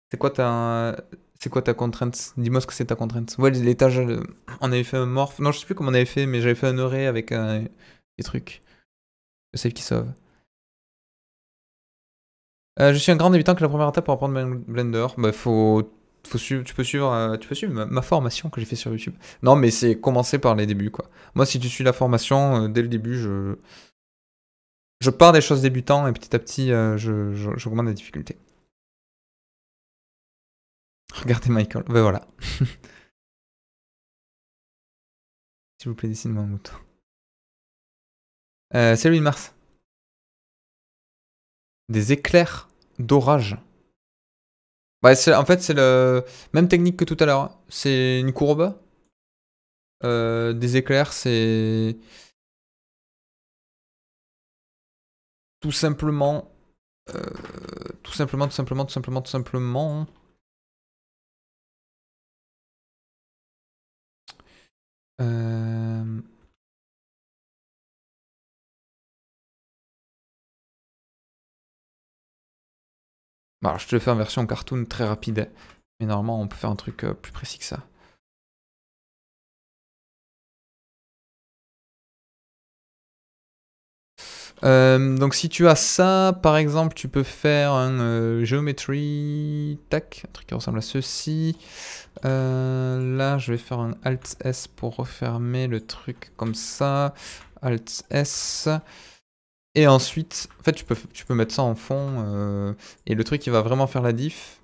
C'est quoi ta... C'est quoi ta contrainte Dis-moi ce que c'est ta contrainte. Ouais, l'étage, euh, on avait fait un morph. Non, je sais plus comment on avait fait, mais j'avais fait un oré avec un... Euh, des trucs. Le save qui sauve. Euh, je suis un grand débutant, que la première étape pour apprendre Blender bah, faut tu peux suivre, euh, tu peux suivre ma, formation que j'ai fait sur YouTube. Non, mais c'est commencer par les débuts, quoi. Moi, si tu suis la formation euh, dès le début, je je pars des choses débutants et petit à petit, je je j'augmente la difficultés. Regardez Michael, ben voilà. *laughs* S'il vous plaît, dessine-moi un mouton. c'est lui Mars. Des éclairs d'orage. Bah, en fait, c'est la même technique que tout à l'heure. Hein. C'est une courbe. Euh, des éclairs, c'est euh, tout simplement, tout simplement, tout simplement, tout simplement, tout hein. simplement. Euh... alors, je te le fais en version cartoon très rapide, mais normalement, on peut faire un truc euh, plus précis que ça. Euh, donc si tu as ça, par exemple, tu peux faire un euh, geometry, tac, un truc qui ressemble à ceci. là, je vais faire un Alt S pour refermer le truc comme ça. Alt S. Et ensuite, en fait, tu peux, tu peux mettre ça en fond. Euh, et le truc qui va vraiment faire la diff,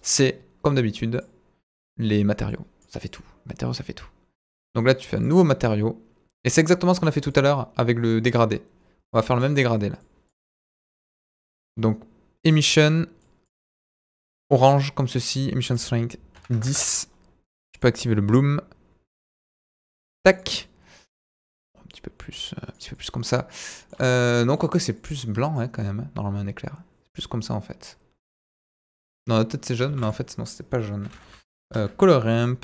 c'est, comme d'habitude, les matériaux. Ça fait tout. Matériaux, ça fait tout. Donc là, tu fais un nouveau matériau. Et c'est exactement ce qu'on a fait tout à l'heure avec le dégradé. On va faire le même dégradé là. Donc, emission, orange comme ceci, emission strength 10. Je peux activer le bloom. Tac petit peu plus, euh, un petit peu plus comme ça. Euh, non, quoique c'est plus blanc hein, quand même, hein, normalement un éclair. C'est plus comme ça en fait. Dans la tête c'est jaune, mais en fait non, c'était pas jaune. Euh, color ramp,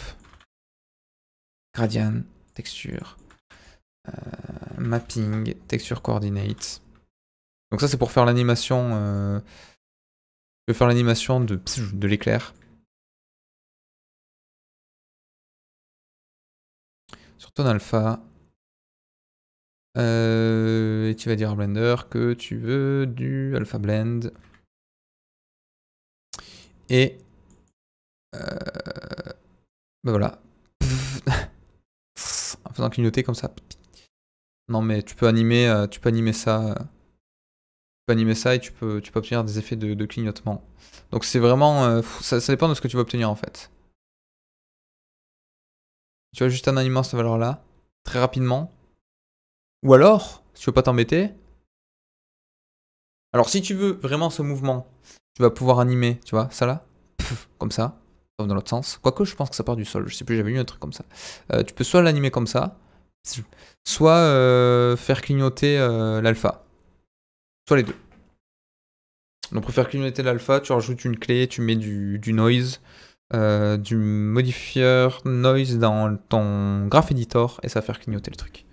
gradient, texture, euh, mapping, texture coordinate. Donc ça c'est pour faire l'animation. je faire l'animation de, de l'éclair. Sur ton alpha, euh, et tu vas dire à Blender que tu veux du Alpha Blend. Et ben voilà. *laughs* en faisant clignoter comme ça. Non mais tu peux animer, euh, tu peux animer ça. Tu peux animer ça et tu peux, tu peux obtenir des effets de, clignotement. Donc c'est vraiment. Ça, dépend de ce que tu veux obtenir en fait. Tu vois juste en animant cette valeur là, très rapidement, ou alors, si tu veux pas t'embêter. Alors, si tu veux vraiment ce mouvement, tu vas pouvoir animer, tu vois, ça là, comme ça, dans l'autre sens. Quoique, je pense que ça part du sol. Je sais plus, j'avais lu un truc comme ça. Euh, tu peux soit l'animer comme ça, soit euh, faire clignoter euh, l'alpha. Soit les deux. Donc, pour faire clignoter l'alpha, tu rajoutes une clé, tu mets du, noise. du modifier noise dans ton graph editor et ça va faire clignoter le truc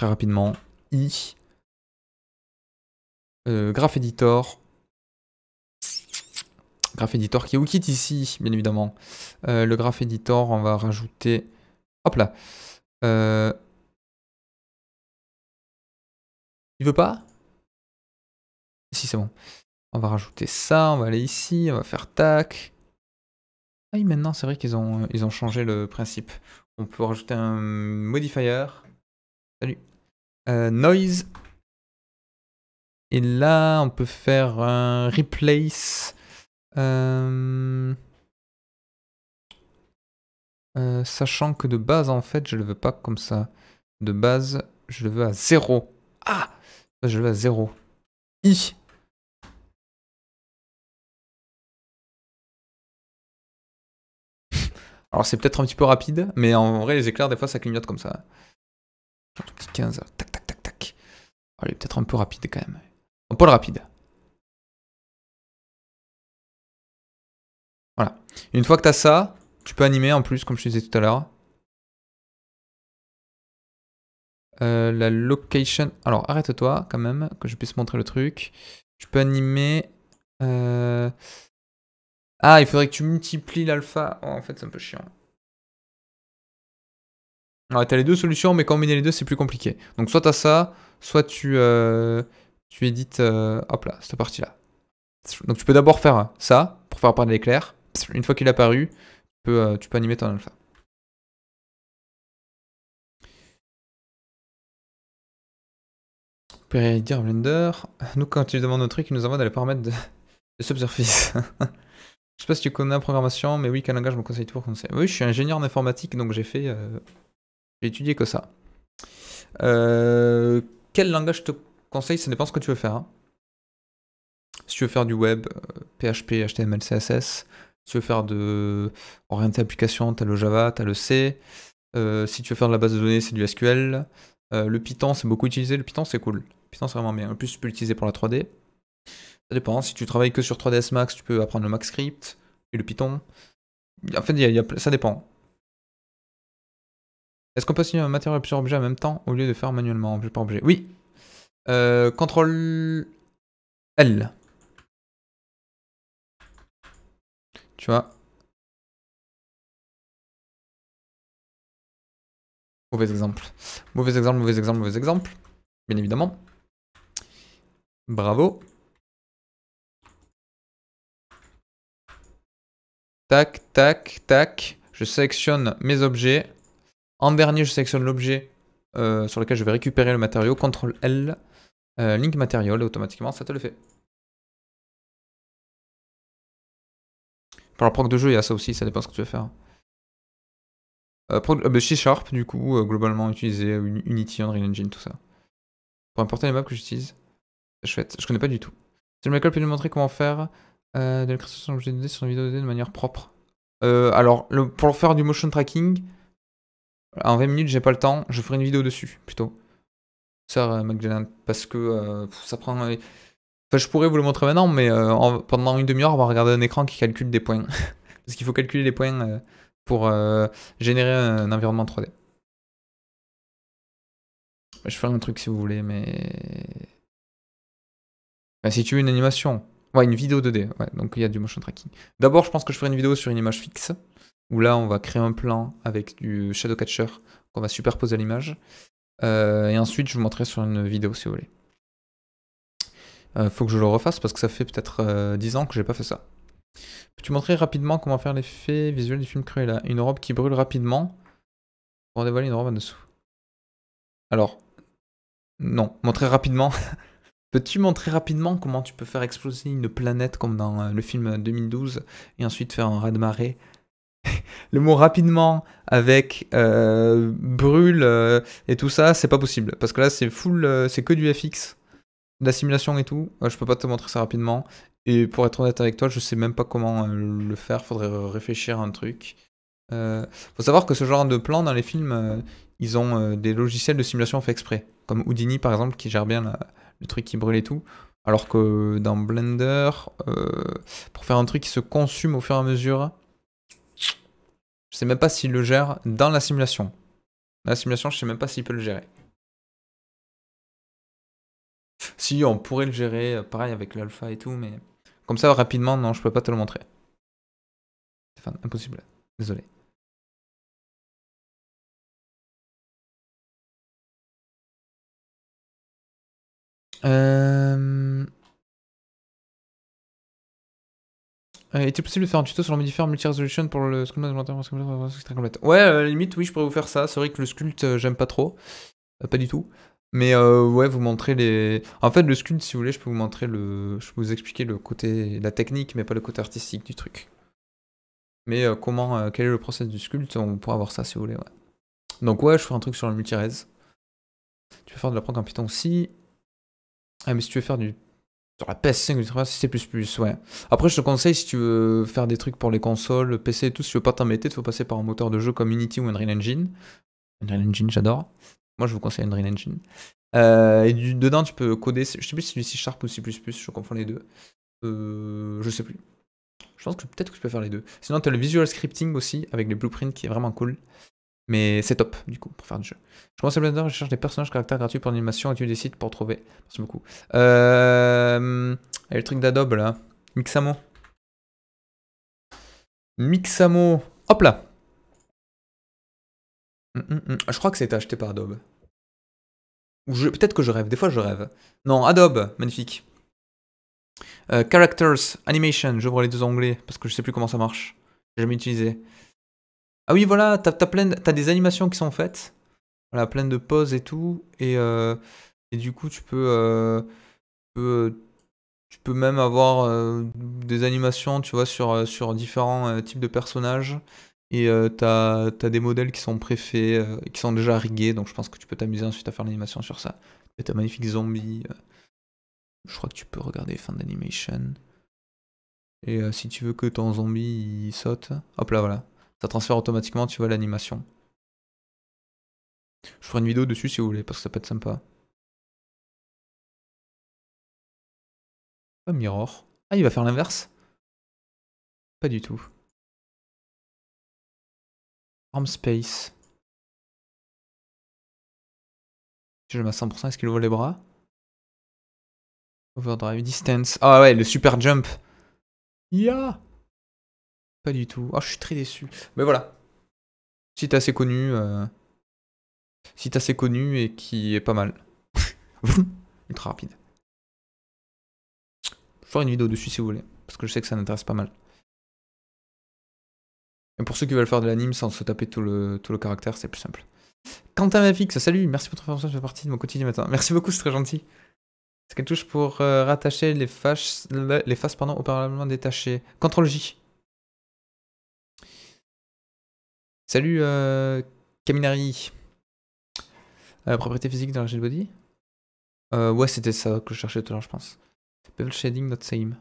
très rapidement. I. Euh, graph Editor. Graph Editor qui est quitte ici, bien évidemment. Euh, le Graph Editor, on va rajouter... Hop là. Il euh, veut pas si c'est bon. On va rajouter ça, on va aller ici, on va faire tac. Ah oui, maintenant, c'est vrai qu'ils ont, ils ont changé le principe. On peut rajouter un modifier. Salut. Euh, noise. Et là, on peut faire un replace. Euh, euh, sachant que de base, en fait, je le veux pas comme ça. De base, je le veux à zéro Ah Je le veux à zéro I. *laughs* Alors c'est peut-être un petit peu rapide, mais en vrai les éclairs des fois ça clignote comme ça. Un 15. Tac, tac, tac, tac. Allez, ah, peut-être un peu rapide quand même. Un poil rapide. Voilà. Une fois que t'as ça, tu peux animer en plus, comme je te disais tout à l'heure. Euh, la location. Alors arrête-toi quand même, que je puisse montrer le truc. Tu peux animer. Euh, ah, il faudrait que tu multiplies l'alpha. Oh, en fait, c'est un peu chiant. Ouais, t'as les deux solutions, mais combiner les deux, c'est plus compliqué. Donc soit tu as ça, soit tu, euh, tu édites euh, hop là, cette partie-là. Donc tu peux d'abord faire ça, pour faire apparaître l'éclair. Une fois qu'il est apparu, tu peux, euh, animer ton alpha. peut dire Blender. Nous, quand tu demandes notre truc, il nous envoie dans les paramètres de, de subsurface. *laughs* je sais pas si tu connais la programmation, mais oui, quel langage me conseille toujours pour Oui, je suis ingénieur en informatique, donc j'ai fait j'ai étudié que ça. Euh, quel langage te conseille Ça dépend ce que tu veux faire. Hein. Si tu veux faire du web, PHP, euh, HTML, CSS. Si tu veux faire de orienté application, t'as le Java, tu as le C. Euh, si tu veux faire de la base de données, c'est du SQL. le Python, c'est beaucoup utilisé. Le Python, c'est cool. Le Python, c'est vraiment bien. En plus, tu peux l'utiliser pour la 3D. Ça dépend. Hein. Si tu travailles que sur 3ds Max, tu peux apprendre le MaxScript et le Python. En fait, ça dépend. Est-ce qu'on peut signer un matériel plusieurs objets en même temps au lieu de faire manuellement objet par objet Oui euh, Contrôle L. Tu vois Mauvais exemple. Mauvais exemple, mauvais exemple, mauvais exemple. Bien évidemment. Bravo. Tac, tac, tac. Je sélectionne mes objets. En dernier, je sélectionne l'objet euh, sur lequel je vais récupérer le matériau. CTRL L, euh, link Material, et automatiquement, ça te le fait. Pour la proc de jeu, il y a ça aussi, ça dépend ce que tu veux faire. Euh, C Sharp, du coup, globalement utilisé, Unity, Unreal Engine, tout ça. Pour importer les maps que j'utilise, chouette, je connais pas du tout. Si Michael peut nous montrer comment faire de la création d'objets de d sur une vidéo de d de manière propre. alors, pour faire du motion tracking, en 20 minutes, j'ai pas le temps, je ferai une vidéo dessus, plutôt. Ça, euh, Magdalena, parce que euh, ça prend. Euh, enfin, je pourrais vous le montrer maintenant, mais pendant une demi-heure, on va regarder un écran qui calcule des points. *laughs* parce qu'il faut calculer des points pour générer un environnement 3D. Je ferai un truc si vous voulez, mais. si tu veux une animation. Ouais, une vidéo 2D, ouais, donc il y a du motion tracking. D'abord, je pense que je ferai une vidéo sur une image fixe où là on va créer un plan avec du shadow catcher qu'on va superposer à l'image. Euh, et ensuite je vous montrerai sur une vidéo si vous voulez. Euh, faut que je le refasse parce que ça fait peut-être 10 euh, ans que j'ai pas fait ça. Peux-tu montrer rapidement comment faire l'effet visuel du film Cruella Une robe qui brûle rapidement pour dévoiler une robe en dessous. Alors, non, montrer rapidement. *laughs* Peux-tu montrer rapidement comment tu peux faire exploser une planète comme dans le film 2012 et ensuite faire un raz de marée *laughs* le mot rapidement avec euh, brûle euh, et tout ça, c'est pas possible. Parce que là, c'est full, euh, c'est que du FX, la simulation et tout. je peux pas te montrer ça rapidement. Et pour être honnête avec toi, je sais même pas comment le faire. Faudrait réfléchir à un truc. faut savoir que ce genre de plan dans les films, ils ont des logiciels de simulation fait exprès. Comme Houdini par exemple, qui gère bien le truc qui brûle et tout. Alors que dans Blender, pour faire un truc qui se consume au fur et à mesure, je sais même pas s'il le gère dans la simulation. Dans la simulation, je sais même pas s'il peut le gérer. Si, on pourrait le gérer, euh, pareil avec l'alpha et tout, mais... Comme ça, rapidement, non, je peux pas te le montrer. Stéphane, impossible. Désolé. Euh... Est-il euh, possible de faire un tuto sur le modifier multi-resolution pour le Sculpt? Ouais, limite, oui, je pourrais vous faire ça. C'est vrai que le sculpte, euh, j'aime pas trop. Euh, pas du tout. Mais ouais, vous montrer les. En fait, le Sculpt si vous voulez, je peux vous montrer le. Je peux vous expliquer le côté. la technique, mais pas le côté artistique du truc. Mais comment. quel est le process du Sculpt, On pourra voir ça si vous voulez, ouais. Donc ouais, je ferai un truc sur le multi-res. Tu peux faire de la prog en Python aussi. Ah, mais si tu veux faire du sur la PS5 c'est C++, ouais. Après, je te conseille, si tu veux faire des trucs pour les consoles, PC et tout, si tu veux pas t'embêter, il faut passer par un moteur de jeu comme Unity ou Unreal Engine. Unreal Engine, j'adore. Moi, je vous conseille Unreal Engine. Euh, et dedans, tu peux coder, je sais plus si c'est du C Sharp ou C++, je confonds les deux. Euh, je sais plus. Je pense que peut-être que tu peux faire les deux. Sinon, tu as le visual scripting aussi, avec les blueprints, qui est vraiment cool. Mais c'est top, du coup, pour faire du jeu. Je commence à Blender, je cherche des personnages caractères gratuits pour animation et tu décides pour trouver. Merci beaucoup. Euh... le truc d'Adobe, là. Mixamo. Mixamo. Hop là mm, mm, mm. Ah, Je crois que c'était acheté par Adobe. peut-être que je rêve, des fois je rêve. Non, Adobe, magnifique. Euh, characters, Animation, je les deux anglais parce que je sais plus comment ça marche. J'ai jamais utilisé. Ah oui, voilà, t'as as des animations qui sont faites, voilà, plein de pauses et tout, et, euh, et du coup euh, tu peux, tu peux, même avoir euh, des animations, tu vois, sur sur différents types de personnages, et t'as as des modèles qui sont préfaits, qui sont déjà rigués, donc je pense que tu peux t'amuser ensuite à faire l'animation sur ça. Et t'as magnifique zombie. je crois que tu peux regarder fin d'animation. Et si tu veux que ton zombie saute, hop là voilà ça transfère automatiquement, tu vois, l'animation. Je ferai une vidéo dessus si vous voulez, parce que ça peut être sympa. Pas ah, Mirror. Ah, il va faire l'inverse Pas du tout. Arm Space. Si je mets à 100%, est-ce qu'il ouvre les bras Overdrive, distance. Ah ouais, le super jump. yeah pas du tout. Oh, je suis très déçu. Mais voilà. Si t'es assez connu. Euh, si t'es assez connu et qui est pas mal. *laughs* Ultra rapide. Je faire une vidéo dessus si vous voulez. Parce que je sais que ça m'intéresse pas mal. Et pour ceux qui veulent faire de l'anime sans se taper tout le, tout le caractère, c'est plus simple. Quant à ma fixe, salut, merci pour ton information, je fais partie de mon quotidien matin. Merci beaucoup, c'est très gentil. C'est qu'elle touche pour euh, rattacher les faces, les faces pardon, auparavant détachées. CTRL J. Salut euh, Kaminari. Euh, propriété physique dans gel body euh, Ouais, c'était ça que je cherchais tout à l'heure, je pense. Bubble shading not same.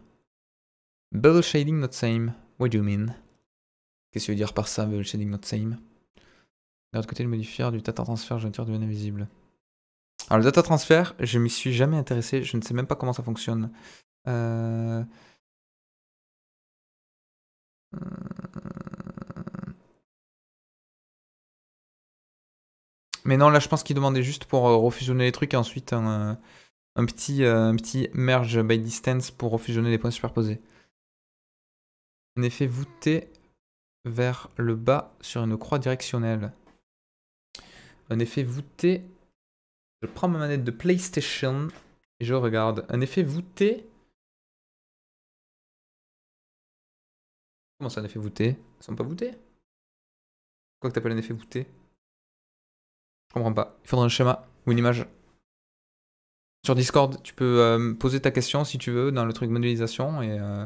Bubble shading not same. What do you mean Qu'est-ce que tu veux dire par ça, bubble shading not same D'un autre côté, le modifier du data transfer de devenir invisible. Alors, le data transfer, je m'y suis jamais intéressé, je ne sais même pas comment ça fonctionne. Euh... euh Mais non, là, je pense qu'il demandait juste pour euh, refusionner les trucs et ensuite un, euh, petit, euh, un petit merge by distance pour refusionner les points superposés. Un effet, voûté vers le bas sur une croix directionnelle. Un effet voûté. Je prends ma manette de PlayStation et je regarde. Un effet voûté. Comment ça, un effet voûté Ils sont pas voûtés Quoi que t'appelles un effet voûté je comprends pas. Il faudrait un schéma ou une image. Sur Discord, tu peux euh, poser ta question si tu veux dans le truc modélisation euh,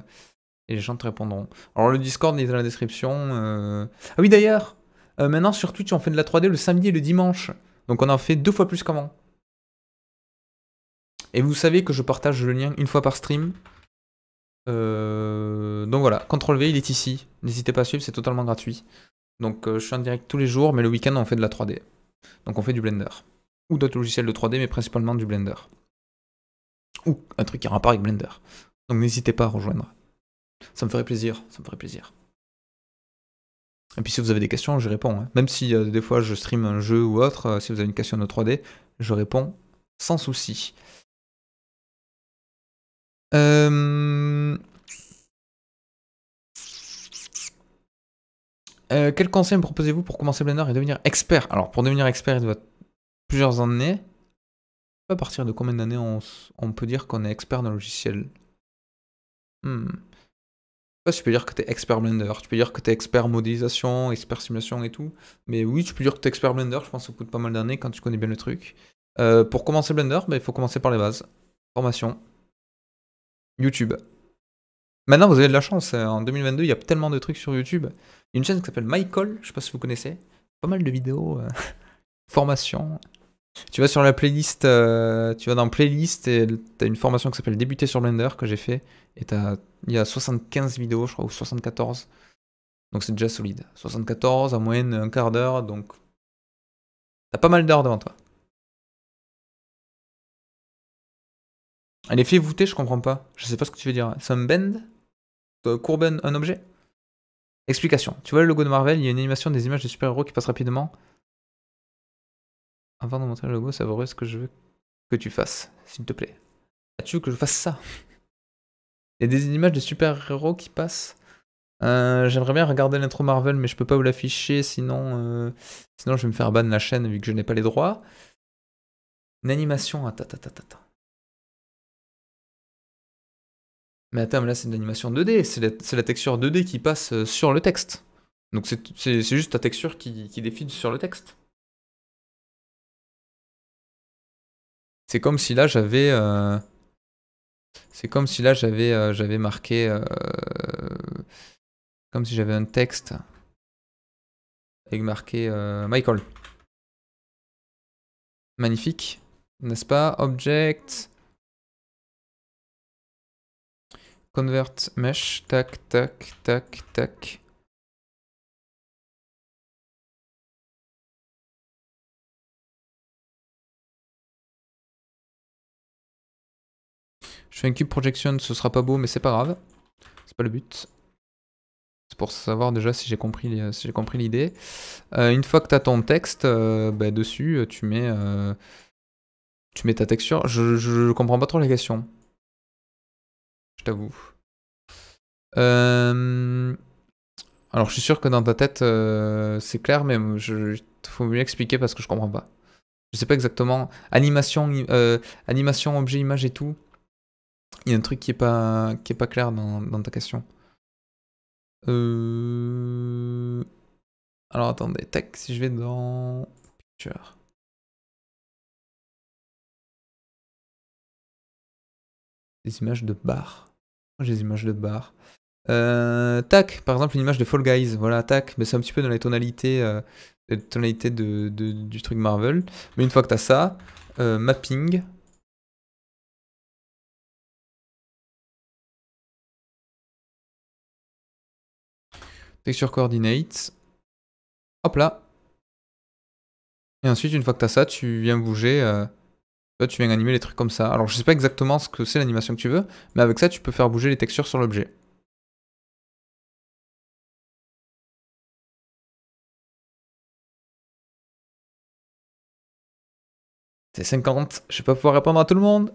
et, les gens te répondront. Alors le Discord est dans la description. Euh. Ah oui d'ailleurs, maintenant sur Twitch on fait de la 3D le samedi et le dimanche. Donc on en fait deux fois plus qu'avant. Et vous savez que je partage le lien une fois par stream. donc voilà, CTRL V il est ici. N'hésitez pas à suivre, c'est totalement gratuit. Donc je suis en direct tous les jours, mais le week-end on fait de la 3D. Donc on fait du Blender. Ou d'autres logiciels de 3D, mais principalement du Blender. Ou un truc qui a rapport avec Blender. Donc n'hésitez pas à rejoindre. Ça me ferait plaisir, ça me ferait plaisir. Et puis si vous avez des questions, je réponds. Hein. Même si euh, des fois je stream un jeu ou autre, euh, si vous avez une question de 3D, je réponds sans souci. Euh... Euh, quel conseil me proposez-vous pour commencer Blender et devenir expert Alors, pour devenir expert, il doit plusieurs années. À partir de combien d'années on, peut dire qu'on est expert dans le logiciel hmm. tu peux dire que tu es expert Blender, tu peux dire que tu es expert modélisation, expert simulation et tout. Mais oui, tu peux dire que tu es expert Blender, je pense, que ça de pas mal d'années quand tu connais bien le truc. Euh, pour commencer Blender, ben, il faut commencer par les bases. Formation. YouTube. Maintenant, vous avez de la chance. Euh, en 2022, il y a tellement de trucs sur YouTube. Une chaîne qui s'appelle Michael, je sais pas si vous connaissez. Pas mal de vidéos, euh, *laughs* formation. Tu vas sur la playlist, euh, tu vas dans playlist et t'as une formation qui s'appelle Débuter sur Blender que j'ai fait. Et il y a 75 vidéos, je crois, ou 74. Donc c'est déjà solide. 74 en moyenne un quart d'heure, donc t'as pas mal d'heures devant toi. Elle fait voûté, je comprends pas. Je sais pas ce que tu veux dire. Some bend euh, Courbe un objet Explication. Tu vois le logo de Marvel, il y a une animation des images des super-héros qui passe rapidement. Avant de montrer le logo, ça vaudrait ce que je veux que tu fasses, s'il te plaît. as ah, tu veux que je fasse ça Il y a des images des super-héros qui passent. Euh, j'aimerais bien regarder l'intro Marvel, mais je peux pas vous l'afficher, sinon, euh, sinon je vais me faire ban la chaîne vu que je n'ai pas les droits. Une animation, attends, ah, attends, attends. Mais attends, mais là c'est une animation 2D, c'est la, texture 2D qui passe euh, sur le texte. Donc c'est juste ta texture qui, qui défile sur le texte. C'est comme si là j'avais. Euh, c'est comme si là j'avais euh, marqué. Comme si j'avais un texte avec marqué Michael. Magnifique, n'est-ce pas Object. Convert mesh, tac, tac, tac, tac. Je fais un cube projection, ce sera pas beau, mais c'est pas grave. C'est pas le but. C'est pour savoir déjà si j'ai compris, si j'ai compris l'idée. Euh, une fois que tu as ton texte, euh, bah, dessus, tu mets, euh, tu mets ta texture. Je, je, je comprends pas trop la question t'avoue. Euh, alors, je suis sûr que dans ta tête, euh, c'est clair, mais il faut mieux expliquer parce que je comprends pas. Je sais pas exactement. Animation, euh, animation, objet, image et tout. Il y a un truc qui est pas, qui est pas clair dans, ta question. Alors attendez, tac, si je vais dans Picture. Des images de barres. J'ai des images de bar. Euh, tac, par exemple, une image de Fall Guys. Voilà, tac. Mais c'est un petit peu dans les tonalités, euh, tonalités du truc Marvel. Mais une fois que t'as ça, euh, mapping. Texture coordinates. Hop là. Et ensuite, une fois que t'as ça, tu viens bouger. Euh, tu viens animer les trucs comme ça. Alors, je sais pas exactement ce que c'est l'animation que tu veux, mais avec ça, tu peux faire bouger les textures sur l'objet. C'est 50, je vais pas pouvoir répondre à tout le monde.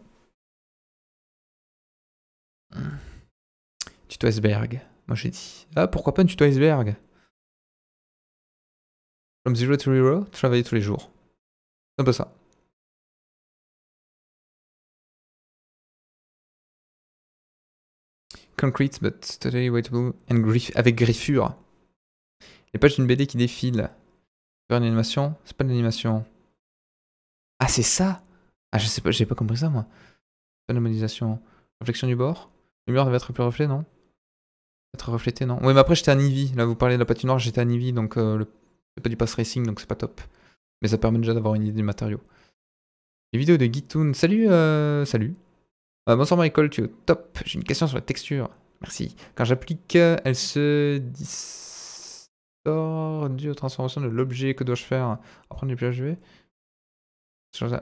Tuto iceberg, moi j'ai dit. Ah, pourquoi pas un tuto iceberg From zero to hero, travailler tous les jours. C'est un peu ça. Concrete but totally waitable and avec griffure. Les pages d'une BD qui défile C'est pas une animation C'est pas une animation. Ah, c'est ça Ah, je sais pas, j'ai pas compris ça moi. animation. Réflexion du bord. Le mur va être plus reflet, non Être reflété, non Oui, mais après j'étais à Nivi. Là, vous parlez de la patinoire, j'étais à Nivi, donc euh, c'est pas du pass racing, donc c'est pas top. Mais ça permet déjà d'avoir une idée du matériau Les vidéos de Gitoon. Salut, euh, salut. Euh, bonsoir Michael, tu es au top. J'ai une question sur la texture. Merci. Quand j'applique, elle se distord due aux de l'objet. Que dois-je faire Apprendre du UV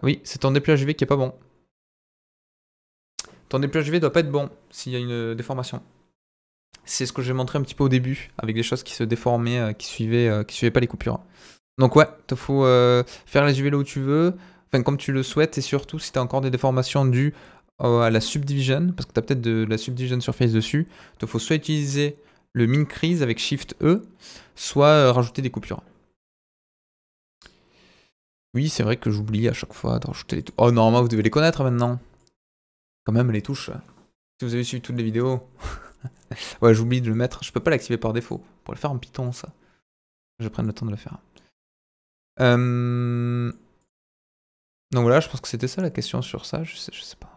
Oui, c'est ton UV qui est pas bon. Ton UV doit pas être bon s'il y a une déformation. C'est ce que j'ai montré un petit peu au début, avec des choses qui se déformaient, euh, qui suivaient, euh, qui suivaient pas les coupures. Donc ouais, il faut faire les UV là où tu veux, enfin comme tu le souhaites, et surtout si tu as encore des déformations dues euh, à la subdivision, parce que tu as peut-être de, la subdivision surface dessus, il faut soit utiliser le min crease avec Shift E, soit euh, rajouter des coupures. Oui, c'est vrai que j'oublie à chaque fois de rajouter les touches. Oh, normalement, vous devez les connaître maintenant. Quand même, les touches. Si vous avez suivi toutes les vidéos. *laughs* ouais, j'oublie de le mettre. Je peux pas l'activer par défaut. Pour le faire en Python, ça. Je prenne le temps de le faire. Euh, donc voilà, je pense que c'était ça la question sur ça. je sais pas.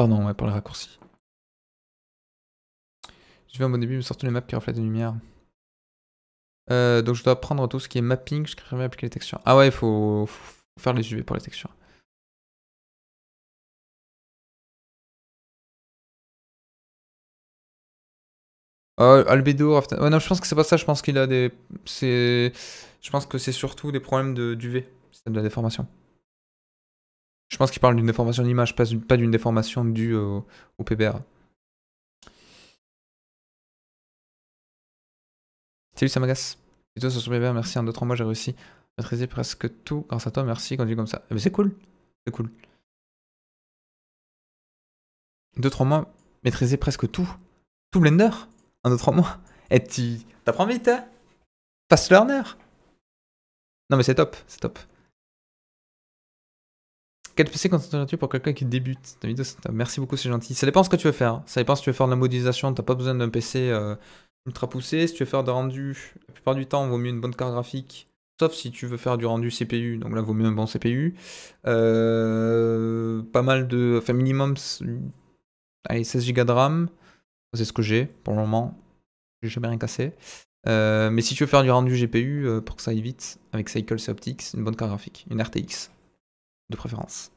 Pardon, ouais, pour les raccourcis. Je vais en bon début me sortir les maps qui reflètent des lumière. Euh, donc je dois prendre tout ce qui est mapping, je crée, appliquer les textures. Ah ouais, il faut, faire les UV pour les textures. Oh, albedo, non, je pense que c'est pas ça, je pense qu'il a des... Je pense que c'est surtout des problèmes de d'UV, c'est de la déformation. Je pense qu'il parle d'une déformation d'image, pas d'une déformation due au, PBR. Salut, ça m'agace. Et toi, sur son bien, merci. En deux, trois mois, j'ai réussi à maîtriser presque tout grâce à toi. Merci, quand tu dis comme ça. Mais eh ben, c'est cool. C'est cool. deux, trois mois, maîtriser presque tout. Tout Blender. En deux, trois mois. Et eh, tu t'apprends vite, hein Fast learner. Non, mais c'est top. C'est top. Quel PC conseillerais-tu pour quelqu'un qui débute Merci beaucoup, c'est gentil. Ça dépend ce que tu veux faire. Hein. Ça dépend si tu veux faire de la modélisation, t'as pas besoin d'un PC euh, ultra poussé. Si tu veux faire des rendu, la plupart du temps, vaut mieux une bonne carte graphique. Sauf si tu veux faire du rendu CPU, donc là, vaut mieux un bon CPU. Euh, pas mal de. Enfin, minimum. 16 Go de RAM. C'est ce que j'ai pour le moment. J'ai jamais rien cassé. Euh, mais si tu veux faire du rendu GPU, pour que ça aille vite, avec Cycle et Optics, une bonne carte graphique, une RTX de préférence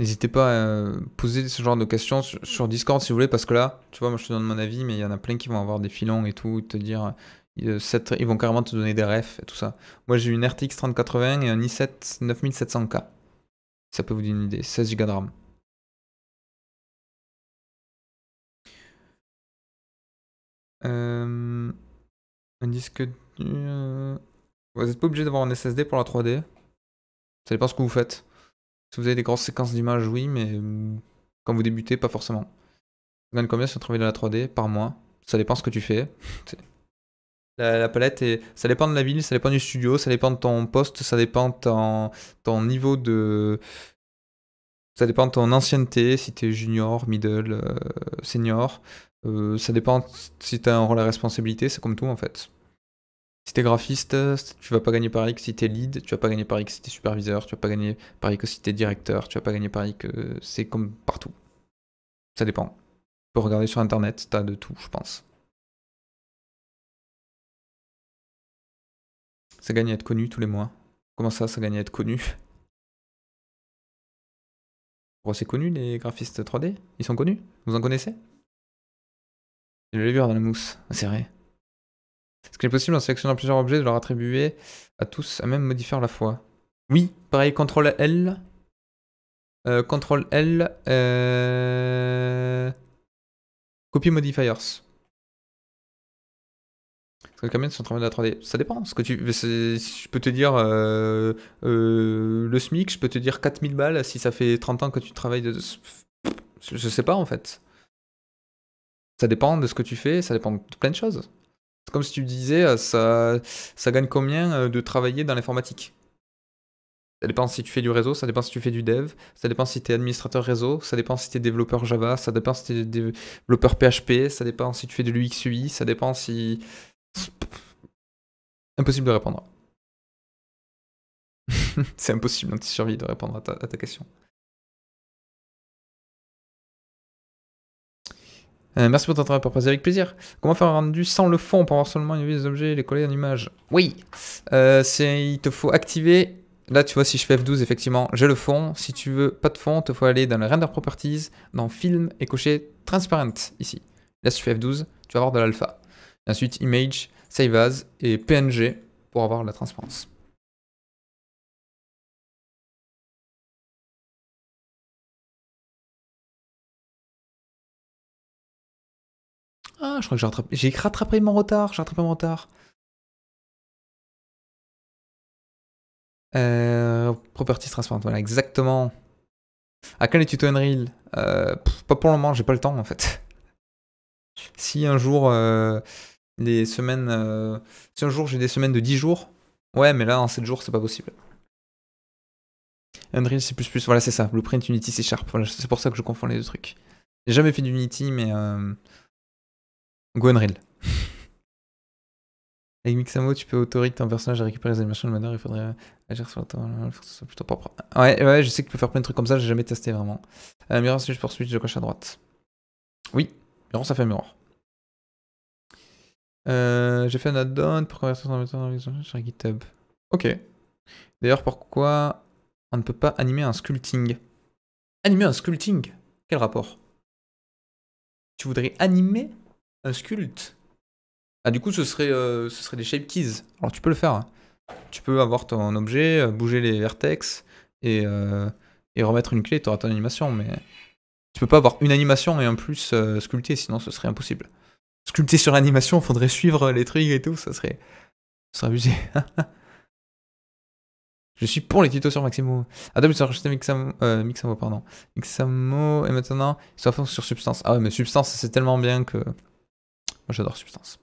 N'hésitez pas à euh, poser ce genre de questions sur, Discord si vous voulez, parce que là, tu vois, moi je te donne mon avis, mais il y en a plein qui vont avoir des filons et tout, te dire, euh, euh, ils vont carrément te donner des refs et tout ça. Moi j'ai une RTX 3080 et un i7 9700K. Ça peut vous donner une idée, 16 Go de RAM disque euh, Vous n'êtes pas obligé d'avoir un SSD pour la 3D. Ça dépend ce que vous faites. Si vous avez des grosses séquences d'images, oui, mais euh, quand vous débutez, pas forcément. ça combien si on travaille dans la 3D par mois Ça dépend ce que tu fais. *laughs* la, palette est... Ça dépend de la ville, ça dépend du studio, ça dépend de ton poste, ça dépend de ton, niveau de... Ça dépend de ton ancienneté, si tu es junior, middle, euh, senior. ça dépend si t'as un rôle à responsabilité, c'est comme tout en fait. Si t'es graphiste, tu vas pas gagner pareil que si t'es lead, tu vas pas gagner pareil que si t'es superviseur, tu vas pas gagner pareil que si t'es directeur, tu vas pas gagner pareil que c'est comme partout. Ça dépend. Tu peux regarder sur internet, t'as de tout, je pense. Ça gagne à être connu tous les mois. Comment ça, ça gagne à être connu c'est connu les graphistes 3D Ils sont connus Vous en connaissez Je l'ai dans la mousse, ah, c'est vrai. Est-ce qu'il est possible en sélectionnant plusieurs objets de leur attribuer à tous à même modifier à la fois Oui, pareil, CTRL L. CTRL L. Euh... euh Copy modifiers. Est-ce que le camion, de la 3D. Ça dépend. Ce que tu... Je peux te dire euh, euh, le SMIC, je peux te dire 4000 balles si ça fait 30 ans que tu travailles. De... Je sais pas en fait. Ça dépend de ce que tu fais, ça dépend de plein de choses comme si tu disais, euh, ça, ça gagne combien euh, de travailler dans l'informatique ça dépend si tu fais du réseau, ça dépend si tu fais du dev, ça dépend si tu es administrateur réseau, ça dépend si tu es développeur Java, ça dépend si tu es développeur PHP, ça dépend si tu fais de l'UXUI, ça dépend si... Impossible de répondre. *laughs* C'est impossible, hein, survie de répondre à ta question. Euh, merci pour ton travail passer avec plaisir. Comment faire un rendu sans le fond pour avoir seulement une vue des objets et les coller en image Oui euh, Il te faut activer. Là, tu vois, si je fais F12, effectivement, j'ai le fond. Si tu veux pas de fond, il te faut aller dans le Render Properties, dans Film et cocher Transparent ici. Là, si tu fais F12, tu vas avoir de l'alpha. Ensuite, Image, Save As et PNG pour avoir la transparence. Ah, je crois que j'ai rattrapé. mon retard. J'ai rattrapé mon retard. Euh, properties transparentes, voilà, exactement. À quand les tutos Unreal euh, Pas pour le moment, j'ai pas le temps en fait. *laughs* Si un jour, les euh, semaines. si un jour j'ai des semaines de 10 jours, ouais, mais là en 7 jours, c'est pas possible. Unreal c'est plus plus, voilà, c'est ça. Blueprint, Unity, c'est Sharp. c'est pour ça que je confonds les deux trucs. J'ai jamais fait d'Unity, mais Gwenril. *laughs* Avec Mixamo, tu peux autoriser ton personnage à récupérer les animations de manière, il faudrait agir sur le temps, il faut que ce soit plutôt propre. Ouais, ouais, je sais que tu peux faire plein de trucs comme ça, j'ai jamais testé vraiment. Euh, Mirror, si je juste je coche à droite. Oui, Mirror, ça fait un miroir. Euh, j'ai fait un add-on pour convertir en vision sur GitHub. Ok. D'ailleurs, pourquoi on ne peut pas animer un sculpting Animer un sculpting Quel rapport Tu voudrais animer un sculpte Ah, du coup, ce serait, euh, ce serait des shape keys. Alors, tu peux le faire. Hein. Tu peux avoir ton objet, euh, bouger les vertex et, euh, et remettre une clé, tu auras ton animation, mais tu peux pas avoir une animation et en plus sculpter, sinon ce serait impossible. Sculpter sur l'animation, faudrait suivre les trucs et tout, ça serait, ça serait abusé. *laughs* Je suis pour les tutos sur Maximo. Ah d'abord, ils sont Mixamo, euh, Mixamo, pardon. Mixamo, et maintenant, ils sont sur Substance. Ah ouais, mais Substance, c'est tellement bien que... Moi j'adore Substance.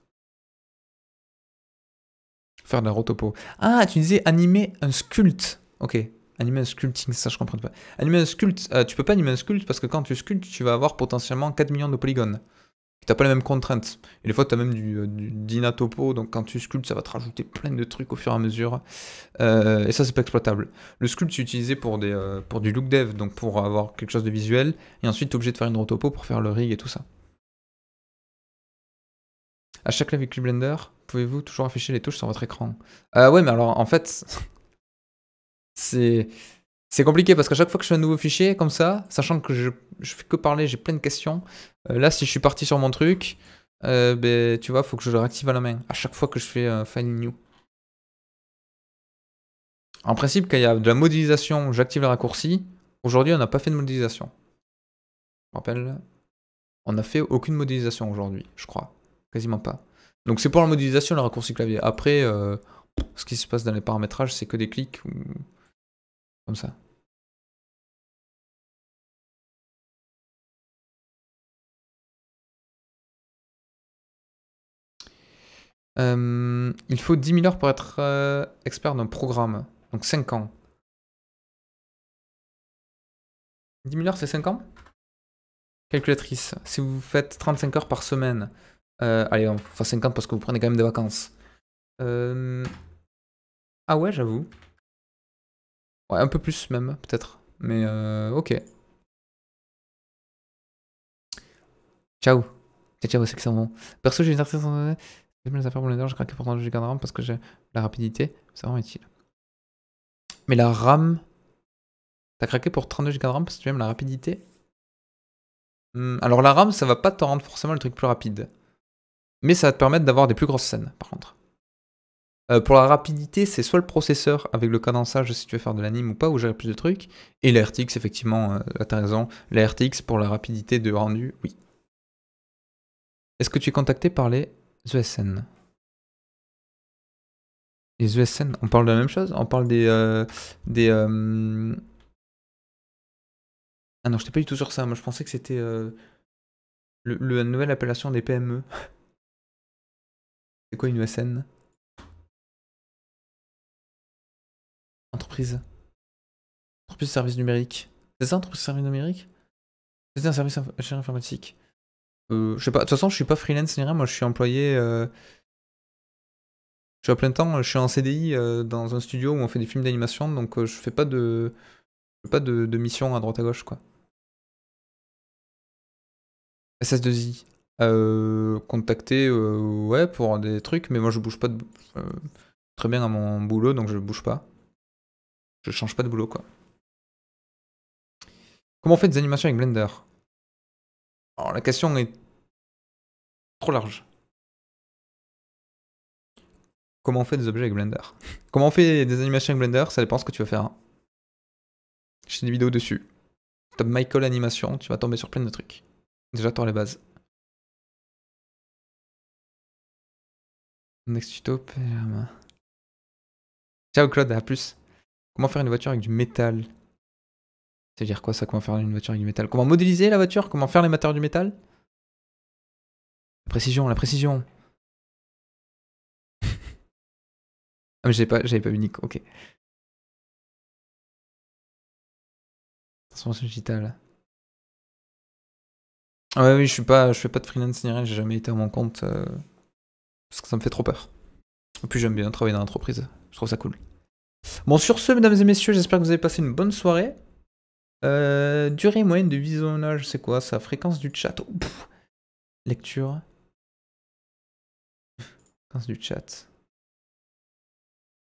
Faire de la rotopo. Ah, tu disais animer un sculpt. Ok, animer un sculpting, ça je comprends pas. Animer un sculpt. Euh, tu peux pas animer un sculpt parce que quand tu sculptes, tu vas avoir potentiellement 4 millions de polygones. Tu n'as pas les mêmes contraintes. Et des fois, as même du, euh, dinatopo, donc quand tu sculptes, ça va te rajouter plein de trucs au fur et à mesure. Euh, et ça, c'est pas exploitable. Le sculpt, c'est utilisé pour, des, pour du look dev, donc pour avoir quelque chose de visuel. Et ensuite, es obligé de faire une rotopo pour faire le rig et tout ça. À chaque live avec Blender, pouvez-vous toujours afficher les touches sur votre écran euh, Ouais, mais alors en fait, *laughs* c'est c'est compliqué parce qu'à chaque fois que je fais un nouveau fichier comme ça, sachant que je, je fais que parler, j'ai plein de questions. Euh, là, si je suis parti sur mon truc, euh, ben, tu vois, faut que je le réactive à la main à chaque fois que je fais un file new. En principe, quand il y a de la modélisation, j'active le raccourci. Aujourd'hui, on n'a pas fait de modélisation. Je rappelle, on n'a fait aucune modélisation aujourd'hui, je crois. Quasiment pas. Donc c'est pour la modélisation, le raccourci clavier. Après, euh, ce qui se passe dans les paramétrages, c'est que des clics ou... comme ça. Euh, il faut 10 000 heures pour être euh, expert d'un programme. Donc 5 ans. 10 000 heures, c'est 5 ans Calculatrice. Si vous faites 35 heures par semaine, euh, allez, on fait 50 parce que vous prenez quand même des vacances. Euh, ah ouais, j'avoue. Ouais, un peu plus même, peut-être. Mais euh, ok. Ciao. Ciao, ciao, c'est bon. Perso, j'ai une certaine... J'aime les affaires pour J'ai craqué pour 32 Go de RAM parce que j'ai la rapidité. C'est vraiment utile. Mais la RAM... T'as craqué pour 32 Go de RAM parce que tu aimes la rapidité hmm, alors la RAM, ça va pas te rendre forcément le truc plus rapide. Mais ça va te permettre d'avoir des plus grosses scènes, par contre. Euh, pour la rapidité, c'est soit le processeur avec le cadençage si tu veux faire de l'anime ou pas, ou gérer plus de trucs. Et la RTX, effectivement, à euh, t'as raison. La RTX pour la rapidité de rendu, oui. Est-ce que tu es contacté par les ESN Les ESN, on parle de la même chose On parle des... Euh, des Ah non, je n'étais pas du tout sur ça. Moi, je pensais que c'était le, la nouvelle appellation des PME. *laughs* C'est quoi une USN e Entreprise. Entreprise service numérique. C'est ça, entreprise service numérique C'est un service informatique. Euh, je sais pas, de toute façon, je suis pas freelance ni rien, moi je suis employé. Euh, je suis à plein temps, je suis en CDI euh, dans un studio où on fait des films d'animation, donc je fais pas de. pas de, de mission à droite à gauche, quoi. SS2I. Euh, contacter euh, ouais, pour des trucs, mais moi je bouge pas euh, très bien à mon boulot, donc je bouge pas. Je change pas de boulot, quoi. Comment on fait des animations avec Blender Alors la question est trop large. Comment on fait des objets avec Blender Comment on fait des animations avec Blender Ça dépend ce que tu vas faire. Hein. J'ai des vidéos dessus. Top Michael Animation, tu vas tomber sur plein de trucs. Déjà, t'as les bases. Next tuto, Ciao Claude, à plus. Comment faire une voiture avec du métal cest à dire quoi ça Comment faire une voiture avec du métal Comment modéliser la voiture Comment faire les matières du métal La précision, la précision. ah mais j'avais pas, j'avais pas unique, ok. Transformation digital. Ah ouais oui, je suis pas, je fais pas de freelance ni rien, j'ai jamais été à mon compte. Euh. Parce que ça me fait trop peur. En plus, j'aime bien travailler dans l'entreprise. Je trouve ça cool. Bon, sur ce, mesdames et messieurs, j'espère que vous avez passé une bonne soirée. Euh, durée moyenne de visionnage, c'est quoi ça Fréquence du chat. Oh, lecture. Fréquence du chat.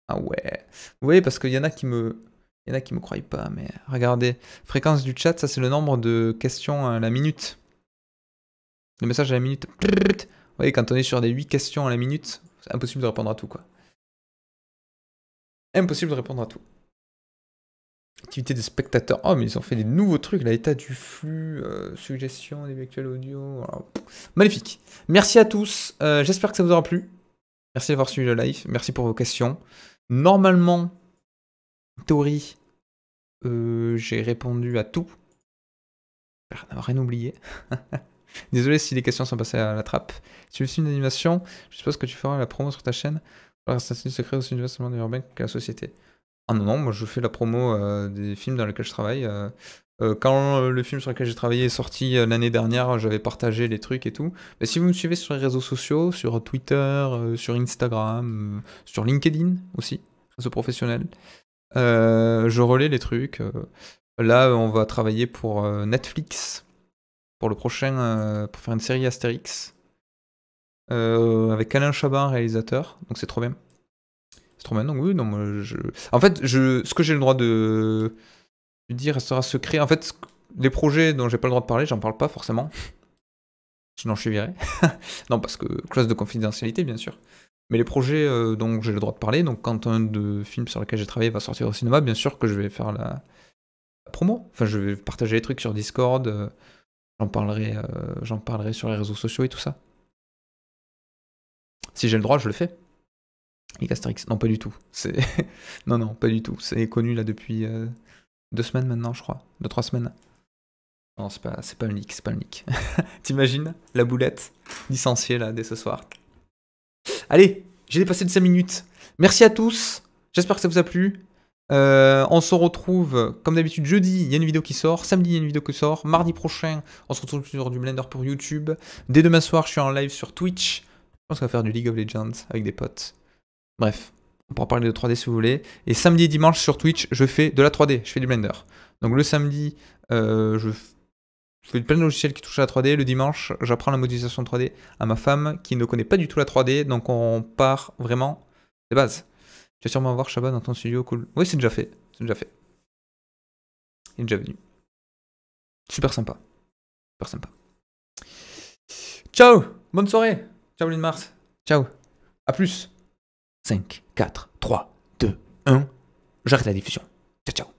Ah ouais. Vous voyez, parce qu'il y en a qui me. y en a qui me croient pas, mais regardez. Fréquence du chat, ça c'est le nombre de questions à la minute. Le message à la minute voyez, quand on est sur des 8 questions à la minute, c'est impossible de répondre à tout, quoi. Impossible de répondre à tout. Activité de spectateurs. Oh, mais ils ont fait des nouveaux trucs, là, état du flux, euh, suggestions, des audio. magnifique. Merci à tous. Euh, j'espère que ça vous aura plu. Merci d'avoir suivi le live. Merci pour vos questions. Normalement, théorie, euh, j'ai répondu à tout. J'espère n'avoir rien oublié. *laughs* Désolé si les questions sont passées à la trappe. Si tu veux une animation, je suppose que tu feras la promo sur ta chaîne. Alors, c'est un secret aussi du seulement de que la société. Ah non, non, moi je fais la promo euh, des films dans lesquels je travaille. Euh, euh, quand le film sur lequel j'ai travaillé est sorti l'année dernière, j'avais partagé les trucs et tout. Mais si vous me suivez sur les réseaux sociaux, sur Twitter, sur Instagram, sur LinkedIn aussi, réseau professionnel, je relais les trucs. là, on va travailler pour Netflix, pour le prochain, euh, pour faire une série Astérix euh, avec Alain Chabat, réalisateur. Donc c'est trop bien. C'est trop bien. Donc oui, non, je... en fait, je, ce que j'ai le droit de, dire restera secret. En fait, les projets dont j'ai pas le droit de parler, j'en parle pas forcément. *laughs* Sinon, je suis viré. *laughs* non, parce que clause de confidentialité, bien sûr. Mais les projets euh, dont j'ai le droit de parler, donc quand un de films sur lequel j'ai travaillé va sortir au cinéma, bien sûr que je vais faire la promo. Enfin, je vais partager les trucs sur Discord. Euh, j'en parlerai, sur les réseaux sociaux et tout ça. Si j'ai le droit, je le fais. non pas du tout. C'est *laughs* non non pas du tout. C'est connu là depuis euh, deux semaines maintenant, je crois, deux trois semaines. Non c'est pas c'est pas le nick. c'est pas le *laughs* T'imagines la boulette licenciée là dès ce soir. Allez, j'ai dépassé de 5 minutes. Merci à tous. J'espère que ça vous a plu. Euh, on se retrouve, comme d'habitude, jeudi, il y a une vidéo qui sort. Samedi, il y a une vidéo qui sort. Mardi prochain, on se retrouve sur du Blender pour YouTube. Dès demain soir, je suis en live sur Twitch. Je pense qu'on va faire du League of Legends avec des potes. Bref, on pourra parler de 3D si vous voulez. Et samedi et dimanche sur Twitch, je fais de la 3D, je fais du Blender. Donc le samedi, euh, je fais plein de logiciels qui touchent à la 3D. Le dimanche, j'apprends la modélisation 3D à ma femme qui ne connaît pas du tout la 3D. Donc on part vraiment des bases. Tu vas sûrement voir Chabat dans ton studio, cool. Oui, c'est déjà fait. C'est déjà fait. Il est déjà venu. Super sympa. Super sympa. Ciao Bonne soirée Ciao Lune Mars. Ciao. A plus. 5, 4, 3, 2, 1. J'arrête la diffusion. Ciao, ciao.